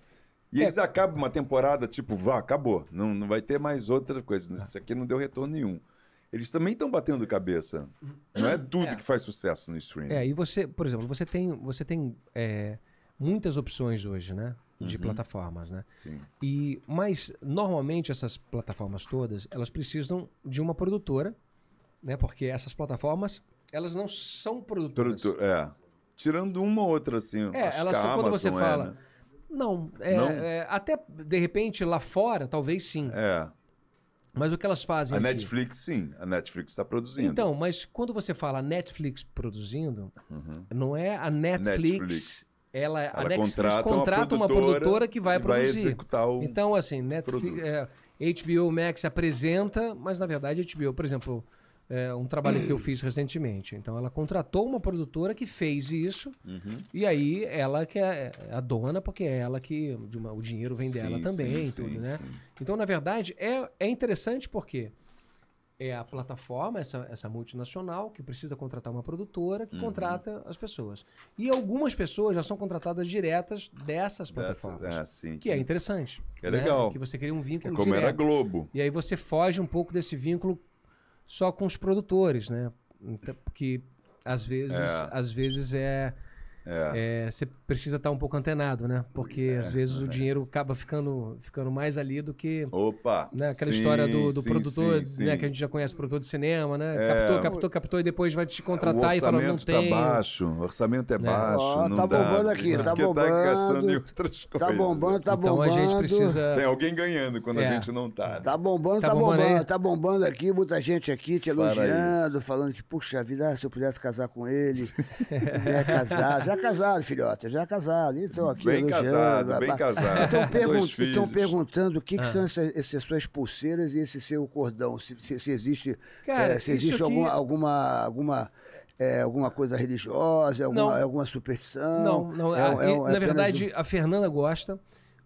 E é. eles acabam uma temporada, tipo, vá, acabou. Não, não vai ter mais outra coisa. Isso aqui não deu retorno nenhum eles também estão batendo cabeça. Uhum. Não é, é. tudo é. que faz sucesso no streaming. É, e você, por exemplo, você tem, você tem é, muitas opções hoje, né? De uhum. plataformas, né? Sim. E, mas, normalmente, essas plataformas todas, elas precisam de uma produtora, né? Porque essas plataformas, elas não são produtoras. Produtor, é. Tirando uma ou outra, assim. É, elas são, quando você é, fala... né? Não, é, não? É, até de repente lá fora, talvez sim. É. Mas o que elas fazem. A aqui? Netflix, sim. A Netflix está produzindo. Então, mas quando você fala Netflix produzindo, uhum. não é a Netflix. Netflix. Ela, ela, a Netflix contrata, contrata uma, produtora, uma, produtora, que vai produzir. Vai executar o então, assim, Netflix, é, HBO Max apresenta, mas na verdade, HBO, por exemplo, é, um trabalho que eu fiz recentemente. Então ela contratou uma produtora que fez isso uhum. e aí ela que é, é a dona, porque é ela que uma, o dinheiro vem sim, dela também, sim, tudo, né? sim, né? Então na verdade é, é interessante porque é a plataforma, essa, essa multinacional, que precisa contratar uma produtora, que uhum. contrata as pessoas. E algumas pessoas já são contratadas diretas dessas plataformas. Dessa, é, sim. que é interessante. é né? legal. Que você cria um vínculo é como direto. era Globo. E aí você foge um pouco desse vínculo só com os produtores, né? Porque às vezes, é. às vezes é é. é. você precisa estar tá um pouco antenado, né? Porque é, às vezes o é. dinheiro acaba ficando, ficando mais ali do que. Opa! Né? Aquela sim, história do, do sim, produtor, sim, né? Que a gente já conhece, produtor de cinema, né? captou, captou, captou e depois vai te contratar e fala, não tem. O orçamento tá baixo, o orçamento é baixo. Ó, tá dá, bombando aqui, tá, tá bombando. Tá em outras tá coisas. Tá bombando, tá bombando. Então a gente precisa. Tem alguém ganhando quando a gente não tá. Né? Tá bombando, tá, bombando, bombando tá bombando aqui, muita gente aqui te elogiando, falando que, puxa vida, se eu pudesse casar com ele, é casar. Já casado, filhota, já casado. Então, aqui, bem casado, blá, bem casado. Estão pergun então perguntando o que, que ah. são essas, essas, suas pulseiras e esse seu cordão. Se, se, se existe, Cara, é, se existe aqui... alguma, alguma é, alguma coisa religiosa, alguma, alguma superstição? Não, não. É, a, é, é, na verdade, a Fernanda gosta.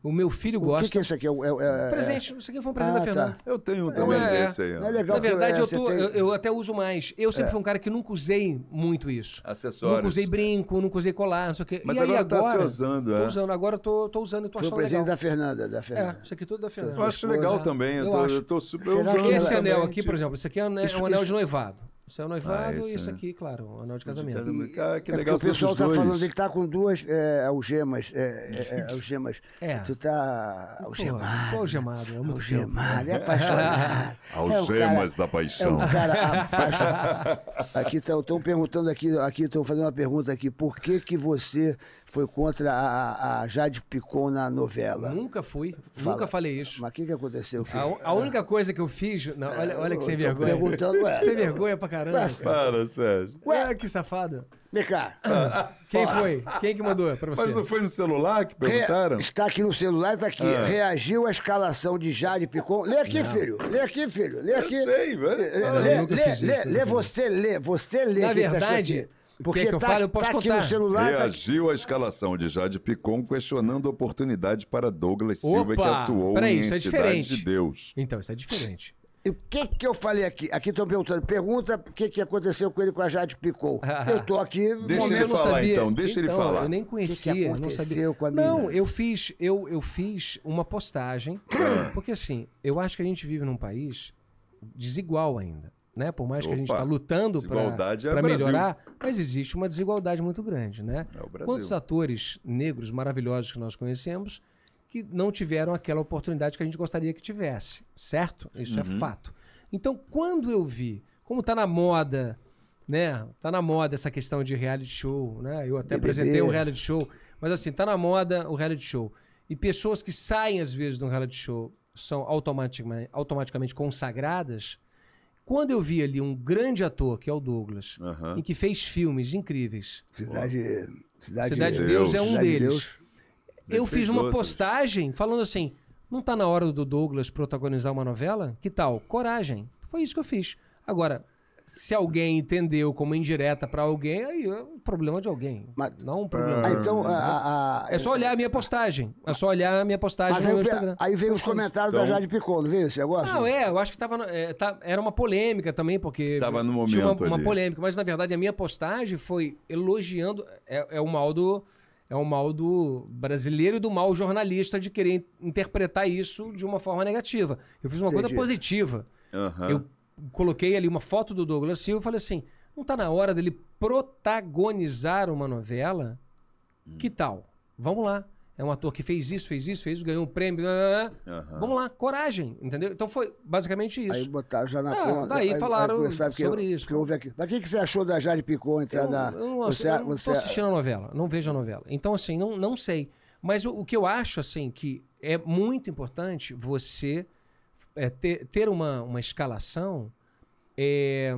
O meu filho o gosta. O que, que, é isso aqui? É, é, é-, é... presente. Isso aqui foi é um presente ah, da tá. Fernanda. Tá. Eu tenho também é, desse aí. Não é legal Na verdade, é, eu, tô, tem... eu, eu, até uso mais. Eu sempre fui um cara que nunca usei muito isso. Acessórios. Nunca usei brinco, nunca usei colar, não sei o quê. Mas e agora, aí, agora tá se usando, é? Tô usando, agora eu tô, tô usando e tô foi achando o presente da Fernanda, da Fernanda. É, isso aqui tudo da Fernanda. Eu acho legal também. Eu, eu tô, acho. eu tô super... usando esse anel aqui, por exemplo, esse aqui é um, anel, um anel isso... de noivado. Saiu ah, noivado ah, e isso né? aqui, claro, anel de casamento. De casamento. E, ah, que é legal é o pessoal tá dois. falando, ele tá com duas é, algemas. É, é, é algemas. É. Tu tá algemado. Pô, algemado. É algemado, é, é apaixonado. Algemas cara, da paixão. É um cara apaixonado. Aqui estão perguntando aqui, aqui estão fazendo uma pergunta aqui. Por que que você foi contra a, a Jade Picon na novela. Nunca fui, Fala. nunca falei isso. Mas o que, que aconteceu? A, a única coisa que eu fiz. Não, é, olha, olha que sem vergonha. Perguntando, ué, sem vergonha pra caramba. Mas, cara. Para, Sérgio. Ué, que safado. Vem cá. Quem foi? Quem que mandou pra você? Mas não foi no celular que perguntaram? Re... Está aqui no celular, está aqui. Ah. Reagiu à escalação de Jade Picon. Lê aqui, não. filho. Lê aqui, filho. Lê aqui. Eu sei, velho. Lê, lê, lê, lê, você, lê. Você lê. Na tá verdade... Tá porque é que eu tá, falo, eu posso tá aqui no celular. Tá Reagiu tá... à escalação de Jade Picon, questionando a oportunidade para Douglas Opa, Silva, que atuou peraí, em isso é de Deus. Então, isso é diferente. E o que que eu falei aqui? Aqui estão perguntando, pergunta o que que aconteceu com ele com a Jade Picon. eu tô aqui no deixa momento. Ele falar, então, deixa então, ele falar. Eu nem conhecia, que que não sabia. Com a não, eu fiz, eu, eu fiz uma postagem, ah. porque assim, eu acho que a gente vive num país desigual ainda né? Por mais Opa, que a gente está lutando para é melhorar, mas existe uma desigualdade muito grande, né? É Quantos atores negros maravilhosos que nós conhecemos que não tiveram aquela oportunidade que a gente gostaria que tivesse, certo? Isso é uhum. é fato. Então, quando eu vi, como está na moda, né? Está na moda essa questão de reality show, né? Eu até BBB. apresentei um reality show, mas assim, está na moda o reality show. E pessoas que saem às vezes de um reality show são automaticamente, automaticamente consagradas, quando eu vi ali um grande ator, que é o Douglas, uhum. em que fez filmes incríveis. Cidade, Cidade, Cidade de Deus, Deus é um Cidade deles. Deus. Eu fiz uma outros. postagem falando assim: não está na hora do Douglas protagonizar uma novela? Que tal? Coragem. Foi isso que eu fiz. Agora, se alguém entendeu como indireta para alguém, aí é um problema de alguém. Mas, não um problema. Ah, então, a, a, é só olhar a minha postagem. É só olhar a minha postagem mas no aí, Instagram. Aí veio os comentários então, da Jade Picon, veio esse negócio? Não, é, eu acho que tava, é, tá, era uma polêmica também, porque. Tava no momento. Tinha uma, uma polêmica, mas na verdade a minha postagem foi elogiando. É, é o mal do. É o mal do brasileiro e do mal jornalista de querer interpretar isso de uma forma negativa. Eu fiz uma Entendi. coisa positiva. Uhum. Eu coloquei ali uma foto do Douglas Silva e falei assim: não está na hora dele protagonizar uma novela? Hum. Que tal? Vamos lá. É um ator que fez isso, fez isso, fez isso, ganhou um prêmio. Uhum. Vamos lá, coragem, entendeu? Então foi basicamente isso. Aí botaram já na ah, conta. Aí, aí falaram aí sobre isso. Que houve aqui. Mas o que você achou da Jade Picon entrar eu, na. Eu não, você, eu você... assistindo a novela, não vejo a novela. Então, assim, não, não sei. Mas o, o que eu acho, assim, que é muito importante você é, ter, ter uma, uma escalação, é,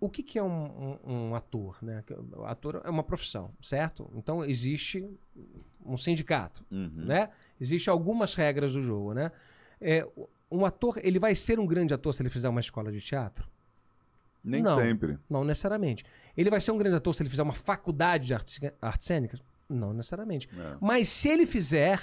o que, que é um, um, um ator? Né? ator é uma profissão, certo? Então existe um sindicato, uhum. né? Existem algumas regras do jogo, né? É, um ator, ele vai ser um grande ator se ele fizer uma escola de teatro? Nem não, sempre. Não necessariamente. Ele vai ser um grande ator se ele fizer uma faculdade de artes, artes cênicas? Não necessariamente. É. Mas se ele fizer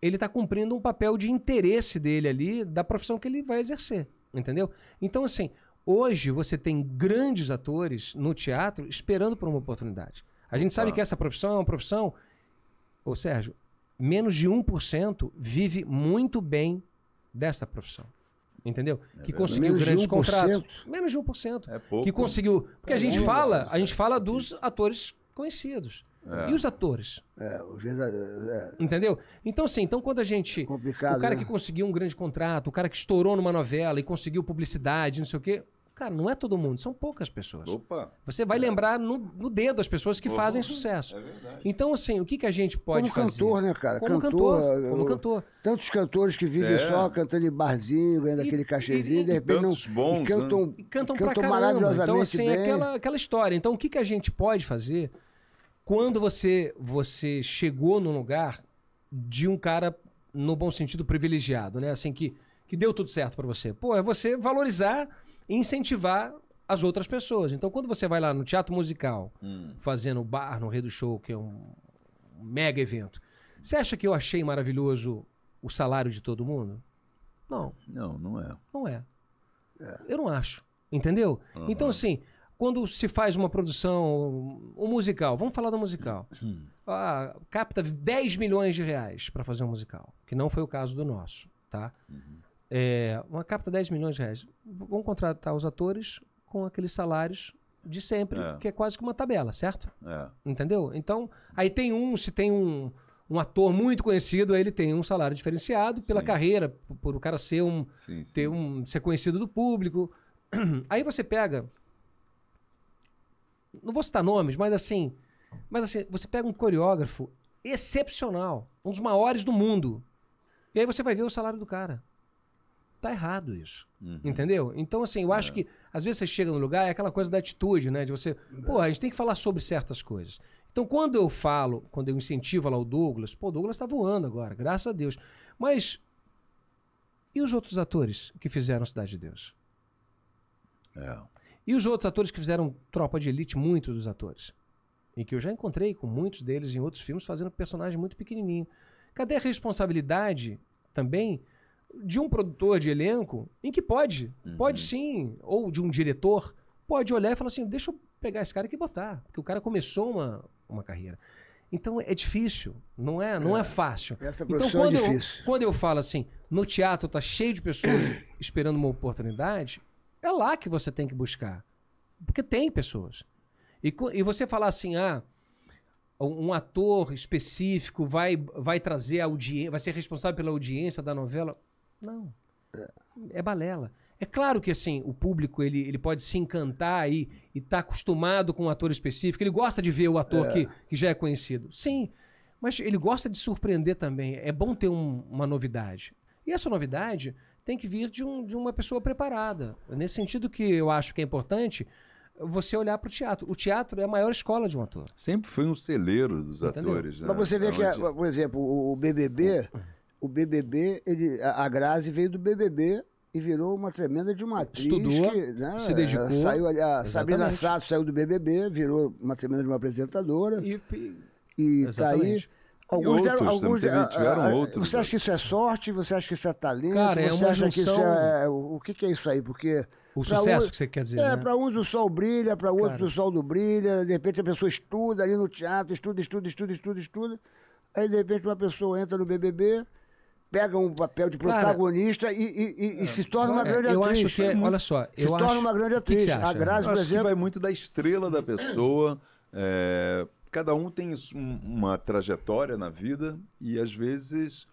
ele está cumprindo um papel de interesse dele ali, da profissão que ele vai exercer, entendeu? Então, assim, hoje você tem grandes atores no teatro esperando por uma oportunidade. A gente Opa. sabe que essa profissão é uma profissão, ô Sérgio, menos de 1% vive muito bem dessa profissão. Entendeu? É que conseguiu menos grandes contratos. Menos de 1%. É pouco. Que conseguiu. Porque é a gente fala, a gente é fala dos atores conhecidos. É. E os atores? É, os verdadeiros. É. Entendeu? Então, assim, então quando a gente. É complicado, o cara né? que conseguiu um grande contrato, o cara que estourou numa novela e conseguiu publicidade, não sei o quê. Cara, não é todo mundo, são poucas pessoas. Opa! Você vai é. lembrar no, no, dedo as pessoas que Opa. Uhum. fazem sucesso. É verdade. Então, assim, o que, que a gente pode como fazer? Como cantor, né, cara? Como cantor. cantor eu, como cantor. Tantos cantores que vivem é. só cantando em barzinho, ganhando e, aquele cachezinho, e, e, de repente não. Bons, e cantam, né? e cantam, cantam então, maravilhosamente. Então, assim, é bem. Aquela, aquela história. Então, o que, que a gente pode fazer? quando você você chegou no lugar de um cara no bom sentido privilegiado, né? Assim que que deu tudo certo para você. Pô, é você valorizar e incentivar as outras pessoas. Então, quando você vai lá no teatro musical, hum. fazendo bar no Rei do Show, que é um mega evento, você acha que eu achei maravilhoso o salário de todo mundo? Não. Não, não é. Não é. é. Eu não acho. Entendeu? Uhum. Então, assim, quando se faz uma produção, um musical, vamos falar do musical. Hum. Ah, capta 10 milhões de reais para fazer um musical, que não foi o caso do nosso, tá? Uhum. É, uma capta 10 milhões de reais. Vão contratar os atores com aqueles salários de sempre, é. que é quase que uma tabela, certo? É. Entendeu? Então, aí tem um, se tem um, um ator muito conhecido, aí ele tem um salário diferenciado pela carreira, por, por, o cara ser um, sim, sim. ter um ser conhecido do público. Aí você pega não vou citar nomes, mas assim. Mas assim, você pega um coreógrafo excepcional, um dos maiores do mundo. E aí você vai ver o salário do cara. Tá errado isso. Uhum. Entendeu? Então, assim, eu acho é. que às vezes você chega no lugar, é aquela coisa da atitude, né? De você, pô, a gente tem que falar sobre certas coisas. Então, quando eu falo, quando eu incentivo lá o Douglas, pô, o Douglas tá voando agora, graças a Deus. Mas e os outros atores que fizeram Cidade de Deus? É. E os outros atores que fizeram Tropa de Elite, muitos dos atores. E que eu já encontrei com muitos deles em outros filmes fazendo personagem muito pequenininho. Cadê a responsabilidade também de um produtor de elenco em que pode, uhum. pode sim, ou de um diretor, pode olhar e falar assim: deixa eu pegar esse cara e botar, porque o cara começou uma, uma carreira. Então é difícil, não é, não é, é fácil. Essa profissão então é quando é difícil. eu quando eu falo assim, no teatro tá cheio de pessoas esperando uma oportunidade, é lá que você tem que buscar. Porque tem pessoas. E, e você falar assim, ah, um ator específico vai, vai trazer audiência, vai ser responsável pela audiência da novela. Não. É balela. É claro que assim, o público ele, ele pode se encantar e estar tá acostumado com um ator específico, ele gosta de ver o ator é. que, que já é conhecido. Sim, mas ele gosta de surpreender também. É bom ter um, uma novidade. E essa novidade tem que vir de, um, de uma pessoa preparada. Nesse sentido que eu acho que é importante você olhar para o teatro. O teatro é a maior escola de um ator. Sempre foi um celeiro dos Entendeu? atores. Né? Mas você vê é que, por exemplo, o BBB, o BBB, é. ele, a Grazi veio do BBB e virou uma tremenda de uma atriz Estudou, que, né, se dedicou. Saiu, a Sabrina Sato saiu do BBB, virou uma tremenda de uma apresentadora. E, e, e tá aí. Alguns outros, deram, alguns teve, tiveram ah, ah, outros. Você né? acha que isso é sorte? Você acha que isso é talento? Cara, você é acha junção... que isso é. é o que, que é isso aí? Porque. O sucesso um... que você quer dizer. É, né? para uns o sol brilha, para outros Cara. o sol não brilha. De repente a pessoa estuda ali no teatro, estuda, estuda, estuda, estuda, estuda. Aí de repente uma pessoa entra no BBB, pega um papel de protagonista Cara, e, e, e, e, é, se torna uma é, grande atriz eu Acho que olha só, se torna uma grande atriz. a Grazi, por exemplo. vai muito da estrela da pessoa. É, cada um tem uma trajetória na vida e às vezes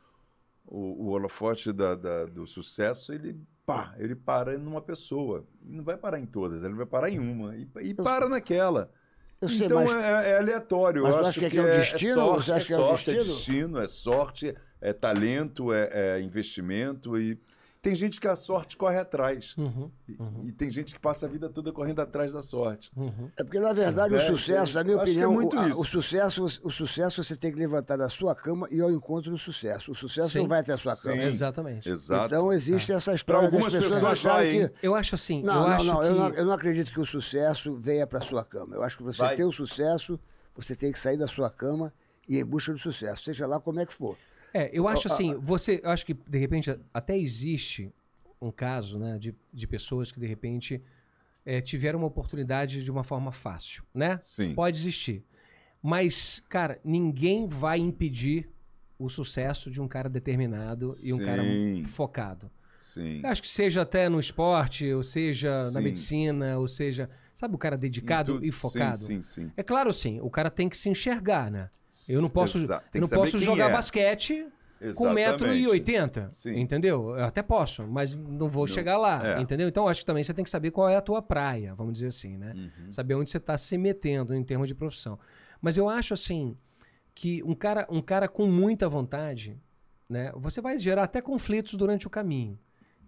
o, o holofote da, da, do sucesso ele pá, ele para uma pessoa. não vai parar em todas, ele vai parar em uma. E, e para naquela. Sei, então mas, é, é, é aleatório. Mas eu acho, que, que, é, é, destino? Sorte, você acha que é, é sorte, o é destino? É destino, é sorte, é talento, é, investimento e tem gente que a sorte corre atrás. Uhum, uhum. E, e, tem gente que passa a vida toda correndo atrás da sorte. Uhum. É porque, na verdade, é, o né? sucesso, é, na minha é opinião, é o, a, o, sucesso, o sucesso você tem que levantar da sua cama e ir ao encontro do sucesso. O sucesso Sim. não vai até a sua cama. Sim. Exatamente. Exato. Então existe ah. essa história algumas pessoas, pessoas vai, que... Eu acho assim. Não, eu não, não, que... eu não, eu não acredito que o sucesso venha para a sua cama. Eu acho que você vai. tem o sucesso, você tem que sair da sua cama e ir em busca do sucesso, seja lá como é que for. É, eu acho assim, você, eu acho que de repente até existe um caso, né, de, de pessoas que de repente é, tiveram uma oportunidade de uma forma fácil, né? Sim. Pode existir. Mas, cara, ninguém vai impedir o sucesso de um cara determinado Sim. e um cara focado. Sim. Eu acho que seja até no esporte, ou seja sim. na medicina, ou seja, sabe, o cara dedicado tu... e focado. Sim, sim, sim. É claro, sim, o cara tem que se enxergar, né? Eu não posso, eu não posso jogar é. basquete com 1,80m. Entendeu? Eu até posso, mas não vou não. chegar lá. É. Entendeu? Então acho que também você tem que saber qual é a tua praia, vamos dizer assim, né? Uhum. Saber onde você está se metendo em termos de profissão. Mas eu acho assim que um cara, um cara com muita vontade, né? Você vai gerar até conflitos durante o caminho.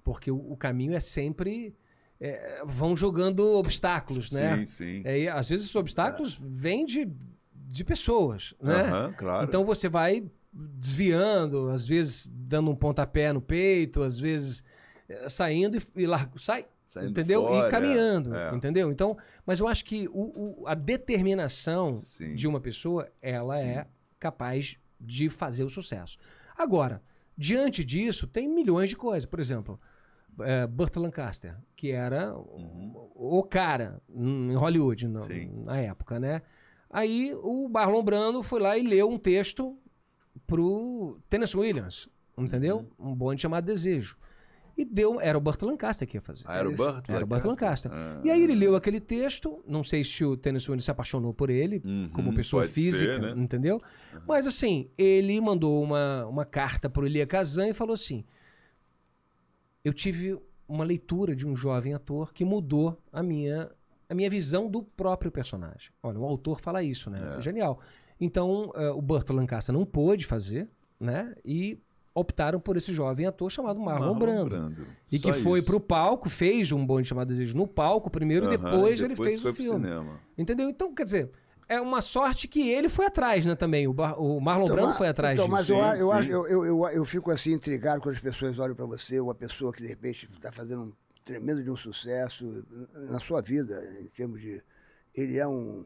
Porque o, o caminho é sempre. É, vão jogando obstáculos, sim, né? Sim, sim. É, às vezes os obstáculos é. vêm de de pessoas, né? Uhum, claro. Então você vai desviando, às vezes dando um pontapé no peito, às vezes eh, saindo e, e largo, sai, Saindo entendeu? Fora, e caminhando, é. entendeu? Então, mas eu acho que o, o, a determinação Sim. de uma pessoa, ela Sim. é capaz de fazer o sucesso. Agora, diante disso, tem milhões de coisas. Por exemplo, é, Burt Lancaster, que era uhum. o cara em Hollywood no, na época, né? Aí o Marlon Brando foi lá e leu um texto pro Tennessee Williams, entendeu? Uhum. Um bonde chamado Desejo. E deu, era o Burt Lancaster que ia fazer. Ah, era o Burt? Era o Burt Lancaster. Ah. E aí ele leu aquele texto, não sei se o Tennessee Williams se apaixonou por ele, uhum, como pessoa física, ser, né? entendeu? Uhum. Mas assim, ele mandou uma, uma carta pro Elia Kazan e falou assim, eu tive uma leitura de um jovem ator que mudou a minha a minha visão do próprio personagem. Olha, o autor fala isso, né? É. Genial. Então, uh, o Burt Lancaster não pôde fazer, né? E optaram por esse jovem ator chamado Marlon, Marlon Brando. Brando. E Só que foi isso. pro palco, fez um bonde chamado Desejo no palco primeiro, uh -huh, depois, depois ele fez o filme. Entendeu? Então, quer dizer, é uma sorte que ele foi atrás, né, também. O, Bar o Marlon então, Brando foi atrás então, disso. Mas eu, sim, eu, sim. Acho, eu, eu, eu, eu, fico assim intrigado quando as pessoas olham para você, uma pessoa que de repente está fazendo um tremendo de um sucesso na sua vida, em termos de. Ele é um,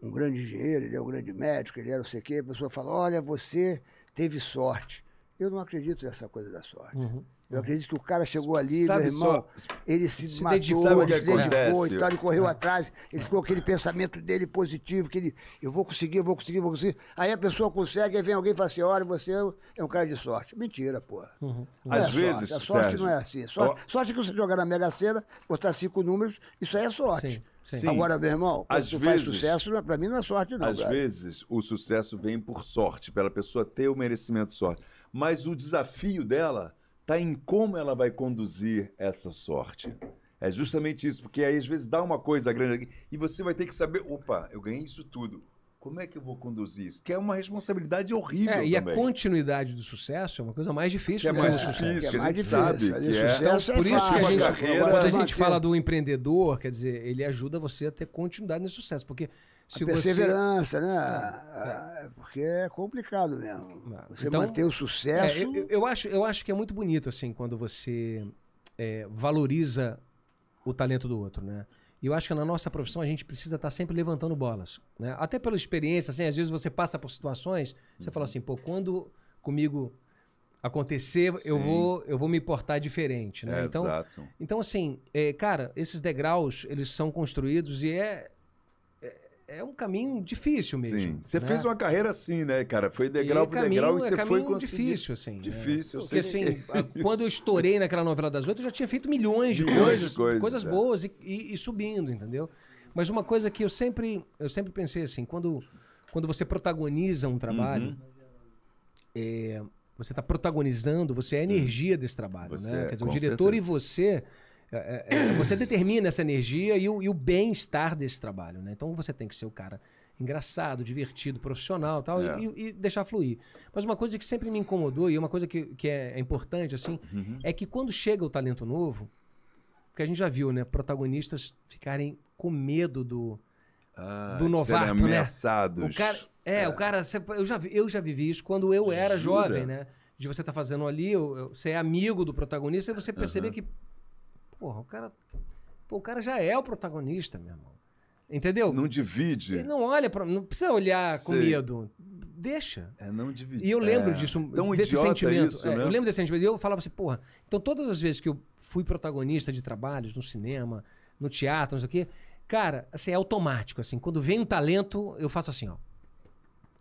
um grande engenheiro, ele é um grande médico, ele é não sei o quê. A pessoa fala: olha, você teve sorte. Eu não acredito nessa coisa da sorte. Uhum. Eu acredito que o cara chegou ali, Sabe meu irmão, ele se, se matou, ele se dedicou e tal, ele correu é. atrás, ele ficou aquele pensamento dele positivo, que ele, eu vou conseguir, eu vou conseguir, eu vou conseguir. Aí a pessoa consegue, aí vem alguém e fala assim, olha, você é um é cara de sorte. Mentira, porra. Uhum. É às é vezes, sorte. A sorte Sérgio, não é assim. Sorte, ó, sorte que você jogar na Mega Sena, botar cinco números, isso aí é sorte. Sim. Sim. Agora, meu irmão, quando tu vezes, faz sucesso, para mim não é sorte, não. Às cara. vezes, o sucesso vem por sorte, pela pessoa ter o merecimento de sorte. Mas o desafio dela está em como ela vai conduzir essa sorte. É justamente isso, porque aí às vezes dá uma coisa grande aqui e você vai ter que saber, opa, eu ganhei isso tudo. Como é que eu vou conduzir isso? Que é uma responsabilidade horrível. É, e também. a continuidade do sucesso é uma coisa mais difícil que é mais difícil, sucesso. Que é mais difícil. Sabe, que é. Sucesso então, é por é isso fácil. que a gente, quando a gente fala do empreendedor, quer dizer, ele ajuda você a ter continuidade no sucesso, porque se né? é, a perseverança, você... né? É, Porque é complicado mesmo. Você então, manter o sucesso. É, eu, eu, acho, eu acho que é muito bonito, assim, quando você é, valoriza o talento do outro, né? E eu acho que na nossa profissão a gente precisa estar tá sempre levantando bolas. Né? Até pela experiência, assim, às vezes você passa por situações, você uhum. fala assim, pô, quando comigo acontecer, eu vou, eu vou me portar diferente, né? É, então, exato. então assim, é, cara, esses degraus eles são construídos e é é um caminho difícil mesmo. Sim. Você né? fez uma carreira assim, né, cara? Foi degrau por caminho, degrau e é você é foi conseguir... difícil, assim. Né? Difícil, né? Porque, assim, é quando eu estourei naquela novela das oito, eu já tinha feito milhões de milhões coisas, de coisas, coisas é. boas e, e, e, subindo, entendeu? Mas uma coisa que eu sempre, eu sempre pensei assim, quando, quando você protagoniza um trabalho, uhum. É, você está protagonizando, você é a energia uhum. desse trabalho, você né? Quer dizer, o diretor certeza. e você é, é, é, você determina essa energia e o, o bem-estar desse trabalho, né? Então você tem que ser o cara engraçado, divertido, profissional tal, é. e, e, deixar fluir. Mas uma coisa que sempre me incomodou, e uma coisa que, que é, importante, assim, uhum. é que quando chega o talento novo, porque a gente já viu, né? Protagonistas ficarem com medo do, ah, do novato, né? O cara, é, é, o cara. Eu já, eu já vivi isso quando eu era Jura? jovem, né? De você estar tá fazendo ali, você é amigo do protagonista, e você perceber uhum. que Porra, o cara. Pô, o cara já é o protagonista, meu irmão. Entendeu? Não divide. Ele não olha para, não precisa olhar Sei. com medo. Deixa. É não divide. E eu lembro é. disso, Tão desse sentimento. Isso, é, né? Eu lembro desse sentimento. E eu falava assim, porra. Então todas as vezes que eu fui protagonista de trabalhos no cinema, no teatro, não sei o quê, cara, assim é automático assim. Quando vem um talento, eu faço assim, ó.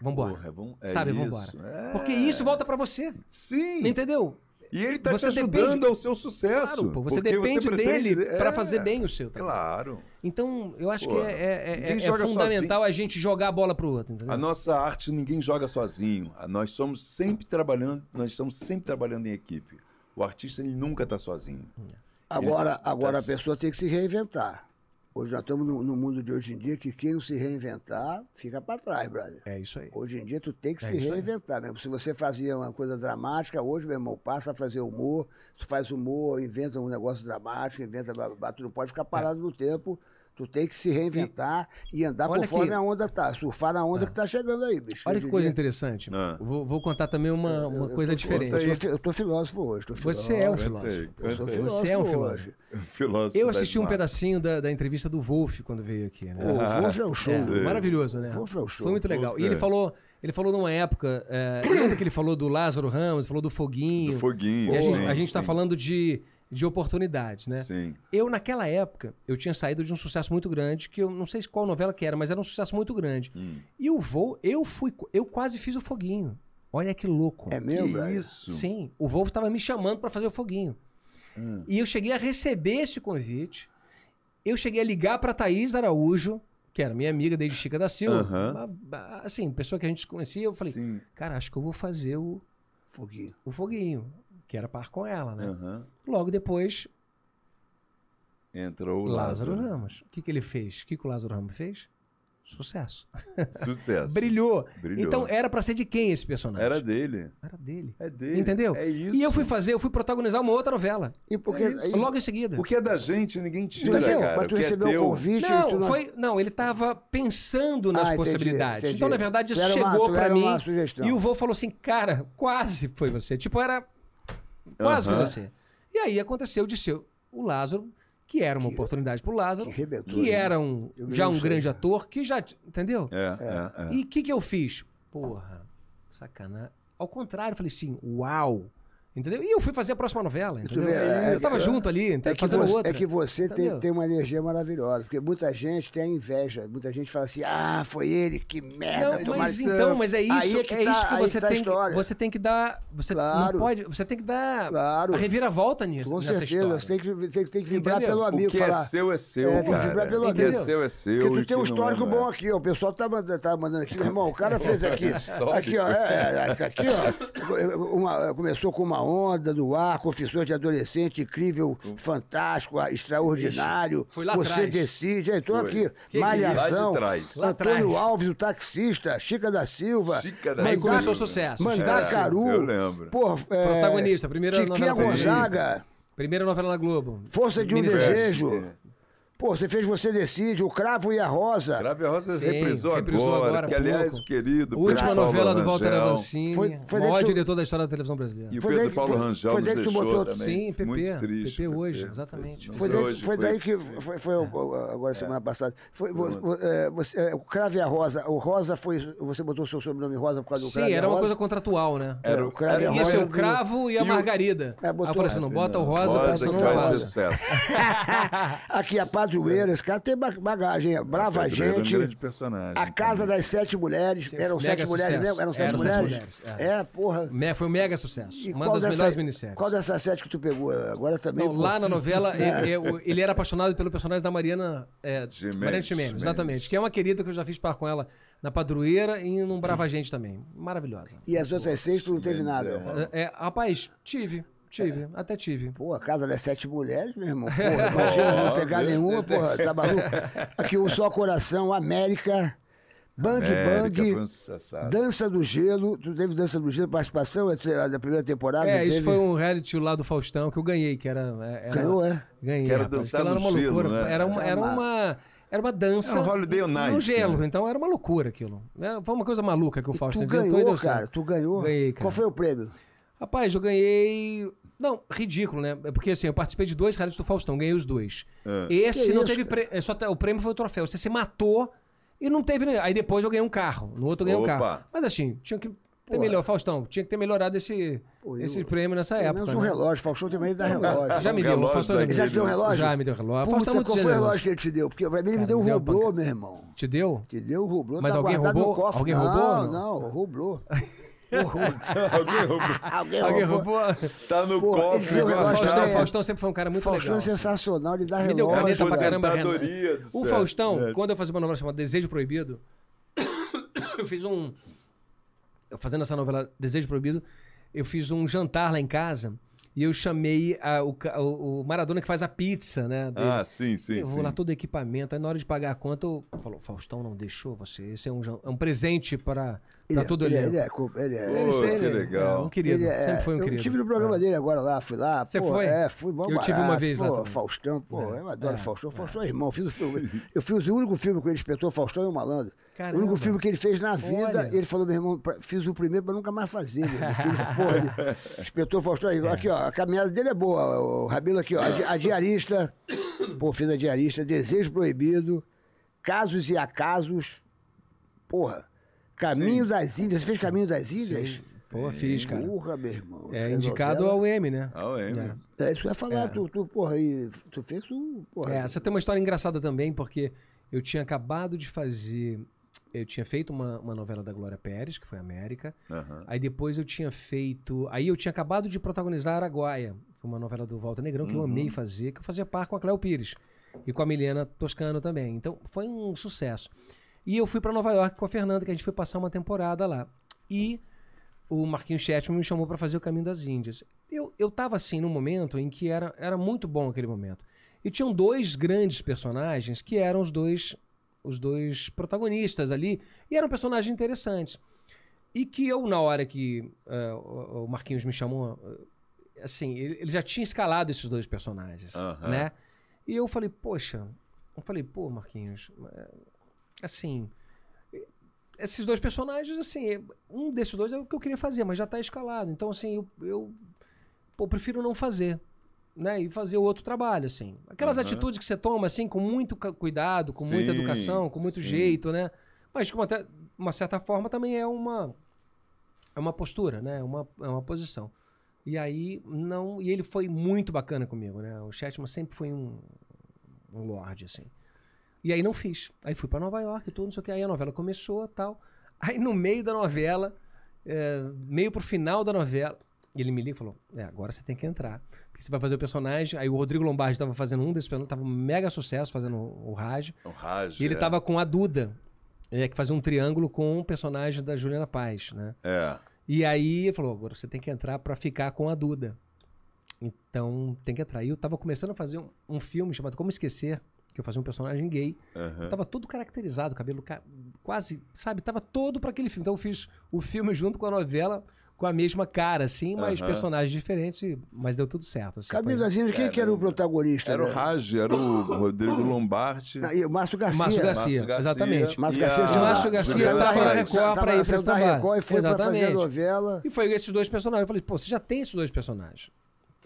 Vambora. Porra, é bom, é Sabe, isso, vambora. É. Porque isso volta para você. Sim. Entendeu? E ele está te ajudando depende... ao seu sucesso. Claro, pô, você depende você dele é, para fazer bem o seu. Trabalho. Claro. Então, eu acho pô, que é, é, é, é fundamental sozinho. a gente jogar a bola para o outro. Entendeu? A nossa arte ninguém joga sozinho. Nós somos sempre trabalhando, nós estamos sempre trabalhando em equipe. O artista ele nunca está sozinho. Agora, agora tá a pessoa tem que se reinventar. Hoje nós estamos no, no, mundo de hoje em dia que quem não se reinventar fica para trás, brother. É isso aí. Hoje em dia tu tem que é se reinventar mesmo. Se você fazia uma coisa dramática, hoje, meu irmão, passa a fazer humor, tu faz humor, inventa um negócio dramático, inventa. Tu não pode ficar parado é. no tempo Tu tem que se reinventar e, e andar Olha conforme aqui. a onda tá, surfar na onda ah. que tá chegando aí, bicho. Olha que coisa interessante. Ah. Vou, vou, contar também uma, uma eu, coisa tô, diferente. Eu tô, eu tô, filósofo hoje. Tô é filósofo. Você é um filósofo. filósofo. Você é um filósofo. filósofo eu assisti um pedacinho da, da, entrevista do Wolf quando veio aqui. Né? Ah, o Wolf é um é, show. É, maravilhoso, né? Wolf é um show. Foi muito legal. Wolf e ele é. falou. Ele falou numa época, é, lembra que ele falou do Lázaro Ramos, falou do Foguinho. Do Foguinho. E a gente, a gente tá falando de de oportunidades, né? Sim. Eu, naquela época, eu tinha saído de um sucesso muito grande, que eu não sei qual novela que era, mas era um sucesso muito grande. Hum. E o voo, eu fui, eu quase fiz o foguinho. Olha que louco. É mesmo? Que é isso? Sim. O Volvo estava me chamando para fazer o foguinho. Hum. E eu cheguei a receber esse convite. Eu cheguei a ligar para Thaís Araújo, que era minha amiga desde Chica da Silva. Uh Assim, pessoa que a gente conhecia. Eu falei, Sim. cara, acho que eu vou fazer o... Foguinho. O foguinho que era par com ela, né? Uhum. Logo depois. Entrou o Lázaro, Lázaro Ramos. O que, que ele fez? O que, que o Lázaro Ramos fez? Sucesso. Sucesso. Brilhou. Brilhou. Então era para ser de quem esse personagem? Era dele. Era dele. É dele. Entendeu? É isso. E eu fui fazer, eu fui protagonizar uma outra novela. E porque é logo em seguida. O que é da gente, ninguém tira, Entendeu? cara. Mas tu é recebeu é o convite não, não, foi, não, ele tava pensando nas ah, entendi, possibilidades. Entendi. Então na verdade isso chegou para mim. E o vô falou assim: "Cara, quase foi você". Tipo, era Quase uhum. você. E aí aconteceu de ser o Lázaro, que era uma que, oportunidade para Lázaro, que, rebentou, que era um, já um grande ator, que já. Entendeu? É, é, é, é. E o que, que eu fiz? Porra, sacanagem. Ao contrário, eu falei assim: uau, Entendeu? E eu fui fazer a próxima novela. Entendeu? Vê, é, eu tava é, junto ali, é que fazendo você, outra. É que você tem, tem, uma energia maravilhosa, porque muita gente tem inveja. Muita gente fala assim, ah, foi ele, que merda, não, mas então, mas é isso, aí é, que, é tá, isso que é você tá tem. História. você tem que dar. Você claro, não pode. Você tem que dar claro, a reviravolta nisso. Com certeza, você tem que, tem, tem que vibrar entendeu? pelo amigo. O que é falar, é seu é seu. É, tem que vibrar pelo amigo. O que é seu é seu. Porque tu tem um histórico bom aqui, ó. O pessoal tá, tá mandando aqui, meu irmão, o cara fez aqui. Aqui, ó. Tá aqui, ó. Começou com uma onda do ar, confissões de adolescente, incrível, uhum. fantástico, extraordinário. Foi lá Você atrás. decide. estou aqui. Que é Malhação. Lá Antônio lá Alves, o taxista, Chica da Silva. Chica da Silva. começou o sucesso. Mandar É, eu lembro. Porra, é, Protagonista, primeira Chiquinha novela. Chiquinha Gonzaga. Primeira novela na Globo. Força de um Ministério. Desejo. É. Pô, você fez Você Decide, o Cravo e a Rosa. Cravo e a Rosa Sim, reprisou, reprisou agora, agora, que aliás, o querido Última Paulo novela do Walter Avancini, foi, foi maior tu... diretor da história da televisão brasileira. E o foi Pedro daí, Paulo foi, Rangel foi daí que tu botou... também. Sim, PP, Muito triste, PP hoje, PP. exatamente. Foi, daí, hoje, foi daí que, foi, foi agora é. semana passada, foi, é. você, é, o Cravo e a Rosa, o Rosa foi, você botou o seu sobrenome Rosa por causa do Sim, Cravo Sim, era uma coisa contratual, né? É, era o Cravo e a Rosa. Ia ser é o Cravo e a Margarida. É, Aí eu falei assim, não bota o Rosa, porque senão não vaza. Aqui, a parte Padroeira, esse cara tem bagagem, é brava gente. É um grande personagem. A Casa também. das Sete Mulheres. eram sete mulheres mesmo? Eram sete eram mulheres? Sete mulheres é. é. porra. Foi um mega sucesso. E Uma das dessa, melhores minissérias. Qual dessas sete que tu pegou? Agora também. Não, lá na novela, ele, ele, era apaixonado pelo personagem da Mariana é, Mariana exatamente. Que é uma querida que eu já fiz par com ela na Padroeira e num Brava Gente também. Maravilhosa. E as outras seis tu não teve nada? É. É, é, rapaz, tive. Tive, é. até tive. Pô, a casa das sete mulheres, meu irmão. Porra, imagina não pegar Deus nenhuma, Deus porra, tá maluco? Aqui o Só Coração, América, Bang América, Bang, Dança do Gelo. Tu teve Dança do Gelo, participação é, da primeira temporada? É, isso teve... foi um reality lá do Faustão que eu ganhei, que era. É, era Ganhou, é? Ganhei. Que era rapaz, dançar que era uma gelo, loucura. Né? Era uma. Era uma era uma dança era um Holiday on no gelo, né? então era uma loucura aquilo. Foi uma coisa maluca que o Fausto tu então ganhou, cara, tu ganhou. Ganhei, cara. Qual foi o prêmio? Rapaz, eu ganhei. Não, ridículo, né? É porque assim, eu participei de dois realities do Faustão, ganhei os dois. É. Esse que não isso, teve é, Só o prêmio foi o troféu. Você se matou e não teve. Aí depois eu ganhei um carro. No outro eu ganhei Opa. um carro. Mas assim, tinha que ter melhor, Faustão, tinha que ter melhorado esse, Pô, esse prêmio nessa época. Menos um né? relógio, Faustão também dá relógio. Já me deu, relógio Faustão já, já te deu um relógio? Já me deu relógio. Puta, Faustão é qual foi o relógio que ele te deu? Porque ele me deu o rublô, meu irmão. Te deu? Te deu o rublô. Mas tá alguém roubou? Alguém não, roubou? Não, não rublô alguém roubou. alguém, alguém roubou. Tá no Pô, cofre. O Faustão, é... Faustão sempre foi um cara muito Faustão é legal. Faustão assim. sensacional, de dar relógio. Me deu caneta pra caramba. O Faustão, é. quando eu fazia uma novela chamada Desejo Proibido, eu fiz um... Eu fazendo essa novela Desejo Proibido, eu fiz um jantar lá em casa e eu chamei a, o, o, Maradona que faz a pizza, né? Ah, dele. Ah, sim, sim. Eu vou sim. lá todo equipamento. Aí na hora de pagar a conta, eu falou, Faustão não deixou você. Esse é um, é um presente para Tá ele, tá tudo ele, ali. É, ele é, ele é, Pô, ele, é que legal. É um querido. Ele é, sempre foi um eu querido. Eu tive no programa é. dele agora lá, fui lá. Você pô, foi? É, fui bom Eu barato, tive uma vez pô, lá. Também. Faustão, pô, eu adoro Faustão. Faustão é irmão. Fiz o filme, eu fiz o único filme que ele espetou, Faustão e o Malandro. Caramba. O único filme que ele fez na vida, Olha. ele falou, meu irmão, fiz o primeiro pra nunca mais fazer, Ele, porra, ele espetou Faustão. Aqui, ó, a caminhada dele é boa. O Rabelo aqui, ó, a, a diarista. Pô, fiz a diarista. Desejo proibido. Casos e acasos. Porra. Caminho Sim. das Ilhas. Você fez Caminho das Ilhas? Sim. Pô, fiz, cara. Porra, meu irmão. É, é indicado novela? ao M, né? Ao M. É, é isso que eu ia falar. É. Tu, tu, porra, e, tu fez o porra. É, você tem uma história engraçada também, porque eu tinha acabado de fazer... Eu tinha feito uma, uma novela da Glória Pérez, que foi América. Uhum. Aí depois eu tinha feito... Aí eu tinha acabado de protagonizar Araguaia, é uma novela do Walter Negrão, que uhum. eu amei fazer, que eu fazia par com a Cléo Pires. E com a Milena Toscano também. Então, foi um sucesso. E eu fui para Nova York com a Fernanda, que a gente foi passar uma temporada lá. E o Marquinhos Chetman me chamou para fazer o Caminho das Índias. Eu, eu tava assim num momento em que era, era muito bom aquele momento. E tinham dois grandes personagens que eram os dois os dois protagonistas ali e eram personagens interessantes. E que eu, na hora que uh, o Marquinhos me chamou, eh, assim, ele, já tinha escalado esses dois personagens, uh -huh. né? E eu falei, poxa, eu falei, pô, Marquinhos, eh, assim, eh, esses dois personagens, assim, eh, um desses dois é o que eu queria fazer, mas já está escalado. Então, assim, eu, eu pô, prefiro não fazer. Né, e fazer o outro trabalho, assim. Aquelas uhum. atitudes que você toma, assim, com muito cuidado, com sim, muita educação, com muito sim. jeito, né? Mas com uma, uma, certa forma também é uma é uma postura, né? É uma, é uma posição. E aí não, e ele foi muito bacana comigo, né? O Chetman sempre foi um um lorde assim. E aí não fiz. Aí fui para Nova York e tudo, não sei o que. Aí a novela começou tal. Aí no meio da novela, é, meio pro final da novela, ele me liga e falou: É, agora você tem que entrar. Porque você vai fazer o personagem. Aí o Rodrigo Lombardi estava fazendo um desses personagens, tava mega sucesso fazendo o rádio. O rádio. E ele estava é. com a Duda, é, que fazia um triângulo com o um personagem da Juliana Paz, né? É. E aí ele falou: agora você tem que entrar para ficar com a Duda. Então tem que entrar. E eu estava começando a fazer um, um filme chamado Como Esquecer, que eu fazia um personagem gay. Uhum. Tava todo caracterizado, cabelo ca... quase, sabe? Tava todo para aquele filme. Então eu fiz o filme junto com a novela, com a mesma cara, assim, mas uhum. personagens diferentes, mas deu tudo certo. Assim, Camilo das assim, quem era, que era o protagonista? Era né? o Raj, era o Rodrigo Lombardi. Não, ah, e o Márcio Garcia. Márcio Garcia, Garcia, exatamente. Márcio Garcia, a... Assim, Márcio Garcia estava na Record para ir para Record e foi para fazer novela. E foi esses dois personagens. Eu falei, pô, você já tem esses dois personagens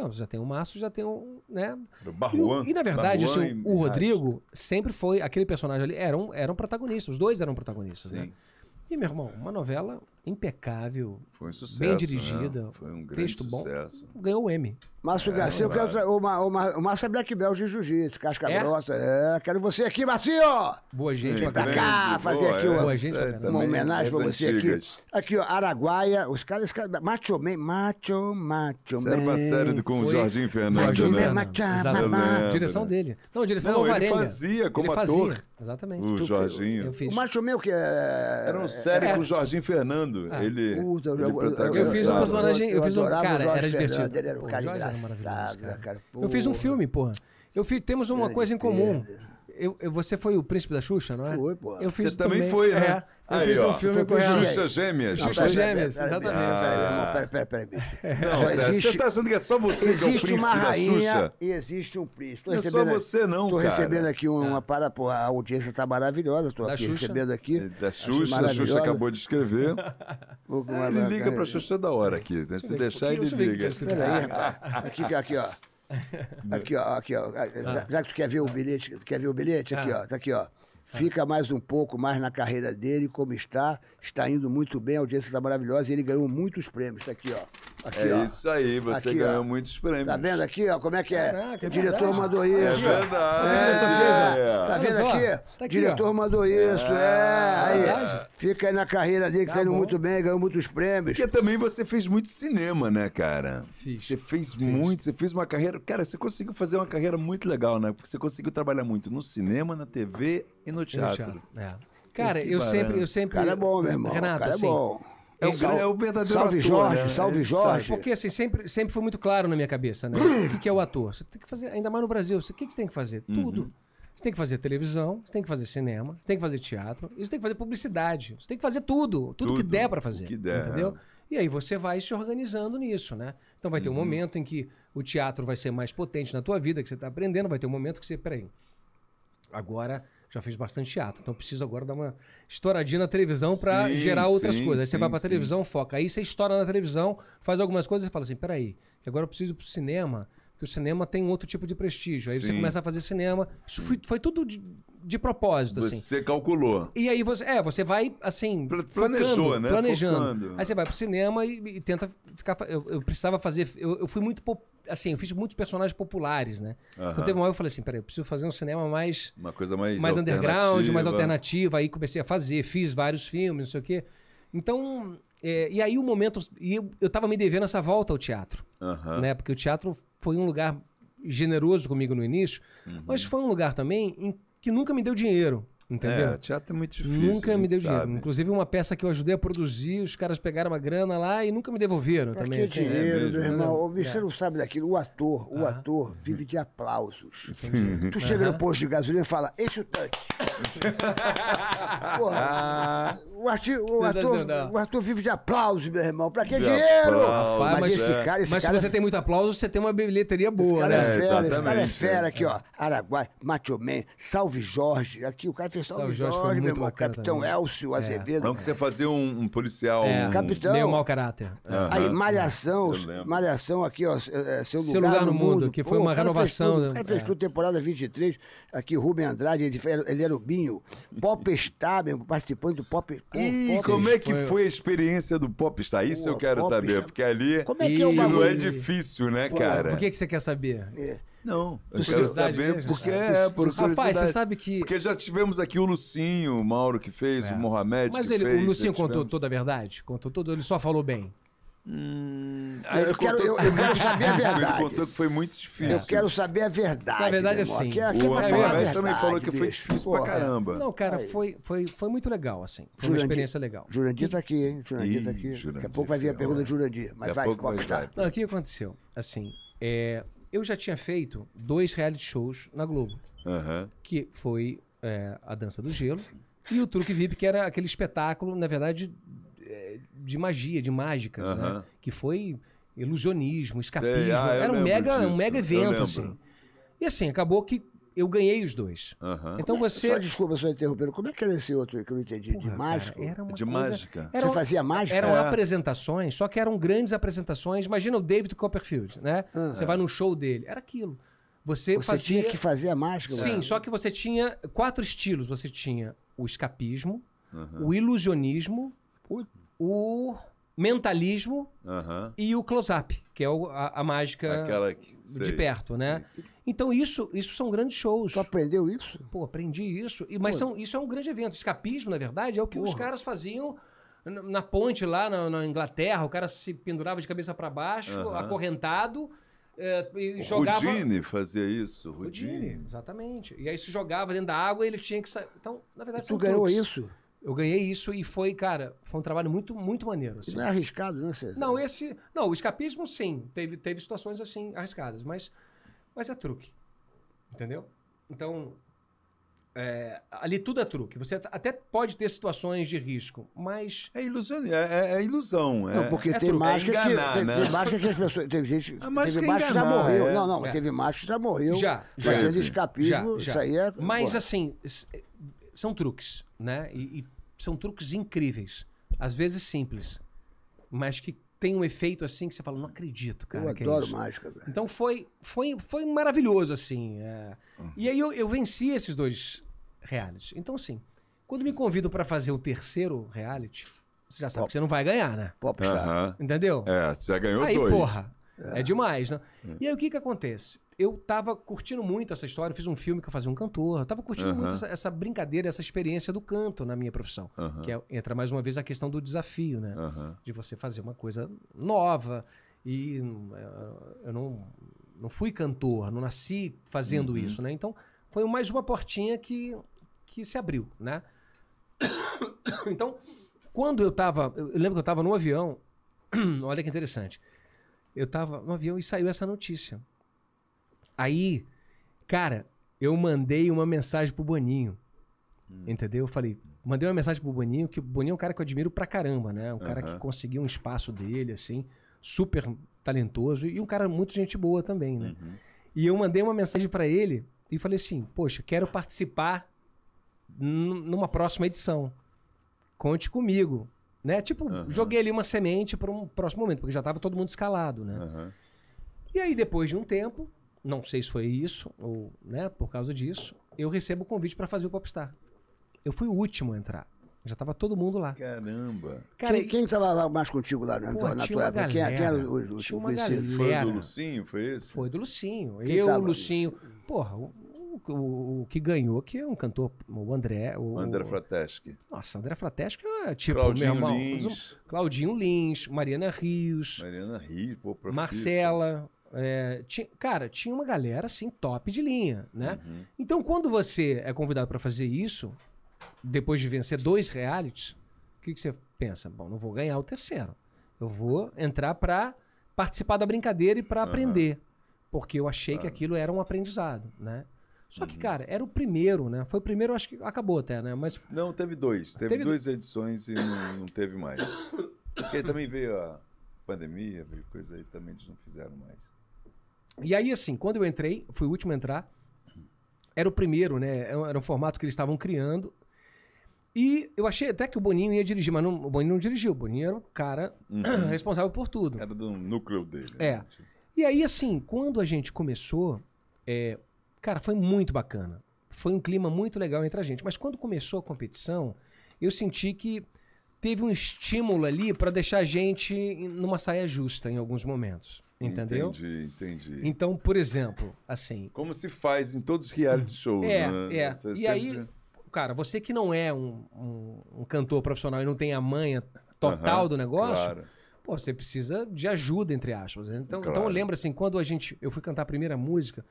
já tem o Márcio, já tem o. Né? Barruan, e, e, na verdade, assim, o, o Rodrigo sempre foi. Aquele personagem ali era um, era um protagonista. Os dois eram protagonistas, né? Sim. né? E, meu irmão, uma novela impecável. Foi um sucesso. Bem né? dirigida. Né? Foi um grande texto sucesso. Bom, ganhou o M. Márcio é, Garcia, eu quero, o, o, o Márcio é Black Belt de Jiu-Jitsu, casca é? grossa. É, quero você aqui, Marcinho! Boa gente, Vem pra grande, cá, fazer aqui é. uma, boa gente, uma, uma homenagem pra você antigas. aqui. Aqui, ó, Araguaia, os caras, esse cara, macho man, macho, macho man. Serva sério com o Jorginho Fernando, né? Macho, direção dele. Não, direção do Alvarenga. Ele fazia como ele fazia, ator. Exatamente. O Jorginho. O macho man, é o que Era um série é. com o Jorginho Fernando vendo ah, ele. Puta, ele eu, eu, eu, fiz um personagem. Eu, fiz um. Cara, era divertido. Ele era um cara engraçado, né, cara. Eu fiz um filme, porra. Eu fiz, temos uma coisa em comum. Eu, eu, você foi o príncipe da Xuxa, não é? Foi, pô. Eu fiz você também, também foi, né? É. Eu aí, fiz um ó, filme com ela. Xuxa Gêmeas. Xuxa Gêmeas, exatamente. Peraí, peraí, peraí, Não, existe... você tá achando que é só você que é o príncipe uma rainha da Xuxa? E existe um príncipe. não é só você, não. Tô estou recebendo aqui uma ah. para, pô, a audiência tá maravilhosa. Tô da aqui Xuxa? recebendo aqui. É, da Xuxa, a Xuxa acabou de escrever. Vou, é, ele liga pra Xuxa da hora aqui. Né? Se deixar, ele liga. Peraí, Aqui, aqui, ó. Aqui, ó, aqui, ah. ó. Já que tu quer ver o bilhete, quer ver o bilhete? Aqui, ó. Tá aqui, ó fica mais um pouco mais na carreira dele, como está, está indo muito bem, a audiência está maravilhosa e ele ganhou muitos prêmios. Está aqui, ó. Aqui, é ó. isso aí, você aqui, ganhou ó. muitos prêmios. Tá vendo aqui, ó, como é que é? Caraca, é diretor verdade. mandou isso. É verdade. É. Tá é. Tá vendo aqui? Tá aqui diretor ó. mandou isso, é. é aí, fica aí na carreira dele, tá que tá, tá indo muito bem, ganhou muitos prêmios. Porque também você fez muito cinema, né, cara? Fiz. Você fez Fiz. muito, você fez uma carreira... Cara, você conseguiu fazer uma carreira muito legal, né? Porque você conseguiu trabalhar muito no cinema, na TV e no teatro. no teatro. É. Cara, Esse eu barana. sempre, eu sempre... Cara é bom, meu irmão. Renato, cara é assim, bom é o, verdadeiro é o verdadeiro salve ator. Jorge, né? Salve é, Jorge. Porque assim, sempre, sempre foi muito claro na minha cabeça, né? o que, é o ator? Você tem que fazer, ainda mais no Brasil, o que, que você tem que fazer? Uhum. Tudo. Você tem que fazer televisão, você tem que fazer cinema, você tem que fazer teatro, você tem que fazer publicidade, você tem que fazer tudo, tudo, tudo que der para fazer. Que der. Entendeu? É. E aí você vai se organizando nisso, né? Então vai ter uhum. um momento em que o teatro vai ser mais potente na tua vida, que você está aprendendo, vai ter um momento que você, peraí, agora já fiz bastante teatro, então preciso agora dar uma estouradinha na televisão para gerar outras sim, coisas. Aí sim, você vai para televisão, foca. Aí você estoura na televisão, faz algumas coisas e fala assim: peraí, agora eu preciso ir pro cinema, que o cinema tem um outro tipo de prestígio. Aí sim. você começa a fazer cinema. Isso foi, foi tudo de, de propósito, você assim. Você calculou. E aí você, é, você vai assim, planejou, focando, né? Planejando. Focando. Aí você vai pro cinema e, e tenta ficar eu, eu precisava fazer, eu, eu fui muito assim, eu fiz muitos personagens populares, né? Uhum. Então teve uma hora eu falei assim, peraí, eu preciso fazer um cinema mais... Uma coisa mais Mais underground, mais alternativa. Aí comecei a fazer, fiz vários filmes, não sei o quê. Então, é, e aí o momento... E eu, eu tava me devendo essa volta ao teatro, uhum. né? Porque o teatro foi um lugar generoso comigo no início, uhum. mas foi um lugar também em que nunca me deu dinheiro. Entendeu? É, teatro é muito difícil. Nunca me deu sabe. dinheiro. Inclusive, uma peça que eu ajudei a produzir, os caras pegaram uma grana lá e nunca me devolveram pra também. Que assim, dinheiro, é meu irmão. É. você não sabe daquilo. O ator, ah. o ator vive de aplausos. Sim. Tu chega uhum. no posto de gasolina e fala, enche o tanque. Porra, ah. o, o, ator, o ator vive de aplausos, meu irmão. Pra que de dinheiro? Aplausos, mas, esse é. cara, esse mas cara... se você tem muito aplauso, você tem uma bilheteria boa. Esse cara é né? é fera, esse cara é fera aqui, é. ó. Araguai, Macho Man, Salve Jorge. Aqui o cara fez Jorge, salve, salve Jorge, Jorge meu irmão. Capitão também. Elcio é. Azevedo. Não que você fazia um, um policial. É, um... Capitão. Meio mau caráter. Uhum. Aí, Malhação, Malhação aqui, ó, é, é, seu lugar, seu lugar no, mundo, mundo. Que foi Pô, uma renovação. Tudo, né? o fez tudo, temporada 23, aqui Rubem Andrade, ele, ele era o Binho. Popstar, meu, participante do Pop. E como é que foi, foi a experiência do Popstar? Isso Pô, eu quero saber, porque ali. Como é que é o Não é difícil, né, cara? Por que, que você quer saber? É. Não, eu quero saber porque é, é por Rapaz, você sabe que. Porque já tivemos aqui o Lucinho, o Mauro que fez, é. o Mohamed. Mas ele, fez, o Lucinho contou tivemos... toda a verdade? Contou tudo, ele só falou bem. Hum, eu, eu, quero, eu, eu quero, saber a verdade. Ele contou que foi muito difícil. Eu quero saber a verdade. Na verdade, assim. É- o André também falou que foi difícil Porra. pra caramba. Não, cara, foi, foi, foi muito legal, assim. Foi Jurandir, uma experiência legal. Jurandir tá aqui, hein? Jurandir tá aqui. Daqui a pouco vai vir a pergunta do Jurandir. Mas vai, pode estar. Não, o que aconteceu? Assim, é, eu já tinha feito dois reality shows na Globo. Uhum. Que foi é, A Dança do Gelo e o Truque VIP, que era aquele espetáculo, na verdade, é, de magia, de mágicas, uhum. né? Que foi ilusionismo, escapismo. Ah, era um mega, um mega evento, assim. E assim, acabou que eu ganhei os dois. Uhum. Então você. Só, desculpa, só interrompendo. Como é que era esse outro que eu não entendi? Porra, de mágica? Era uma de coisa... mágica. Era... Você fazia mágica? Eram é. apresentações, só que eram grandes apresentações. Imagina o David Copperfield, né? Uhum. Você vai num show dele. Era aquilo. Você, você fazia... tinha que fazer a mágica? Sim, né? só que você tinha quatro estilos. Você tinha o escapismo, uhum. o ilusionismo, o, o mentalismo uhum. e o close-up, que é o, a, a, mágica que, de perto, né? Então isso, isso são grandes shows. Tu aprendeu isso? Pô, aprendi isso. E, mas são, isso é um grande evento. Escapismo, na verdade, é o que Porra. os caras faziam na, na ponte lá na, na, Inglaterra. O cara se pendurava de cabeça para baixo, uhum. acorrentado. É, e o jogava... Rudine fazia isso. Rudine. Rudine. exatamente. E aí se jogava dentro da água e ele tinha que sair. Então, na verdade, e tu ganhou truques. isso? Eu ganhei isso e foi, cara, foi um trabalho muito, muito maneiro. Assim. Não é arriscado, né, César? Não, esse. Não, o escapismo, sim. Teve, teve situações assim arriscadas, mas, mas é truque. Entendeu? Então, é, ali tudo é truque. Você até pode ter situações de risco, mas. É ilusão. É, é, é ilusão. É, não, porque é tem mágica é que. Tem, né? tem mágica que as pessoas. Ah, teve gente. Teve mágica que já morreu. É. Não, não. Teve mágica que já morreu. Já. Fazendo já, escapismo. Já, já. Isso aí é. Mas, porra. assim, são truques, né? E, e são truques incríveis. Às vezes simples, mas que tem um efeito assim que você fala, não acredito, cara. Eu é adoro é mágica, velho. Então foi, foi, foi maravilhoso, assim. É. Uhum. E aí eu, eu venci esses dois realities. Então, assim, quando me convido para fazer o terceiro reality, você já sabe Pop. que você não vai ganhar, né? Pop, Uhum. Entendeu? É, você já ganhou aí, dois. Aí, porra, é. é demais, né? É. E aí o que que acontece? eu tava curtindo muito essa história. Eu fiz um filme que eu fazia um cantor. Eu tava curtindo muito essa, essa, brincadeira, essa experiência do canto na minha profissão. Que é, entra mais uma vez a questão do desafio, né? De você fazer uma coisa nova. E é, eu não, não fui cantor, não nasci fazendo uhum. isso, né? Então foi mais uma portinha que, que se abriu, né? então, quando eu tava. Eu lembro que eu tava no avião. olha que interessante. Eu tava no avião e saiu essa notícia. Aí, cara, eu mandei uma mensagem pro Boninho. Hum. Entendeu? Eu falei, mandei uma mensagem pro Boninho, que o Boninho é um cara que eu admiro pra caramba, né? Um cara que conseguiu um espaço dele, assim, super talentoso e um cara muito gente boa também, né? Uhum. E eu mandei uma mensagem para ele e falei assim: Poxa, quero participar numa próxima edição. Conte comigo. Né? Tipo, joguei ali uma semente para um próximo momento, porque já estava todo mundo escalado, né? E aí, depois de um tempo, não sei se foi isso ou, né, por causa disso, eu recebo o convite para fazer o Popstar. Eu fui o último a entrar. Já tava todo mundo lá. Caramba. Cara, quem, estava tava lá mais contigo lá na, pô, na tua época? Galera, quem, é- quem era o, o, uma Foi do Lucinho, foi esse? Foi do Lucinho. Quem eu, o Lucinho. Isso? Porra, o, o, o, que ganhou, que é um cantor, o André. O, André Frateschi. Nossa, André Frateschi é tipo. Claudinho irmão, Lins. Claudinho Lins, Mariana Rios. Mariana Rios, pô, profissa. Marcela. É, cara, tinha uma galera assim top de linha, né? Uhum. Então, quando você é convidado para fazer isso, depois de vencer dois realities, o que, que você pensa? Bom, não vou ganhar o terceiro. Eu vou entrar para participar da brincadeira e para uhum. aprender, porque eu achei que aquilo era um aprendizado, né? Só que, uhum. cara, era o primeiro, né? Foi o primeiro, acho que acabou até, né? Mas não teve dois, teve, teve duas edições e não, não teve mais. Porque também veio a pandemia, veio coisa aí também eles não fizeram mais. E aí, assim, quando eu entrei, fui o último a entrar, era o primeiro, né? É era um formato que eles estavam criando. E eu achei até que o Boninho ia dirigir, mas não, o Boninho não dirigiu. O Boninho era o cara uhum. responsável por tudo. Era do núcleo dele. É. Né? E aí, assim, quando a gente começou, é, cara, foi muito bacana. Foi um clima muito legal entre a gente. Mas quando começou a competição, eu senti que teve um estímulo ali para deixar a gente numa saia justa em alguns momentos. Entendeu? Entendi, entendi. Então, por exemplo, assim. Como se faz em todos os reality hum. shows, é, né? É. Você e sempre... aí, cara, você que não é um, um, um, cantor profissional e não tem a manha total uh -huh, do negócio. Claro. Pô, você precisa de ajuda, entre aspas. Né? Então, então claro. então lembra assim, quando a gente. Eu fui cantar a primeira música,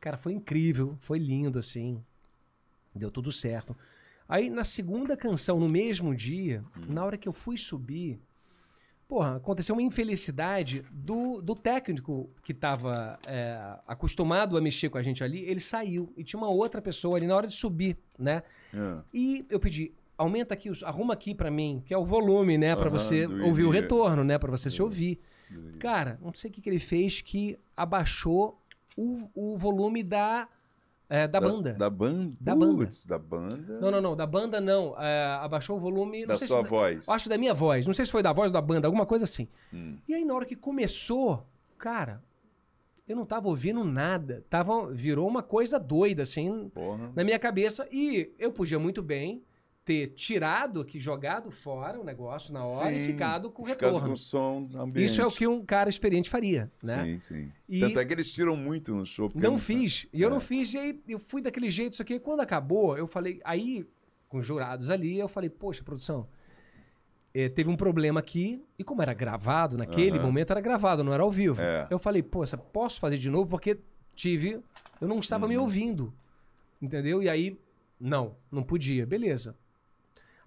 cara, foi incrível, foi lindo, assim. Deu tudo certo. Aí, na segunda canção, no mesmo dia, hum. na hora que eu fui subir, porra, aconteceu uma infelicidade do, do técnico que estava é, acostumado a mexer com a gente ali, ele saiu e tinha uma outra pessoa ali na hora de subir, né? É. E eu pedi, aumenta aqui, arruma aqui para mim, que é o volume, né? para você ouvir o retorno, né? para você se ouvir. Cara, não sei o que, que ele fez que abaixou o, o volume da é, da, da, banda. Da banda? Da banda. Puts, da banda. Não, não, não. Da banda não. É, abaixou o volume. Da sua se, voz. Acho que da minha voz. Não sei se foi da voz da banda, alguma coisa assim. Hum. E aí, na hora que começou, cara, eu não tava ouvindo nada. Tava, virou uma coisa doida, assim, Porra. na minha cabeça. E eu podia muito bem ter tirado aqui, jogado fora o negócio na hora sim, e ficado com retorno. com som ambiente. Isso é o que um cara experiente faria, né? Sim, sim. E Tanto é que eles tiram muito no show. Não, fiz. Tá. E eu é. não fiz, e aí eu fui daquele jeito, isso aqui. E quando acabou, eu falei, aí, com os jurados ali, eu falei, poxa, produção, é, teve um problema aqui, e como era gravado, naquele momento era gravado, não era ao vivo. É. Eu falei, poxa, posso fazer de novo? Porque tive, eu não estava me uhum. ouvindo, entendeu? E aí, não, não podia, beleza.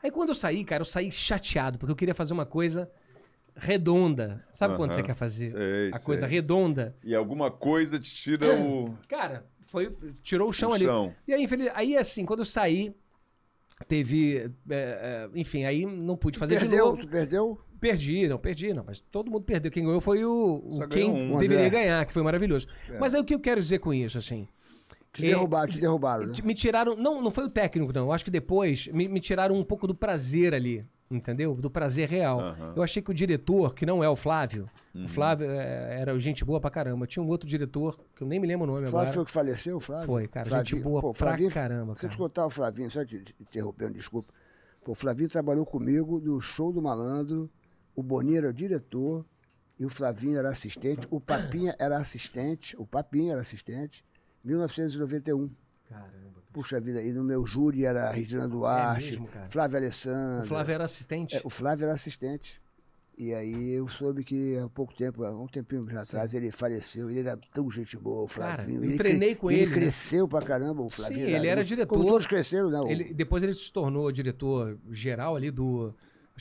Aí quando eu saí, cara, eu saí chateado, porque eu queria fazer uma coisa redonda. Sabe quando você quer fazer sei, a sei, coisa sei. redonda? E alguma coisa te tira o. Cara, foi, tirou o chão o ali. E aí, infeliz... aí, assim, quando eu saí, teve. É, enfim, aí não pude fazer tu perdeu, de novo. Tu perdeu? Perdi, não, perdi, não. Mas todo mundo perdeu. Quem ganhou foi o, o quem um, deveria ganhar, que foi maravilhoso. É. Mas aí o que eu quero dizer com isso, assim? Te derrubaram, te derrubaram. Né? Me tiraram. Não, não foi o técnico, não. Eu acho que depois me, me tiraram um pouco do prazer ali. Entendeu? Do prazer real. Uhum. Eu achei que o diretor, que não é o Flávio, uhum. o Flávio é, era gente boa pra caramba. Tinha um outro diretor, que eu nem me lembro o nome Flávio agora. Flávio foi o que faleceu, Flávio? Foi, cara. Flavinho. Gente boa Pô, Flavinho, pra caramba. Cara. Se eu te contar o Flavinho, só te interrompendo, desculpa. Pô, o Flavinho trabalhou comigo no show do malandro, o Boninho era o diretor, e o Flavinho era assistente, o Papinha era assistente, o Papinha era assistente, 1991. Caramba. Puxa vida, e no meu júri era é Regina Duarte, é mesmo, Flávio Alessandro. O Flávio era assistente? É, o Flávio era assistente. E aí eu soube que há pouco tempo, há um tempinho já atrás, Sim. ele faleceu. Ele era tão gente boa, o Flavinho. Cara, eu ele treinei com ele. Ele né? cresceu né? pra caramba, o Flavinho. Sim, ele era diretor. Como todos cresceram, né? Ele, depois ele se tornou diretor geral ali do,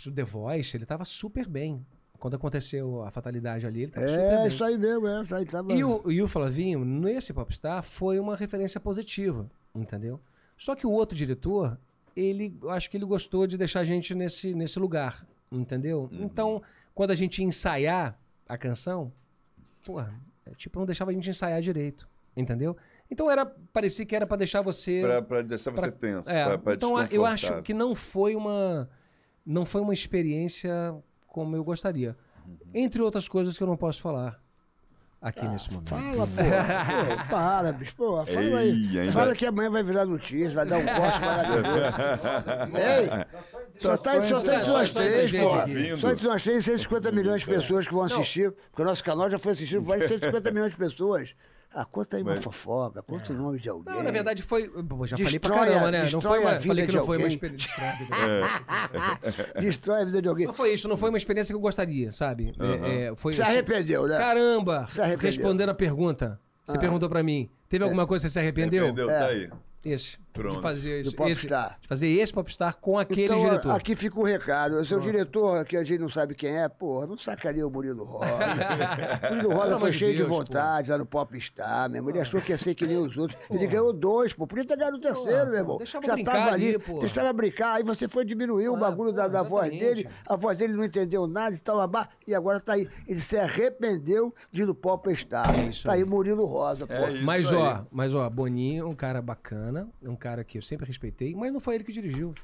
do The Voice. Ele tava super bem quando aconteceu a fatalidade ali, ele tava é, super bem. isso aí mesmo, é, isso aí tava... E o, e o Flavinho, nesse Popstar, foi uma referência positiva, entendeu? Só que o outro diretor, ele, eu acho que ele gostou de deixar a gente nesse, nesse lugar, entendeu? Uhum. Então, quando a gente ensaiar a canção, porra, é tipo, não deixava a gente ensaiar direito, entendeu? Então era parecia que era para deixar você para deixar pra, você tenso, é, Então eu acho que não foi uma não foi uma experiência como eu gostaria. Uhum. Entre outras coisas que eu não posso falar aqui ah, nesse momento. Fala, pô. pô para, bicho. Pô, fala Ei, aí. Ainda... Fala que amanhã vai virar notícia, vai dar um corte maravilhoso. Ei, só tá, só tá entre nós três, pô. Só entre nós três, 150 milhões de pessoas que vão assistir, porque o nosso canal já foi assistido por mais de 150 milhões de pessoas. Ah, conta aí uma Mas... fofoca, conta é. o nome de alguém. Não, na verdade foi. Bom, já destrói, falei pra caramba, né? Não foi uma, a falei que não foi uma experiência. é. destrói a vida de alguém. Não foi isso, não foi uma experiência que eu gostaria, sabe? Uhum. É, foi, se arrependeu, né? Caramba! Se arrependeu. Respondendo a pergunta, você ah. perguntou pra mim: teve é. alguma coisa que você se arrependeu? Se arrependeu, tá é. aí. Isso. Pronto. de fazer esse, popstar. Esse, de fazer esse popstar com aquele então, diretor. Aqui fica o um recado. Seu é diretor, que a gente não sabe quem é, porra, não sacaria o Murilo Rosa. o Murilo Rosa foi cheio de, Deus, de vontade porra. lá no popstar, meu irmão. Ele achou que ia ser que nem os outros. Porra. Ele ganhou dois, pô. Podia ter ganhado o terceiro, porra, meu irmão. Deixava Já tava ali, ali porra. deixava brincar. Aí você foi diminuir ah, o bagulho da, da voz dele. A voz dele não entendeu nada e tal, E agora tá aí. Ele se arrependeu de ir no popstar. É tá aí, Murilo Rosa, pô É mas, aí. ó, mas ó, Boninho, é um cara bacana, é um cara cara que eu sempre respeitei, mas não foi ele que dirigiu.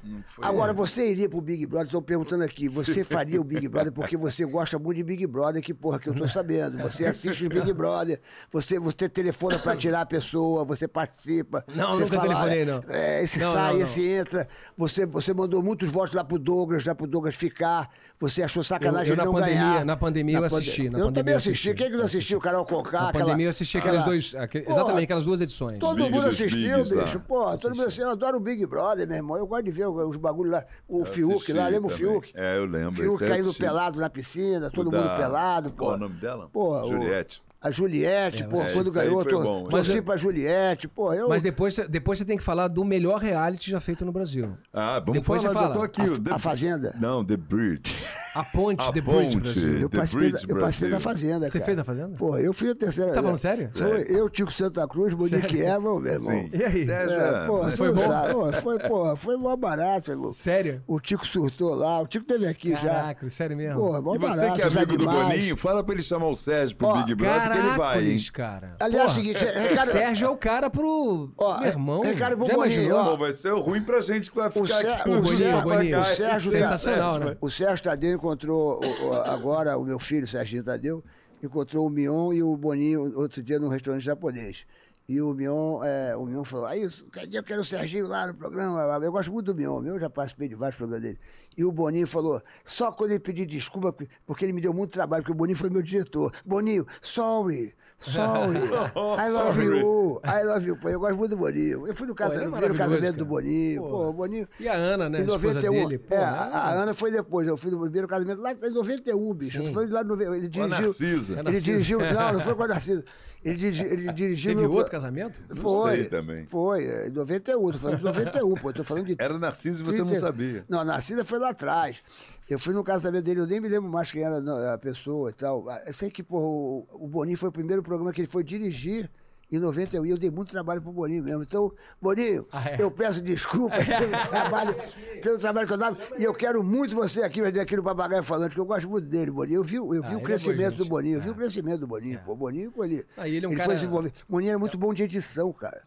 Agora, ele. você iria pro Big Brother, Estou perguntando aqui, você faria o Big Brother porque você gosta muito de Big Brother, que porra que eu tô sabendo. Você assiste o Big Brother, você, você telefona pra tirar a pessoa, você participa. Não, você nunca fala, telefonei, não. É, esse não, sai, não, não. esse entra. Você, você mandou muitos votos lá pro Douglas, lá pro Douglas ficar. Você achou sacanagem eu, eu, não pandemia, ganhar. Na pandemia na eu assisti. Na eu também assisti. assisti. Quem é que não assistiu? O Carol Conká. Na aquela... pandemia eu assisti aquelas aquela... duas... Exatamente, aquelas duas edições. Todo mundo assistiu, bicho. Pô, todo mundo assim, eu adoro o Big Brother, meu irmão. Eu gosto de ver os bagulhos lá, o eu Fiuk lá, lembra o Fiuk? É, eu lembro. Fiuk caindo assisti. pelado na piscina, todo o mundo da... pelado. Qual o nome dela? Porra, Juliette. O a Juliette, é, pô, é, quando ganhou, eu torci eu... pra Juliette, pô. Eu... Mas depois, depois você tem que falar do melhor reality já feito no Brasil. Ah, vamos depois falar, fala. já tô aqui. A, the... a Fazenda. Não, The Bridge. A Ponte, a The ponte, Bridge eu participei, da, eu participei da Fazenda, Você fez a Fazenda? Pô, eu fui a terceira. Tá falando sério? Sou é. eu, Tico Santa Cruz, Monique Evan, meu irmão. Sim. E aí? Sérgio, é, pô, foi bom? Sabe, foi, pô, foi mó barato, irmão. Sério? O Tico surtou lá, o Tico teve aqui já. Caraca, sério mesmo? Pô, mó e você que é amigo do Boninho, fala pra ele chamar o Sérgio pro Big Brother que ele vai. hein? cara. Aliás, Porra, seguinte, é, é, recado- Sérgio é o cara pro Ó, meu irmão. Ricardo Já Bombonim, imaginou? vai ser ruim pra gente que vai ficar Sé- aqui. o Sé- Boninho, o Sérgio tá- Sensacional, né? O Sérgio Tadeu encontrou o- o- agora, o meu filho, Sérgio Tadeu, encontrou o Mion e o Boninho outro dia num restaurante japonês. E o Mion, é, o Mion falou, aí, ah, cadê eu quero o Serginho lá no programa? Eu gosto muito do Mion, o Mion já participei de vários programas dele. E o Boninho falou, só quando ele pediu desculpa, porque ele me deu muito trabalho, porque o Boninho foi meu diretor. Boninho, sorry, sorry, I love you, I love you. Pô, eu gosto muito do Boninho. Eu fui no, casamento pô, é primeiro casamento do Boninho. Pô. pô, Boninho. E a Ana, né? Em 91. Dele, pô, é, a, a, Ana foi depois. Eu fui no primeiro casamento lá em 91, bicho. Foi lá no, ele dirigiu. É ele dirigiu, não, não foi com a Narcisa. Ele, ele dirigiu. Teve outro casamento? Foi. Sei também. Foi, é, 91. Tô falando de 91, pô. Tô falando de. Era Narciso e você 30... não sabia. Não, Narciso foi lá atrás. Eu fui no casamento dele, eu nem me lembro mais quem era a pessoa e tal. Ah, eu sei que, pô, o Boninho foi o primeiro programa que ele foi dirigir. Em 90 eu ia, eu dei muito trabalho pro Boninho mesmo. Então, Boninho, ah, é. eu peço desculpa pelo trabalho, pelo trabalho que eu dava. E eu quero muito você aqui, aqui no Papagaio Falante, porque eu gosto muito dele, Boninho. Eu vi, eu vi ah, o é crescimento é do Boninho, eu vi o ah. crescimento do Boninho. Pô, é. Boninho, ali ah, ele, é um ele cara... foi desenvolvido. Boninho era é muito bom de edição, cara.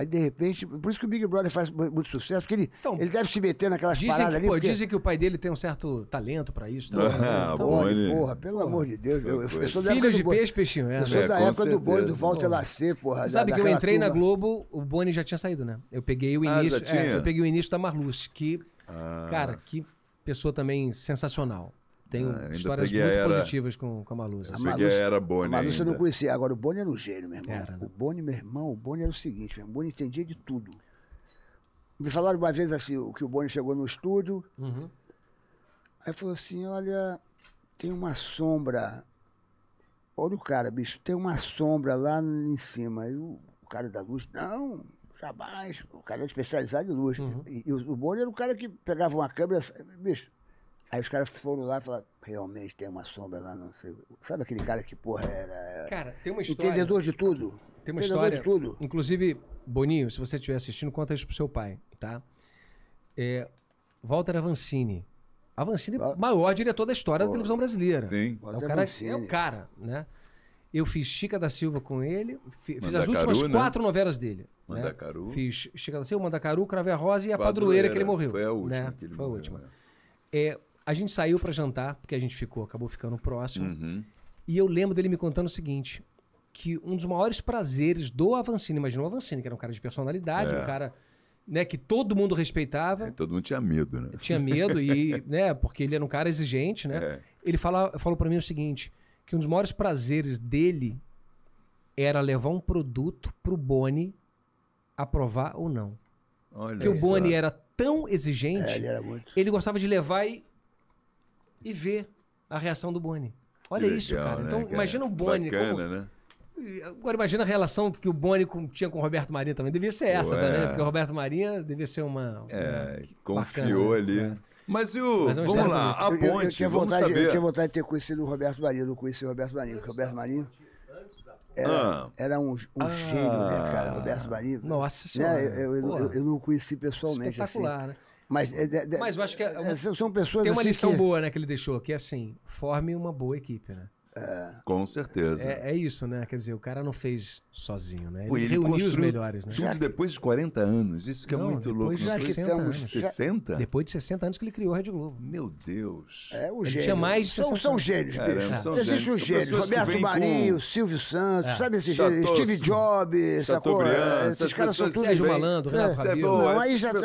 Aí, de repente, por isso que o Big Brother faz muito sucesso, porque ele, então, ele deve se meter naquelas dizem paradas que, ali. Pô, porque... Dizem que o pai dele tem um certo talento pra isso. Tá? Ah, então, bom, olha, porra, pelo amor de Deus. Eu, eu, eu sou da de peixe, peixinho. É, eu sou é, da época certeza. do Boni, do Walter Lacer, porra. da, sabe que eu entrei turma. na Globo, o Boni já tinha saído, né? Eu peguei o ah, início, ah, é, eu peguei o início da Marluce, que, ah. cara, que pessoa também sensacional. Tenho ah, histórias muito era... positivas com, com a Malu a Malu a era Boni. A Malusa eu não conhecia. Agora, o Boni era é um gênio, meu irmão. Era, né? O Boni, meu irmão, o Boni era o seguinte, meu irmão, o Boni entendia de tudo. Me falaram uma vez assim, que o Boni chegou no estúdio, uhum. aí falou assim, olha, tem uma sombra. Olha o cara, bicho, tem uma sombra lá em cima. E o, o cara da luz, não, jamais. O cara é especializado em luz. Uhum. E, e, o, o Boni era o cara que pegava uma câmera, bicho, Aí os caras foram lá e falaram, realmente tem uma sombra lá, não sei. Sabe aquele cara que, porra, era. Cara, tem uma história. Entendedor de tudo. Tem uma Entendedor história. de tudo. Inclusive, Boninho, se você estiver assistindo, conta isso pro seu pai, tá? É, Walter Avancini. Avancini, é maior diretor da história da televisão brasileira. Sim. É o, cara, Avancini. é o cara, né? Eu fiz Chica da Silva com ele, fiz as últimas né? quatro novelas dele. Né? Mandacaru. Né? Fiz Chica da Silva, Mandacaru, Crave a Rosa e A Padroeira, Padroeira que ele morreu. Foi a última. Né? Foi a última. é, é a gente saiu para jantar, porque a gente ficou, acabou ficando próximo. Uhum. E eu lembro dele me contando o seguinte: que um dos maiores prazeres do Avancini, imagina o Avancini, que era um cara de personalidade, é. um cara né, que todo mundo respeitava. É, todo mundo tinha medo, né? Tinha medo, e, né, porque ele era um cara exigente, né? É. Ele fala, falou para mim o seguinte: que um dos maiores prazeres dele era levar um produto pro Boni aprovar ou não. Olha o Boni era tão exigente, é, ele, era muito... ele gostava de levar e e ver a reação do Boni. Olha isso, cara. Né, então, né, cara? imagina o Boni. Bacana, como... né? Agora imagina a relação que o Boni tinha com o Roberto Marinho também. Devia ser essa Ué. porque o Roberto Marinho devia ser uma. É, confiou bacana, né? ali. Né? Mas e o. Mas é vamos lá, a ponte. Eu, eu, eu, tinha vontade, saber. eu tinha vontade de ter conhecido o Roberto Marinho. Não conheci o Roberto Marinho, porque o Roberto Marinho. Era, ah. era um, um ah. gênio, né, cara? Roberto ah. Marinho. Nossa né? senhora. Eu, eu, não conheci pessoalmente. Assim. Espetacular, assim. né? Mas, é, é, é, mas eu acho que é, são pessoas tem uma assim lição que... boa né, que ele deixou, que é assim, forme uma boa equipe, né? Com certeza. É, é, isso, né? Quer dizer, o cara não fez sozinho, né? Ele, Pô, ele reuniu os melhores, né? Tudo depois de 40 anos. Isso que é não, muito louco. Já que estamos 60? Depois de 60 anos que ele criou a Rede Globo. Meu Deus. É, o ele gênio. Tinha mais são, são gênios, bicho. Existem os gênios. um Roberto Marinho, com... Silvio Santos, é. sabe esse gênio? Steve Jobs, sacou? Esses caras são tudo. Sérgio Malandro, Renato Rabelo. Aí já... Tá,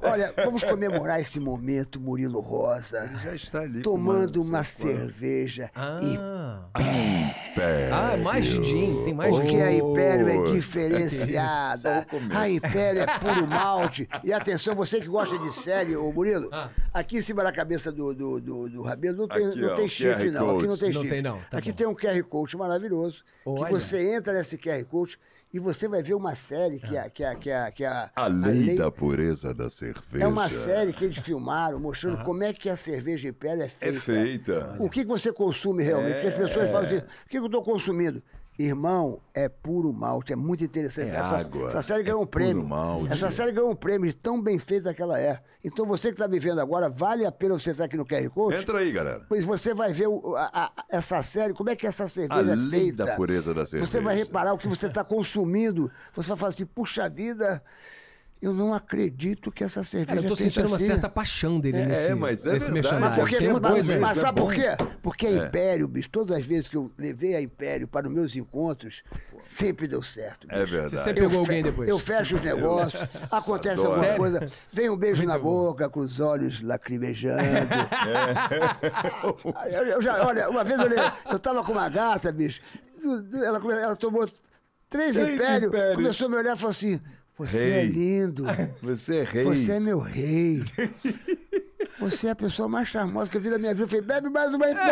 Olha, vamos comemorar esse momento, Murilo Rosa. Ele já está ali. Tomando uma cerveja ah. e ah, pé. Ah, mais gin, tem mais Porque a Império é, é diferenciada. É a Império é puro malte. E atenção, você que gosta de série, ô Murilo, ah. aqui em cima da cabeça do, do, do, do Rabelo não tem, aqui, não ó, tem chifre, não. Aqui não tem não chifre. Tem, não. Tá aqui bom. tem um QR Code maravilhoso. Oh, que olha. você entra nesse QR Code e você vai ver uma série que é, que a que a que a, a, lei lei da pureza da cerveja. É uma série que eles filmaram mostrando como é que a cerveja em pé é, é feita. É feita. O que, que você consome realmente? É, Porque as pessoas é. falam assim, o que, que eu estou consumindo? Irmão, é puro malte, é muito interessante. É essa, água, essa série é ganhou é um prêmio. Essa série ganhou um prêmio de tão bem feita que ela é. Então você que está me vendo agora, vale a pena você estar aqui no QR Code? Entra aí, galera. Pois você vai ver o, a, a, essa série, como é que essa cerveja a é feita. da pureza da cerveja. Você vai reparar o que você está consumindo. Você vai falar assim, puxa vida, eu não acredito que essa cerveja seja eu tô sentindo uma ser... certa paixão dele é, nesse, é, mas é nesse merchandising. Mas, porque é coisa, mas, sabe por quê? Porque a é. Império, bicho, todas as vezes que eu levei a Império para os meus encontros, sempre deu certo. É bicho. É verdade. Você sempre eu pegou alguém depois. Eu fecho os negócios, acontece Adoro. alguma Sério? coisa, vem um beijo Muito na bom. boca, com os olhos lacrimejando. É. Eu, eu, já, olha, uma vez eu, estava eu com uma gata, bicho, ela, ela tomou três, três impérios, impérios, começou a me olhar e falou assim... Você é rei. é lindo. Você é rei. Você é meu rei. Você é a pessoa mais charmosa que eu vi na minha vida. Eu falei, bebe mais uma ideia.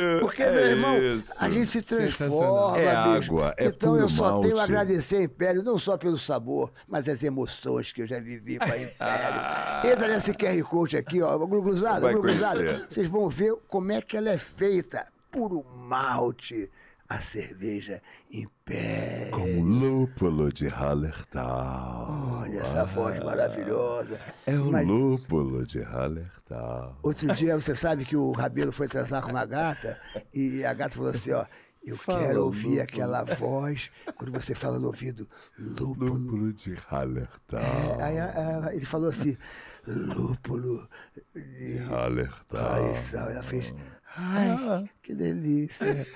É, Porque, é meu irmão, isso. a gente se transforma, é bicho. Água, é então eu só malte. tenho a agradecer Império, não só pelo sabor, mas as emoções que eu já vivi com a Império. Ah. Entra nesse QR Code aqui, ó. Gluguzada, gluguzada. Vocês vão ver como é que ela é feita. Puro malte a cerveja em pé. Com lúpulo de Hallertau. Olha essa ah, voz maravilhosa. É o Mas... lúpulo de Hallertau. Outro dia, você sabe que o Rabelo foi transar com uma gata e a gata falou assim, ó... Eu quero ouvir lúpulo. aquela voz quando você fala no ouvido lúpulo. Lúpulo de Hallertal. É, aí, aí, ele falou assim, lúpulo de, de Hallertal. Ela fez, ai, ah. que delícia.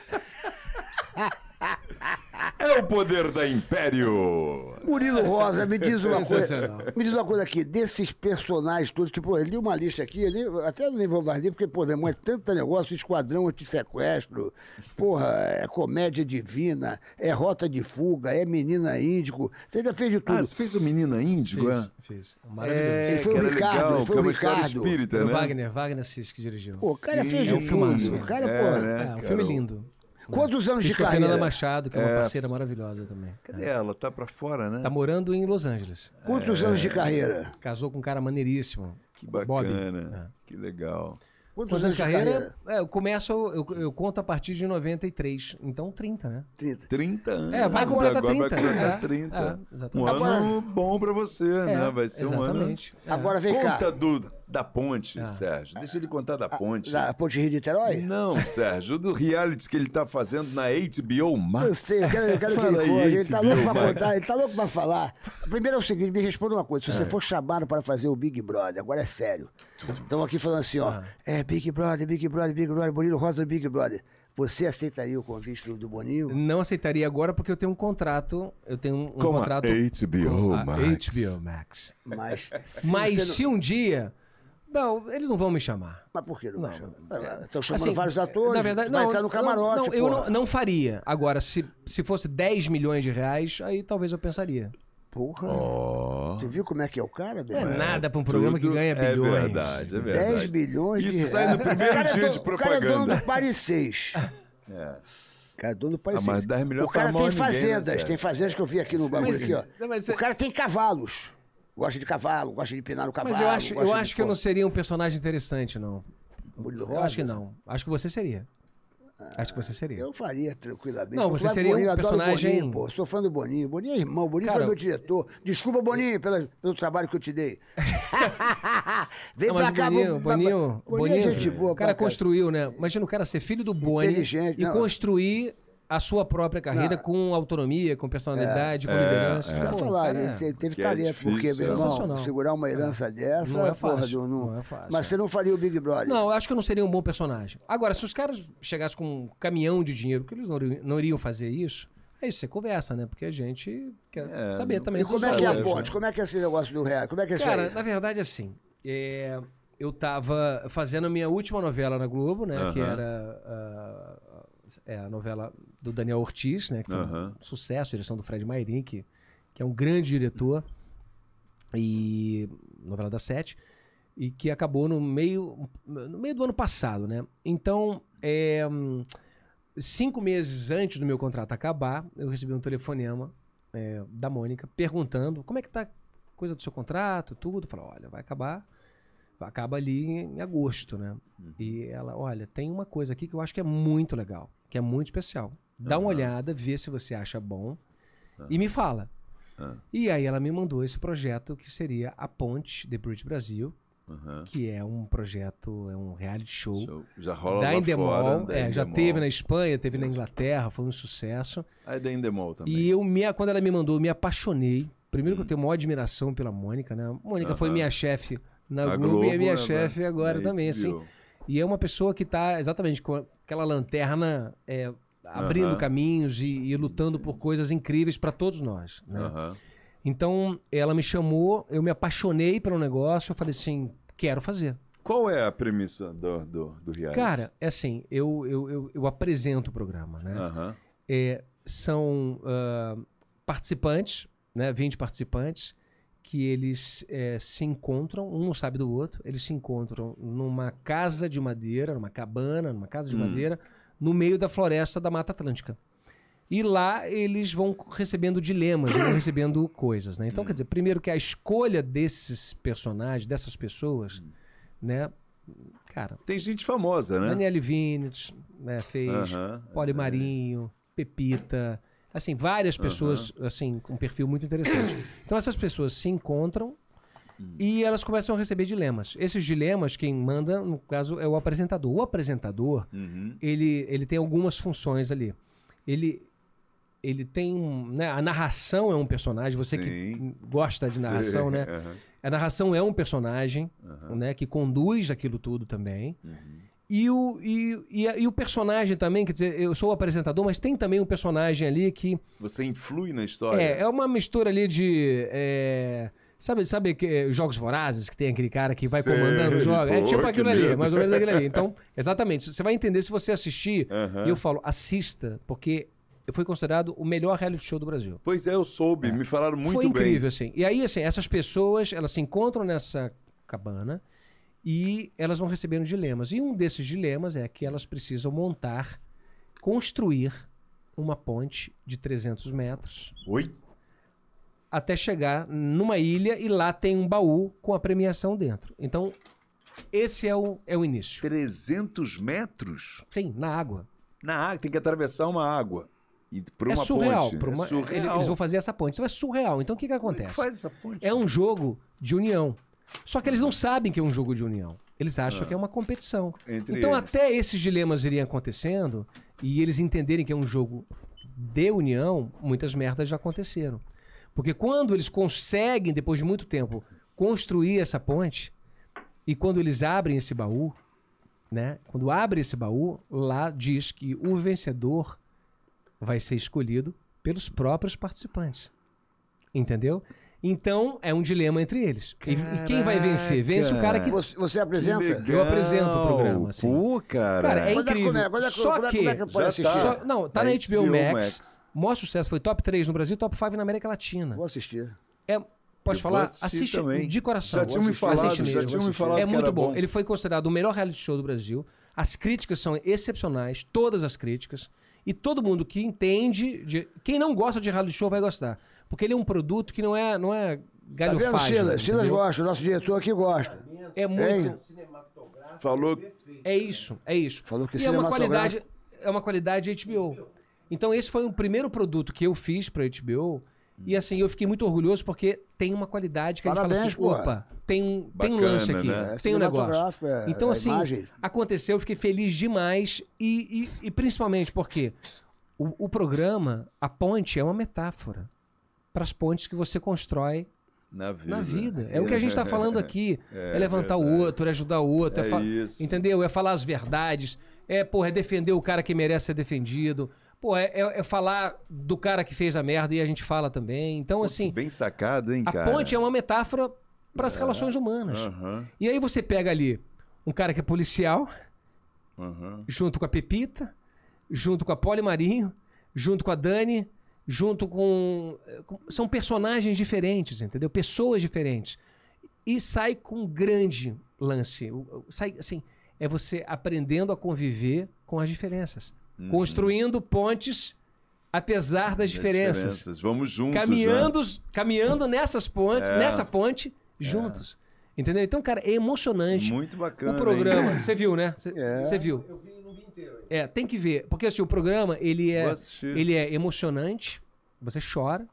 É o poder da Império. Murilo Rosa, me diz uma coisa. Me diz uma coisa aqui, desses personagens todos, que, pô, eu li uma lista aqui, li, até nem vou mais porque, pô, meu irmão, é tanto negócio, esquadrão anti-sequestro, porra, é comédia divina, é rota de fuga, é menina índico. Você já fez de tudo. Ah, você fez o Menina Índigo? Fiz, é? fiz. É, foi o Ricardo, legal, foi o Ricardo. Espírita, né? O Wagner, Wagner Cis que dirigiu. Pô, o cara Sim, fez de é um tudo. Filmaço. O cara, é, pô. Né, é, um cara, filme lindo. Né? Quantos anos Fiz de carreira? Fernanda Machado, que é, é uma parceira maravilhosa também. Cadê é. ela? Tá pra fora, né? Tá morando em Los Angeles. Quantos é... anos de é. carreira? Casou com um cara maneiríssimo. Que bacana. É. Que legal. Quantos, anos de carreira? carreira? É, eu começo, eu, eu, conto a partir de 93. Então 30, né? 30. 30 anos. É, vai completar 30. Vai completar 30. É, é, um ano bom pra você, né? É, vai ser exatamente. um ano. Agora vem Conta cá. Conta, Duda. Da ponte, ah. Sérgio. Deixa ele contar da ah, ponte. Da ponte Rio-Niterói? Não, Sérgio, do reality que ele está fazendo na HBO Max. Eu sei, eu quero, eu quero que ele conte. Ele está louco para contar, ele está louco para falar. Primeiro é o seguinte, me responda uma coisa. Se você é. for chamado para fazer o Big Brother, agora é sério. Estão aqui falando assim, ó. Ah. É Big Brother, Big Brother, Big Brother, Bonito Rosa do Big Brother. Você aceitaria o convite do, Boninho? Não aceitaria agora porque eu tenho um contrato. Eu tenho um, com um contrato. A HBO com a Max. HBO Max. Mas se, Mas se não... um dia não, eles não vão me chamar. Mas por que não, não. É, estão chamando assim, vários atores, na verdade, vai entrar no camarote, Não, não eu não, não, faria. Agora, se, se fosse 10 milhões de reais, aí talvez eu pensaria. Porra. Oh. Tu viu como é que é o cara, Não é nada pra um programa Tudo que ganha é bilhões. É verdade, é verdade. 10 milhões Isso de reais. Isso sai no primeiro é dia do, de propaganda. O cara é dono do Paris 6. é. O cara é dono do Paris ah, mas 10 milhões O tá cara tem fazendas, ninguém, né, tem fazendas que eu vi aqui no bagulho. Mas, aqui, ó. Mas, o cara tem cavalos. Gosta de cavalo, gosta de pinar no cavalo. Mas eu acho, eu acho de... que eu não seria um personagem interessante, não. Murilo Rosa? Eu acho que não. Acho que você seria. Ah, acho que você seria. Eu faria tranquilamente. Não, você seria Boninho, um personagem... Boninho, pô. Sou fã do Boninho. Boninho é irmão. Boninho Cara, foi meu diretor. Desculpa, Boninho, pelo pelo trabalho que eu te dei. Vem não, pra cá, Boninho, pra... Boninho, Boninho, Boninho, é gente boa. O cara, construiu, né? Imagina o cara ser filho do Boninho Inteligente, e não. construir a sua própria carreira com autonomia, com personalidade, é, com é, liderança. É, é. Pô, falar, cara, ele teve é talento, é porque, meu irmão, segurar uma é. herança dessa não é fácil. Porra, não, não, é fácil. Mas você não faria o Big Brother. Não, eu acho que eu não seria um bom personagem. Agora, se os caras chegassem com um caminhão de dinheiro, que eles não, não iriam fazer isso, Aí você conversa, né? Porque a gente quer é, saber também. E como é que é a ponte? Como é que é esse negócio do real? Como é que é Cara, isso na verdade, assim, é, eu tava fazendo a minha última novela na Globo, né? Que era uh, é, a novela do Daniel Ortiz, né? Que foi um sucesso, direção do Fred Mairin, que, que é um grande diretor. E novela da Sete. E que acabou no meio, no meio do ano passado, né? Então, é, cinco meses antes do meu contrato acabar, eu recebi um telefonema é, da Mônica perguntando como é que tá a coisa do seu contrato, tudo. Falou, olha, vai acabar acaba ali em agosto, né? Uhum. E ela, olha, tem uma coisa aqui que eu acho que é muito legal, que é muito especial. Dá uhum. uma olhada, vê se você acha bom uhum. e me fala. Uhum. E aí ela me mandou esse projeto que seria a Ponte The Bridge Brasil. Que é um projeto, é um reality show. show. Já rola da lá Endemol, fora, né? da é, Já teve na Espanha, teve na uhum. Inglaterra, foi um sucesso. Aí ah, é da Endemol também. E eu, me, quando ela me mandou, eu me apaixonei. Primeiro que eu hum. tenho maior admiração pela Mônica, né? A Mônica foi minha chefe na, Globo, Globo, e é minha né? né? chefe agora também, assim. E é uma pessoa que está exatamente com aquela lanterna é, abrindo uhum. caminhos e, e, lutando por coisas incríveis para todos nós. Né? Uhum. Então, ela me chamou, eu me apaixonei pelo negócio, eu falei assim, quero fazer. Qual é a premissa do, do, do reality? Cara, é assim, eu, eu, eu, eu apresento o programa, né? Uhum. É, são uh, participantes, né, 20 participantes, que eles é, se encontram, um não sabe do outro, eles se encontram numa casa de madeira, numa cabana, numa casa de hum. madeira, no meio da floresta da Mata Atlântica. E lá eles vão recebendo dilemas, vão recebendo coisas, né? Então, hum. quer dizer, primeiro que a escolha desses personagens, dessas pessoas, hum. né? Cara. Tem gente famosa, né? Daniele Vinitz, né, fez, uh -huh, é. Pepita, assim, várias pessoas, uh -huh. assim, com um perfil muito interessante. Então essas pessoas se encontram Hum. E elas começam a receber dilemas. Esses dilemas, quem manda, no caso, é o apresentador. O apresentador, uhum. ele, ele tem algumas funções ali. Ele, ele tem. Né, a narração é um personagem, você Sim. que gosta de narração, Sim. né? Uhum. A narração é um personagem uhum. né, que conduz aquilo tudo também. Uhum. E o, e, e, e, o personagem também, quer dizer, eu sou o apresentador, mas tem também um personagem ali que. Você influi na história. É, é uma mistura ali de. É, Sabe, sabe que, eh, jogos vorazes que tem aquele cara que vai Sei, comandando o jogo? É tipo aquilo ali, mais ou menos aquilo ali. Então, exatamente. Você vai entender se você assistir. E eu falo, assista, porque foi considerado o melhor reality show do Brasil. Pois é, eu soube, é. me falaram muito foi bem. Foi incrível, assim. E aí, assim, essas pessoas, elas se encontram nessa cabana e elas vão recebendo dilemas. E um desses dilemas é que elas precisam montar, construir uma ponte de 300 metros. Oi? até chegar numa ilha e lá tem um baú com a premiação dentro. Então, esse é o, é o início. 300 metros? Sim, na água. Na água, tem que atravessar uma água. E por é uma surreal, ponte. É uma, é surreal. Eles vão fazer essa ponte. Então é surreal. Então o que, que é acontece? Que faz essa ponte? É um jogo de união. Só que eles não sabem que é um jogo de união. Eles acham ah. que é uma competição. Entre então, eles. até esses dilemas irem acontecendo e eles entenderem que é um jogo de união, muitas merdas já aconteceram. Porque quando eles conseguem, depois de muito tempo, construir essa ponte, e quando eles abrem esse baú, né? Quando abre esse baú, lá diz que o vencedor vai ser escolhido pelos próprios participantes. Entendeu? Então é um dilema entre eles. E, e quem vai vencer? Vence o cara que. Você, você apresenta? Que eu apresento o programa. Assim. Pô, cara. cara é incrível. Quando é, quando é, quando é, só que. Como é, como é que só, não, tá, tá na HBO, HBO Max. Max. Maior sucesso foi top 3 no Brasil, top 5 na América Latina. Vou assistir. É, pode eu falar? Assiste também. de coração. Já tinha me falado, assiste mesmo, já tinha me falado É muito bom. bom. Ele foi considerado o melhor reality show do Brasil. As críticas são excepcionais, todas as críticas. E todo mundo que entende, de... quem não gosta de reality show vai gostar. Porque ele é um produto que não é, não é galhofagem. Tá vendo, Silas? Silas gosta, o nosso diretor aqui gosta. É muito... Falou... É isso, é isso. Falou que e é uma qualidade, é uma qualidade HBO. Então esse foi o primeiro produto que eu fiz pra HBO. E hum. assim, eu fiquei muito orgulhoso porque tem uma qualidade que Parabéns, a gente fala assim, opa, tem, um, tem um lance aqui, né? tem um negócio. É, então é assim, aconteceu, eu fiquei feliz demais e, e, e principalmente porque o, o, programa, a ponte é uma metáfora para as pontes que você constrói na vida. Na vida. É o que a gente está falando aqui. É, é levantar verdade. o outro, é ajudar o outro. É, é isso. Entendeu? É falar as verdades. É, porra, é defender o cara que merece ser defendido. Pô, é, é, é, falar do cara que fez a merda e a gente fala também. Então, Pô, assim. Bem sacado, hein, a cara? A ponte é uma metáfora para as é. relações humanas. Uhum. E aí você pega ali um cara que é policial, uhum. junto com a Pepita, junto com a Poli Marinho, junto com a Dani, junto com. São personagens diferentes, entendeu? Pessoas diferentes. E sai com um grande lance. Sai, assim, é você aprendendo a conviver com as diferenças uhum. construindo pontes apesar das diferenças. diferenças. Vamos juntos. Né? Caminhando, né? caminhando nessas pontes, é. nessa ponte, é. juntos. É. Entendeu? Então, cara, é emocionante. Muito bacana. O programa, você viu, né? Você é. viu? Eu vi, não vi inteiro. É, tem que ver, porque assim, o programa ele é, ele é emocionante. Você chora.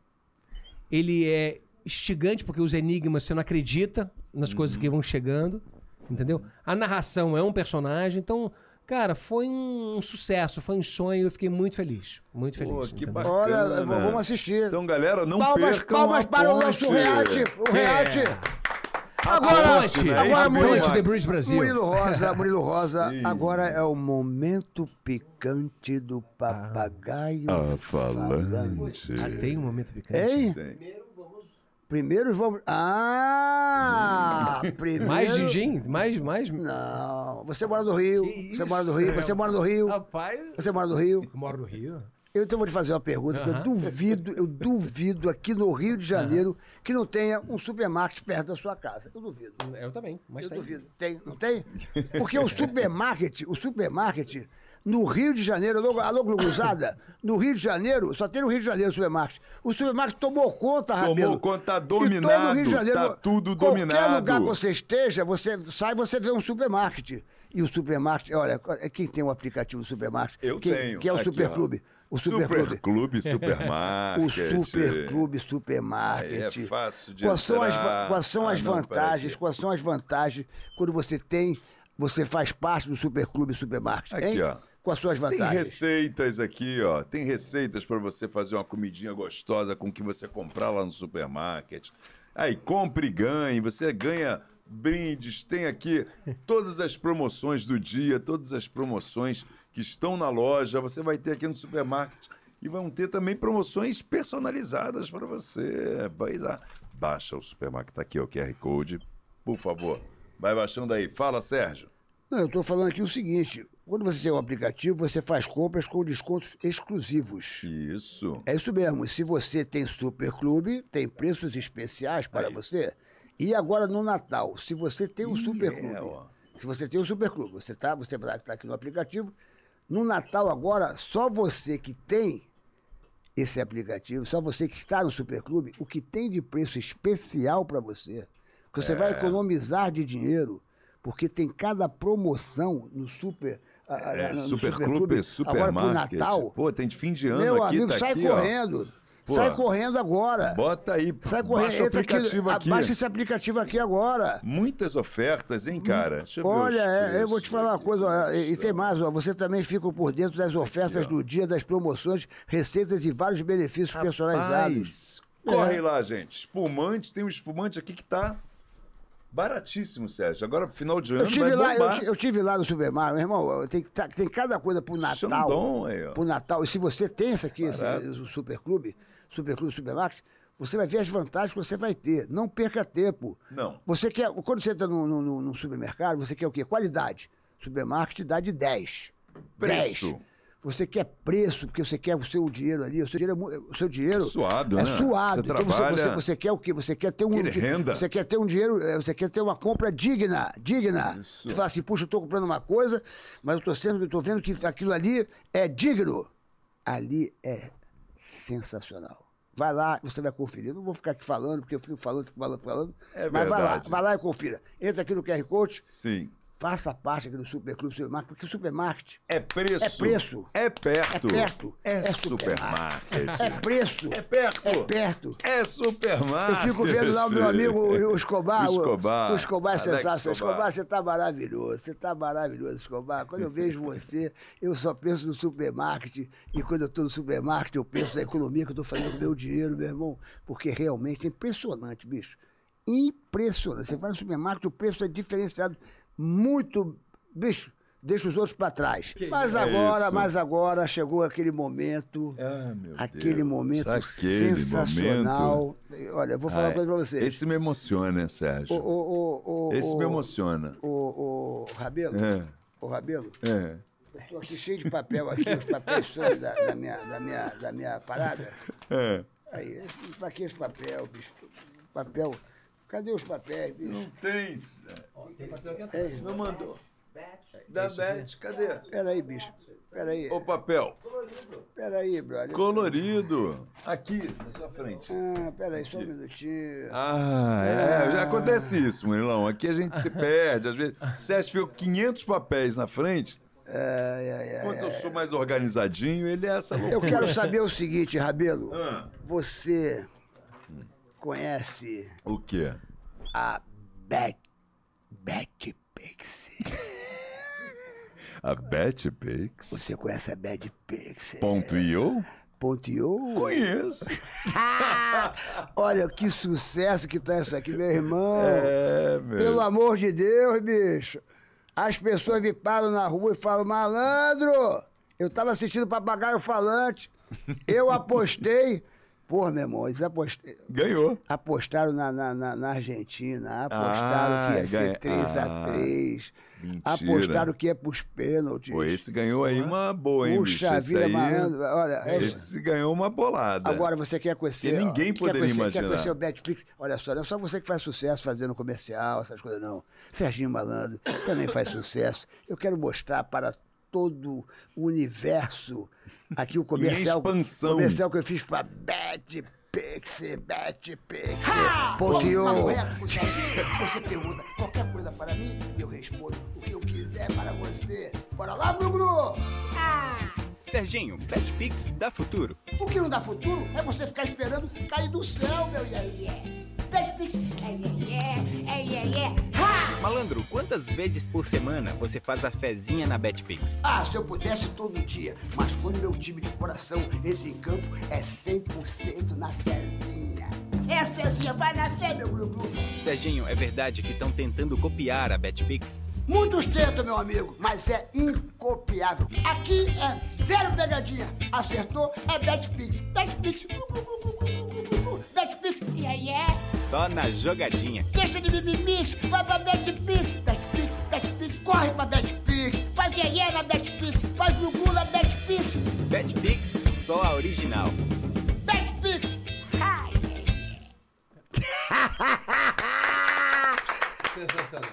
Ele é instigante porque os enigmas você não acredita nas uhum. coisas que vão chegando, entendeu? A narração é um personagem, então Cara, foi um sucesso, foi um sonho, eu fiquei muito feliz. Muito feliz. Pô, que bacana. Olha, vamos né? assistir. Então, galera, não palmas, percam Palmas para o nosso reality, o é. reality. É. Agora, ponte, né? agora Murilo, The Bridge Brasil. Murilo Rosa, Murilo Rosa, agora é o momento picante do ah. papagaio ah, falante. falante. Ah, tem um momento picante? Hein? Tem. Primeiro vamos. Ah! Uhum. Primeiro... Mais gin? Mais, mais? Não. Você mora no Rio. você isso? mora no Rio. Você mora no Rio. Rapaz. Você mora no Rio. Eu moro no Rio. Eu então vou te fazer uma pergunta, uh -huh. eu duvido, eu duvido aqui no Rio de Janeiro uh -huh. que não tenha um supermarket perto da sua casa. Eu duvido. Eu também, mas eu tem. duvido. Tem, não tem? Porque o supermarket, o supermarket no Rio de Janeiro, alô, Gluguzada, no Rio de Janeiro, só tem no Rio de Janeiro o supermarket. O supermarket tomou conta, Rabelo. Tomou conta, tá dominado. E todo Rio de tá Janeiro, tá tudo dominado. Qualquer lugar que você esteja, você sai, você vê um supermarket. E o supermarket, olha, é quem tem o um aplicativo supermarket? Eu quem, tenho. Que é o Superclube. O Superclube. Superclube Supermarket. O Superclube Supermarket. É fácil de quais são as, Quais são ah, as não, vantagens? Quais são as vantagens quando você tem, você faz parte do Superclube Supermarket? Aqui, hein? ó com as suas vantagens. Tem receitas aqui, ó. Tem receitas para você fazer uma comidinha gostosa com o que você comprar lá no supermarket. Aí, compre e ganhe. Você ganha brindes, tem aqui todas as promoções do dia, todas as promoções que estão na loja. Você vai ter aqui no supermarket. E vão ter também promoções personalizadas para você. Vai lá. Baixa o supermarket, Está aqui ó, o QR Code. Por favor, vai baixando aí. Fala, Sérgio. Não, eu estou falando aqui o seguinte: quando você tem um aplicativo, você faz compras com descontos exclusivos. Isso. É isso mesmo. Se você tem Super Clube, tem preços especiais para Aí. você. E agora no Natal, se você tem um superclube, Super é, Clube, se você tem um Super Clube, você tá, você tá aqui no aplicativo. No Natal agora, só você que tem esse aplicativo, só você que está no Super Clube, o que tem de preço especial para você, que você é. vai economizar de dinheiro, porque tem cada promoção no Super Clube ah, ah, é, Superclube, Super Agora pro Natal. Pô, tem de fim de ano Meu aqui, amigo, tá sai aqui, correndo. Pô, sai correndo agora. Bota aí. Sai correndo. Baixa o aplicativo aqui, aqui. Baixa esse aplicativo aqui agora. Muitas ofertas, hein, cara? Deixa Olha, eu, é, eu vou te falar uma coisa, ó, e, e, tem mais, ó, você também fica por dentro das ofertas aqui, do dia, das promoções, receitas e vários benefícios Rapaz, personalizados. Corre é. lá, gente. Espumante, tem um espumante aqui que tá Baratíssimo, Sérgio. Agora, final de ano, eu tive lá, eu, eu, tive lá no Supermar, meu irmão, tem, tá, tem cada coisa pro Natal. Xandão, aí, ó. Pro Natal. E se você tem isso aqui, esse, o Superclube, Superclube Supermarket, você vai ver as vantagens que você vai ter. Não perca tempo. Não. Você quer, quando você entra no, no, supermercado, você quer o quê? Qualidade. Supermarket dá de 10. Preço. 10. Você quer preço, porque você quer o seu dinheiro ali. O seu dinheiro é, o seu dinheiro suado, é né? suado. Você então trabalha... você, você, você, quer o quê? Você quer ter um. renda. Você quer ter um dinheiro, é, você quer ter uma compra digna, digna. Isso. Você fala assim, puxa, eu estou comprando uma coisa, mas eu estou sendo, tô vendo que aquilo ali é digno. Ali é sensacional. Vai lá, você vai conferir. Eu não vou ficar aqui falando, porque eu fico falando, fico falando, falando. É mas vai lá, vai lá e confira. Entra aqui no QR Code. Sim faça parte aqui do Superclube Supermarket, porque o supermarket é preço. É preço. É perto. É perto. É, é supermarket. É preço. É perto. É perto. É supermarket. Eu fico vendo lá o meu amigo o Escobar. O Escobar. o Escobar é sensacional. Escobar. Escobar, você tá maravilhoso. Você tá maravilhoso, Escobar. Quando eu vejo você, eu só penso no supermarket. E quando eu tô no supermarket, eu penso na economia que eu tô fazendo com o meu dinheiro, meu irmão. Porque realmente é impressionante, bicho. Impressionante. Você vai no supermarket, o preço é diferenciado muito. Bicho, deixa os outros para trás. Que mas agora, é mas agora chegou aquele momento, ah, aquele Deus, momento aquele sensacional. Momento... Olha, vou falar ah, uma coisa para vocês. Esse me emociona, Sérgio. O, o, o, esse me emociona. O, Rabelo, é. o Rabelo. É. Eu tô aqui cheio de papel aqui, os papéis todos da, da, minha, da, minha, da minha parada. É. Aí, pra que esse papel, bicho? Papel. Cadê os papéis, bicho? Não tem. É, não mandou. É da Beth, cadê? Peraí, bicho. Peraí. O papel. Peraí, brother. Colorido. Aqui, na sua frente. Ah, peraí, só um minutinho. Ah, é. Ah. Já acontece isso, Murilão. Aqui a gente se perde. Às vezes, Sérgio ficou 500 papéis na frente. É, é, é, Quando eu sou mais organizadinho, ele é essa loucura. Eu quero saber o seguinte, Rabelo. Ah. Você conhece O quê? a Back, Back Pixie? A Betpix? Você conhece a Bad Pixie? Ponto .io? Ponto .io? Conheço. Olha que sucesso que tá isso aqui, meu irmão. É, meu. Pelo amor de Deus, bicho. As pessoas me param na rua e falam, malandro, eu tava assistindo Papagaio Falante, eu apostei Porra, meu irmão, eles apostaram. Ganhou. Apostaram na, na, na, na Argentina, apostaram ah, que ia ser 3x3. Ah, apostaram que ia pros pênaltis. Pô, esse ganhou aí uma boa, hein? Puxa bicho? vida, aí... Olha, é esse... esse ganhou uma bolada. Agora você quer conhecer. Que ninguém poderia quer conhecer, imaginar. Quer conhecer o Betflix? Olha só, não é só você que faz sucesso fazendo comercial, essas coisas, não. Serginho Malandro também faz sucesso. Eu quero mostrar para todo o universo Aqui o comercial, comercial que eu fiz pra Bad Pixie, Bad Pixie. Ponteou. Tá você pergunta qualquer coisa para mim, eu respondo o que eu quiser para você. Bora lá, Bruno! Ah. Serginho, BetPix dá futuro. O que não dá futuro é você ficar esperando cair do céu, meu iê-iê. BetPix, é iê-iê, é iê-iê. Malandro, quantas vezes por semana você faz a fezinha na Betpix? Ah, se eu pudesse todo dia, mas quando meu time de coração entra em campo, é 100% na fezinha. É, Cezinha, vai nascer, meu Blublu. Serginho, é verdade que estão tentando copiar a Betpix? Muitos tentam, meu amigo, mas é incopiável. Aqui é zero pegadinha. Acertou, é Betpix. Betpix, Betpix, e aí é só na jogadinha. Deixa de mimimix, vai pra BetPix, BetPix, BetPix, corre pra BetPix, faz iê na BetPix, faz gugu na BetPix. BetPix, só a original. BetPix! Ai, ai, ai. Sensacional.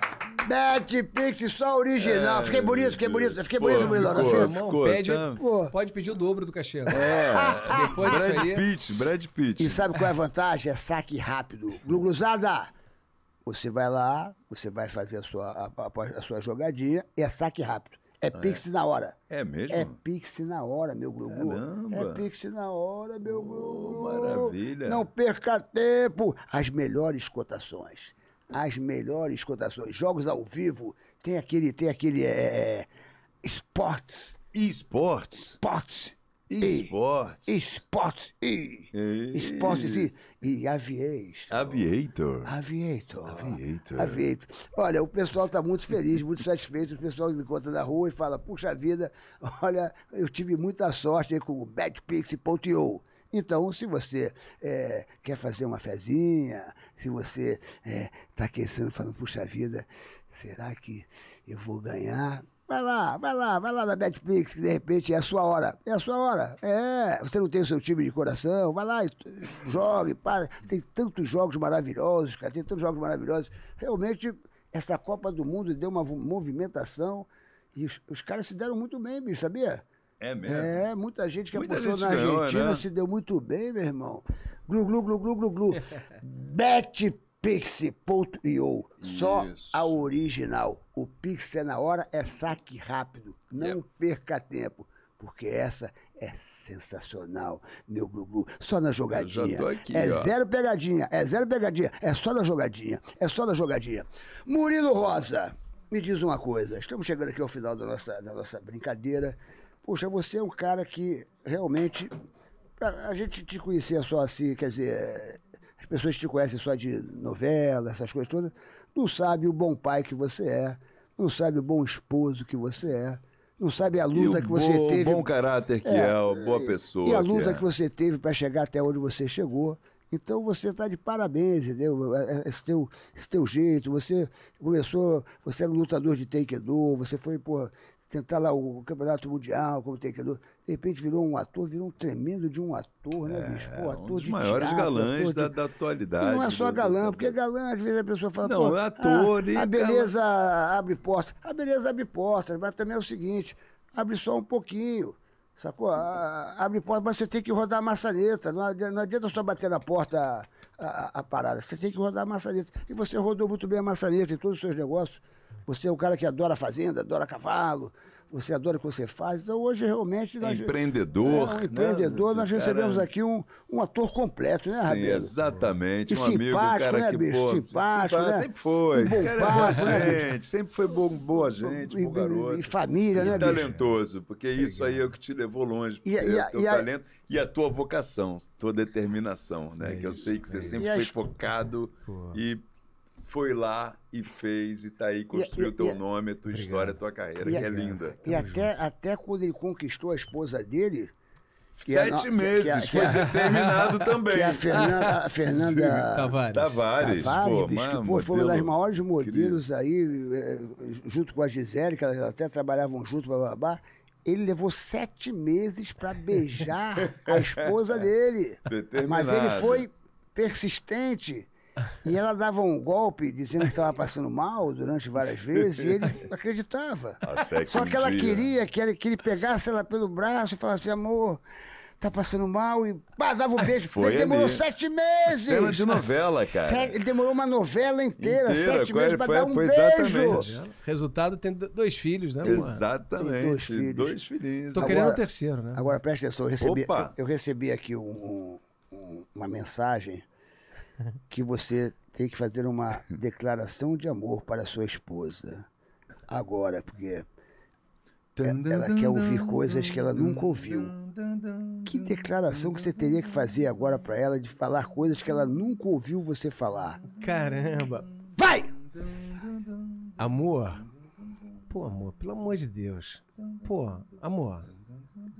Betpix, só original. É, fiquei bonito, fiquei bonito. Fiquei bonito, Murilo. Ficou, ficou, assim, ficou, pede, tá? Pode pedir o dobro do cachê. Né? É. Depois Brad aí... Pitt, Brad Pitt. E sabe qual é a vantagem? É saque rápido. Gluglusada, você vai lá, você vai fazer a sua, a, a, a sua jogadinha e é saque rápido. É ah, Pix é. na hora. É mesmo? É Pix na hora, meu Glugu. É Pix na hora, meu oh, glu Maravilha. Não perca tempo. As melhores cotações as melhores cotações. Jogos ao vivo, tem aquele, tem aquele é, esportes. É, esportes. É, esportes. Esportes. Esportes. E. Esportes e. E Aviator. Aviator. Aviator. Aviator. Olha, o pessoal está muito feliz, muito satisfeito. O pessoal me conta na rua e fala: puxa vida, olha, eu tive muita sorte aí com o BadPix.io. Então, se você é, quer fazer uma fezinha, se você está é, tá aquecendo, falando, puxa vida, será que eu vou ganhar? Vai lá, vai lá, vai lá na Netflix, que de repente é a sua hora. É a sua hora. É, você não tem o seu time de coração, vai lá e eh, jogue, para. Tem tantos jogos maravilhosos, cara, tem tantos jogos maravilhosos. Realmente, essa Copa do Mundo deu uma movimentação e os, os caras se deram muito bem, bicho, sabia? É mesmo? É, muita gente que muita apostou gente na ganhou, Argentina né? se deu muito bem, meu irmão. Glu, glu, glu, glu, glu, glu. BetPix.io. Só a original. O Pix é na hora, é saque rápido. Não é. perca tempo porque essa é sensacional, meu glu-glu. Só na jogadinha. Eu já tô aqui, é ó. zero pegadinha, é zero pegadinha, é só na jogadinha, é só na jogadinha. Murilo Rosa, me diz uma coisa. Estamos chegando aqui ao final da nossa, da nossa brincadeira. Poxa, você é um cara que realmente. A gente te conhecia só assim, quer dizer, as pessoas te conhecem só de novela, essas coisas todas, não sabe o bom pai que você é, não sabe o bom esposo que você é, não sabe a luta que você teve. O bom caráter que é, é boa pessoa. E a luta que, é. que você teve para chegar até onde você chegou. Então você está de parabéns, entendeu? É, é, esse teu, esse teu jeito, você começou, você era um lutador de taekwondo, você foi, pô, tentar lá o campeonato mundial, como tem que De repente virou um ator, virou um tremendo de um ator, né, é, bicho? Pô, ator um dos de maiores teatro, galãs da, da, atualidade. E não é só galã, porque galã, às vezes a pessoa fala. Não, é ator ah, a, e. A beleza abre portas. A beleza abre portas, mas também é o seguinte: abre só um pouquinho. Sacou? A, ah, abre porta, mas você tem que rodar a maçaneta. não adianta só bater na porta a, a, parada. Você tem que rodar a maçaneta. E você rodou muito bem a maçaneta em todos os seus negócios. Você é o cara que adora fazenda, adora cavalo, você adora o que você faz. Então, hoje, realmente. Nós, empreendedor. É, um né? empreendedor. Né? Nós recebemos é- aqui um, um ator completo, né, Rabelo? Sim, exatamente. E um simpático, amigo, cara né, que bicho? Pô, simpático, simpático, né? Sempre foi. Um bom cara papo, é boa né, gente. Sempre foi bom, boa gente, e, bom garoto. E família, e né, talentoso, bicho? porque isso aí é o que te levou longe. E, e, é o teu talento e a tua vocação, tua determinação, né? que eu sei que você é sempre foi focado e foi lá e fez, e tá aí, construiu e, teu e, nome, a tua obrigado. história, a tua carreira, e, que é linda. E até, até quando ele conquistou a esposa dele, que é Sete é meses, que, é que, foi que, determinado também. Que a Fernanda, a Fernanda Tavares. Tavares, Tavares pô, bicho, mano, que, pô, foi uma das maiores modelos querido. aí, eh, junto com a Gisele, que elas até trabalhavam junto, blá, Ele levou sete meses para beijar a esposa dele. Mas ele foi persistente. E ela dava um golpe dizendo que estava passando mal durante várias vezes e ele acreditava. Até Só que ela queria que ele, que ele pegasse ela pelo braço e falasse, amor, tá passando mal e pá, dava um beijo. Foi ele demorou ali. sete meses. Cena de novela, cara. Sete, ele demorou uma novela inteira, inteira sete meses pra dar um beijo. Exatamente. Resultado, tem dois filhos, né? Mano? Exatamente. Tem dois filhos. Dois filhinhos. Tô querendo o um terceiro, né? Agora, presta atenção, eu recebi, eu, eu, recebi aqui um, um, uma mensagem que você tem que fazer uma declaração de amor para sua esposa. Agora, porque ela quer ouvir coisas que ela nunca ouviu. Que declaração que você teria que fazer agora para ela de falar coisas que ela nunca ouviu você falar? Caramba! Vai! Amor. Pô, amor, pelo amor de Deus. Pô, amor.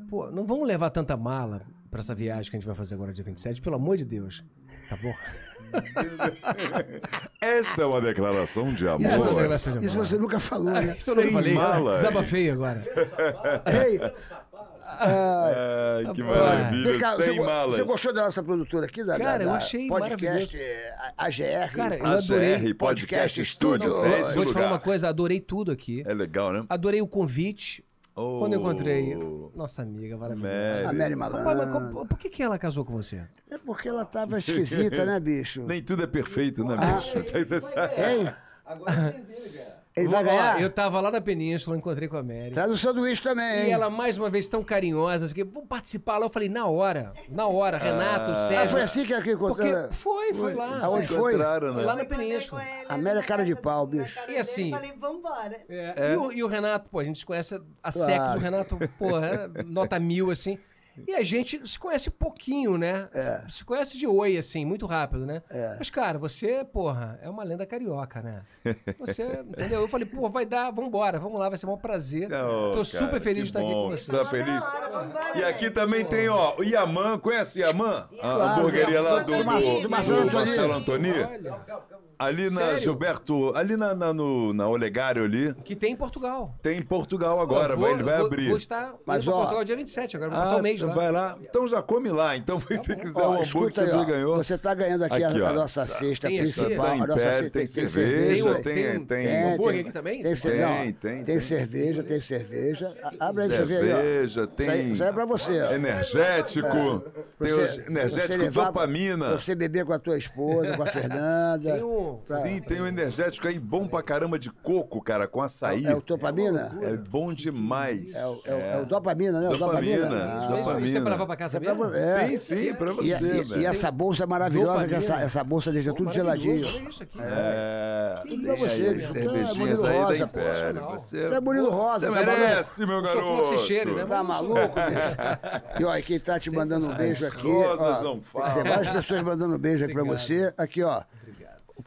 Pô, não vamos levar tanta mala para essa viagem que a gente vai fazer agora dia 27, pelo amor de Deus. Tá bom? Essa é uma declaração de amor. Isso, você, isso você nunca falou, né? Isso eu não falei. Mala. Desabafei agora. Ei, ah, que maravilha, cá, sem você, mala. Você gostou da nossa produtora aqui? Da, cara, da, da eu achei Podcast AGR. Cara, eu adorei. AGR, podcast, podcast Estúdio. Vou te falar uma coisa, adorei tudo aqui. É legal, né? Adorei o convite, Oh, Quando eu encontrei oh. nossa amiga maravilhosa. Mary. A Mary Malan. Por que, que ela casou com você? É porque ela tava esquisita, né, bicho? Nem tudo é perfeito, né, ah. bicho? Ah, é, é, Agora é dele, cara. Ele vai ganhar? eu tava lá na Península, encontrei com a Mary. Traz o sanduíche também, E ela, mais uma vez, tão carinhosa, que vou participar lá. Eu falei, na hora, na hora, ah. Renato, ah, Sérgio. Ah, foi assim que aqui contou. foi, foi lá. Aonde foi? né? Lá na Península. A Mary é cara de pau, bicho. E assim- Eu falei, vambora. É, E, o, e o Renato, pô, a gente se conhece há séculos. O Renato, porra, é nota mil, assim. E a gente se conhece pouquinho, né? É. Se conhece de oi, assim, muito rápido, né? É. Mas, cara, você, porra, é uma lenda carioca, né? Você, entendeu? Eu falei, pô, vai dar, vambora, vamos lá, vai ser um prazer. Não, Tô cara, super feliz de estar aqui com você. Tá feliz? e aqui também tem, ó, o Yaman, conhece Yaman? Claro, a hamburgueria lá do, do, do, do Marcelo Antoni. Olha. Ali na Sério? Gilberto, ali na, na, no, na Olegário ali. Que tem em Portugal. Tem em Portugal agora, vou, ele vai vou, abrir. Vou estar Mas, o Portugal dia 27, agora vou ah, passar o mês lá. Vai lá, então já come lá. Então, tá se você quiser ó, um hambúrguer, você aí, ganhou. Você está ganhando aqui, aqui a, a, nossa cesta tem principal. a nossa cesta, tem, tem, cerveja. Tem, tem, tem, é, tem aqui também? Tem, tem, cerveja, tem cerveja. Abre aí pra ver Cerveja, tem. Isso aí é pra você. Energético. É. Tem energético, dopamina. Você beber com a tua esposa, com a Fernanda. Tem um Pra... Sim, tem um energético aí bom pra caramba de coco, cara, com açaí. É, é o dopamina? É bom demais. É, é o, é, é o dopamina, né? Dopamina. dopamina. Ah, dopamina. Isso, é pra levar pra casa é mesmo? Sim, sim, é. pra você. E, e, e essa bolsa maravilhosa, que essa, essa bolsa deixa tudo geladinho. Olha isso aqui. É. Tudo pra você, bicho. Tá Rosa, pô. Você é bonito Rosa. Você tá merece, meu garoto. Né? Tá maluco, bicho? E olha, quem tá te mandando um beijo aqui. Rosas não falam. Tem várias pessoas mandando um beijo aqui pra você. Aqui, ó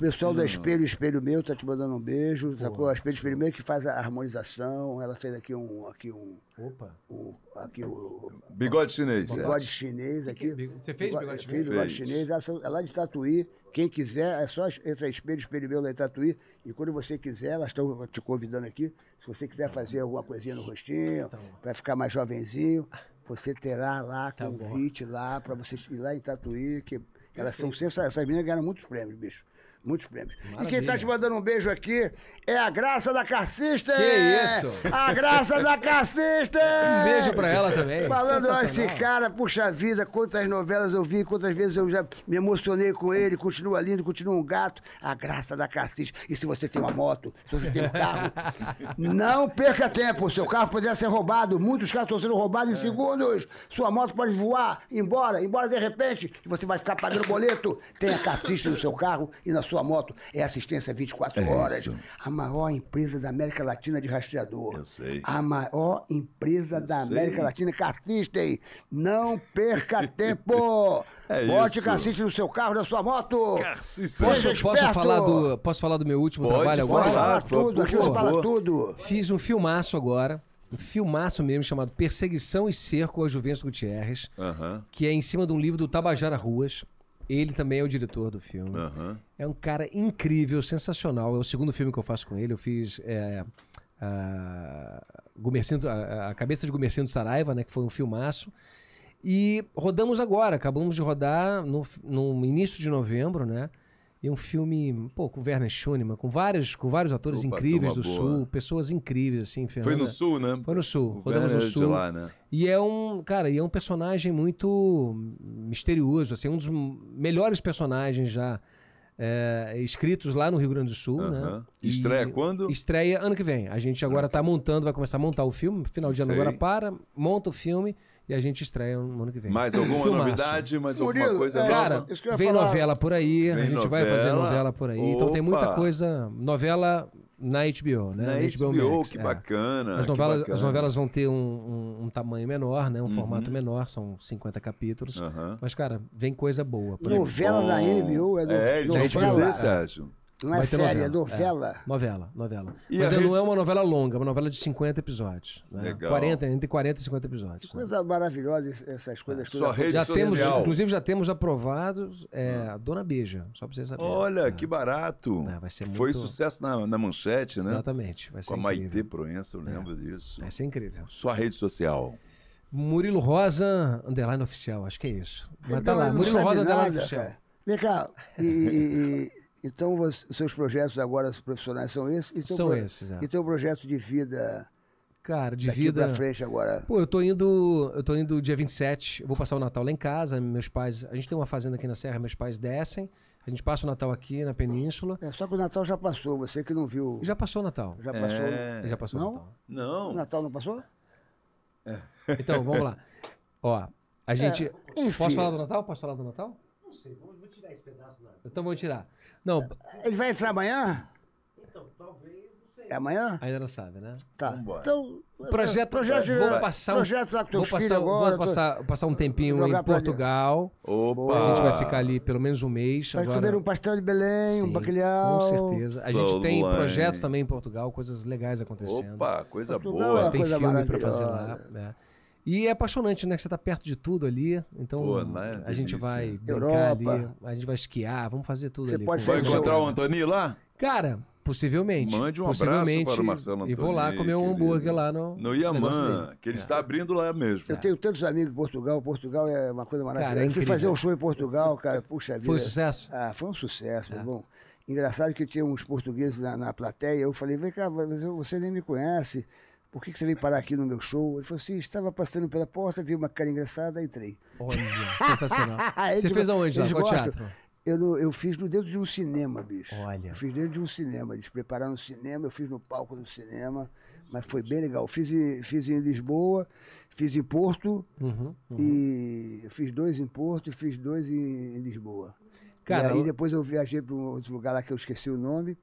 pessoal da Espelho, Espelho Meu, tá te mandando um beijo. Sacou? A Espelho, Espelho Meu que faz a harmonização. Ela fez aqui um. Aqui um Opa! Um, aqui o. Bigode chinês. É. Bigode é. chinês aqui. Você fez bigode chinês? Fiz bigode chinês. É lá de Tatuí. Quem quiser, é só entrar Espelho, Espelho Meu lá em Tatuí. E quando você quiser, elas estão te convidando aqui. Se você quiser tá fazer alguma coisinha no rostinho, então. Tá para ficar mais jovenzinho, você terá lá tá convite bom. lá para você ir lá em Tatuí. Que elas são sensacionais. Essas meninas ganharam muitos prêmios, bicho. Muitos prêmios. Maravilha. E quem está te mandando um beijo aqui é a Graça da Carcista! Que isso! A Graça da Carcista! Um beijo para ela também. Falando, ó, esse cara, puxa vida, quantas novelas eu vi, quantas vezes eu já me emocionei com ele, continua lindo, continua um gato. A Graça da Carcista. E se você tem uma moto, se você tem um carro, não perca tempo. Seu carro poderia ser roubado, muitos carros estão sendo roubados em é. segundos. Sua moto pode voar, embora, embora de repente, e você vai ficar pagando boleto. Tem a Carcista no seu carro e na sua sua moto. É assistência 24 é horas. Isso. A maior empresa da América Latina de rastreador. Eu sei. A maior empresa Eu da sei. América Latina. Carsistem, não perca tempo! É Bote isso. no seu carro, na sua moto! Carsistem! Posso, posso, falar do, posso falar do meu último Pode trabalho falar agora? Falar tudo, aqui você fala tudo. Fiz um filmaço agora um filmaço mesmo chamado Perseguição e Cerco a Juventus Gutierrez, uhum. que é em cima de um livro do Tabajara Ruas. Ele também é o diretor do filme. Uhum. É um cara incrível, sensacional. É o segundo filme que eu faço com ele. Eu fiz é, a, a Cabeça de Gumercindo Saraiva, né, que foi um filmaço. E rodamos agora, acabamos de rodar no, no início de novembro, né? E um filme, pô, com Werner Schunemann, com vários, com vários atores Opa, incríveis do boa. Sul, pessoas incríveis, assim, Fernanda. Foi no Sul, né? Foi no Sul, o rodamos Werner no Sul. Lá, né? E é um, cara, e é um personagem muito misterioso, assim, um dos melhores personagens já é, escritos lá no Rio Grande do Sul, uh -huh. né? Estreia quando? Estreia ano que vem. A gente agora está montando, vai começar a montar o filme, final de ano Sei. agora para, monta o filme e a gente estreia no ano que vem. Mais alguma Filmaço. novidade? Mais Murilo, alguma coisa é, Cara, vem falar. novela por aí. Vem a gente novela. vai fazer novela por aí. Opa. Então tem muita coisa. Novela na HBO, né? Na HBO, HBO Max, que, é. bacana, as novelas, que bacana. As novelas vão ter um, um, um tamanho menor, né? Um uhum. formato menor, são 50 capítulos. Uhum. Mas, cara, vem coisa boa. Novela da HBO é, do, é novela. É, gente, você, Sérgio. Não é série, é novela. É, novela, novela. E Mas ela re... não é uma novela longa, é uma novela de 50 episódios. Né? Legal. 40, entre 40 e 50 episódios. Que né? coisa né? maravilhosa essas coisas. É. Todas Sua rede já social. Temos, inclusive, já temos aprovado é, a Dona Beija, só pra vocês saberem. Olha, é. que barato. É, vai ser muito... Foi sucesso na, na manchete, né? Exatamente. Vai ser Com incrível. a Maitê Proença, eu é. lembro disso. Vai ser incrível. Sua rede social. Murilo Rosa, underline oficial, acho que é isso. Mas tá lá, Murilo Rosa, nada, underline oficial. Vem cá, e... Então, os seus projetos agora os profissionais são esses? Então, são pro, esses, é. E teu projeto de vida... Cara, de daqui vida... Daqui frente agora. Pô, eu tô indo, eu tô indo dia 27, eu vou passar o Natal lá em casa, meus pais... A gente tem uma fazenda aqui na Serra, meus pais descem, a gente passa o Natal aqui na Península. É, só que o Natal já passou, você que não viu... Já passou o Natal. Já passou? É... Já passou não? o Natal. Não. O Natal não passou? É. Então, vamos lá. Ó, a é, gente... É, enfim. Posso falar do Natal? Posso falar do Natal? Não sei, vou, vou tirar esse pedaço lá. Então vamos tirar. Não. Ele vai entrar amanhã? Então, talvez, não sei. É amanhã? Ainda não sabe, né? Tá. Então, é, projeto, projeto, é, vou passar um, projeto lá com teus vou passar, agora, vou passar, passar um tempinho em Portugal. Opa! A gente vai ficar ali pelo menos um mês. Vai agora... comer um pastel de Belém, Sim, um bacalhau. Com certeza. A gente tem projetos também em Portugal, coisas legais acontecendo. Opa, coisa Portugal boa. É tem coisa filme pra fazer lá. E é apaixonante, né? Que você tá perto de tudo ali. Então Pô, né? a gente vai brincar Europa. ali, a gente vai esquiar, vamos fazer tudo você ali. Pode vai encontrar o Antoni lá? Cara, possivelmente. Mande um possivelmente, abraço para o Marcelo Antoni. E vou lá comer um hambúrguer lá no... No Iaman, que ele é. está abrindo lá mesmo. Eu tenho tantos amigos em Portugal. Portugal é uma coisa maravilhosa. Cara, é fui fazer um show em Portugal, cara. Puxa vida. Foi um sucesso? Ah, foi um sucesso, é. bom. Engraçado que tinha uns portugueses na, na plateia. Eu falei, vem cá, você nem me conhece por que, que você veio parar aqui no meu show? Ele falou assim, estava passando pela porta, vi uma cara engraçada, entrei. Olha, sensacional. você fez tipo, aonde lá? Qual teatro? Eu, eu fiz no dentro de um cinema, bicho. Olha. Eu fiz dentro de um cinema. Eles prepararam o um cinema, eu fiz no palco do cinema, mas foi bem legal. Fiz em, fiz em Lisboa, fiz em Porto, uhum, uhum. e fiz dois em Porto e fiz dois em, em Lisboa. Cara, e aí depois eu viajei para um outro lugar lá que eu esqueci o nome.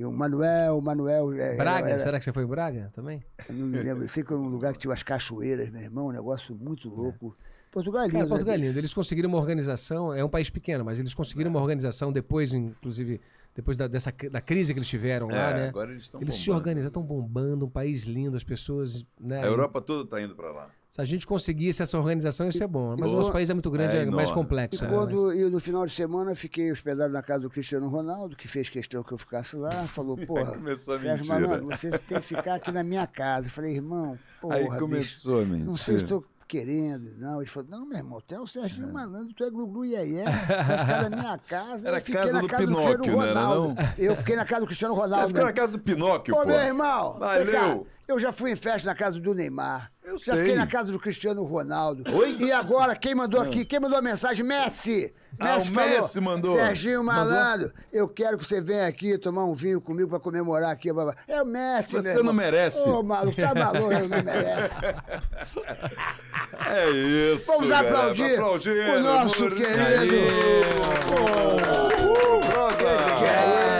E o Manuel, o Manuel. É, Braga? Era, era... Será que você foi em Braga também? Eu não me lembro. Eu sei que era um lugar que tinha umas cachoeiras, meu irmão, um negócio muito é. louco. É. Portugal é, é lindo. É, Portugal é lindo. Eles conseguiram uma organização, é um país pequeno, mas eles conseguiram uma organização depois, inclusive, depois da, dessa, da crise que eles tiveram lá, né? Agora eles estão Eles bombando. se organizam, estão bombando, um país lindo, as pessoas. Né? A Europa toda está indo para lá. Se a gente conseguisse essa organização, isso é bom. Mas o nosso país é muito grande, é, é mais complexo. E, né? quando, é, mas... no final de semana fiquei hospedado na casa do Cristiano Ronaldo, que fez questão que eu ficasse lá. Falou, porra, Sérgio Malandro, né? você tem que ficar aqui na minha casa. Eu falei, irmão, porra, Aí começou, bicho, mentira. Não sei se estou querendo, não. Ele falou, não, meu irmão, tu é o Sérgio é. Malandro, tu é Gluglu Iaié, vai ficar na minha casa. Era eu fiquei casa na casa do, Pinóquio, do Ronaldo. Não era, não? Eu fiquei na casa do Cristiano Ronaldo. Eu fiquei na né? casa do Pinóquio, pô. pô. meu irmão. Valeu. Eu já fui em festa na casa do Neymar. Eu já sei. fiquei na casa do Cristiano Ronaldo. Oi? E agora, quem mandou ah. aqui? Quem mandou a mensagem? Messi! Ah, Messi, ah, falou, Messi mandou. Serginho Malandro, mandou? eu quero que você venha aqui tomar um vinho comigo pra comemorar aqui. Blá, blá. É o Messi, Você não merece. Ô, oh, maluco, tá maluco, eu não merece. É isso. Vamos galera, aplaudir, aplaudir o nosso querido. Aí. Oh, oh, oh,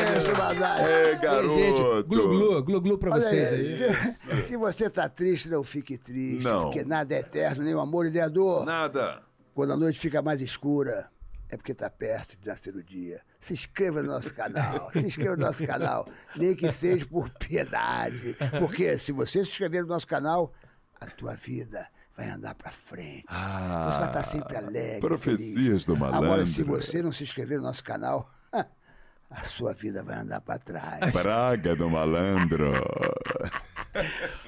oh, verdade. É, garoto. gente, glu, glu, glu, glu pra Olha vocês aí. Se, você tá triste, não fique triste. Não. Porque nada é eterno, nem o amor e nem é a dor. Nada. Quando a noite fica mais escura, é porque está perto de nascer o dia. Se inscreva no nosso canal, se inscreva no nosso canal, nem que seja por piedade. Porque se você se inscrever no nosso canal, a tua vida vai andar para frente. Ah, você vai estar sempre alegre. Profecias feliz. do malandro. Agora, se você não se inscrever no nosso canal, a sua vida vai andar para trás. Praga do malandro.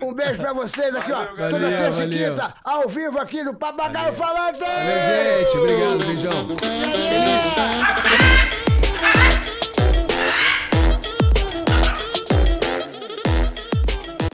Um beijo pra vocês aqui, ó. Valeu, toda terça e quinta, ao vivo aqui no Papagaio valeu. Falante. Valeu, gente. Obrigado, beijão. Yeah, yeah.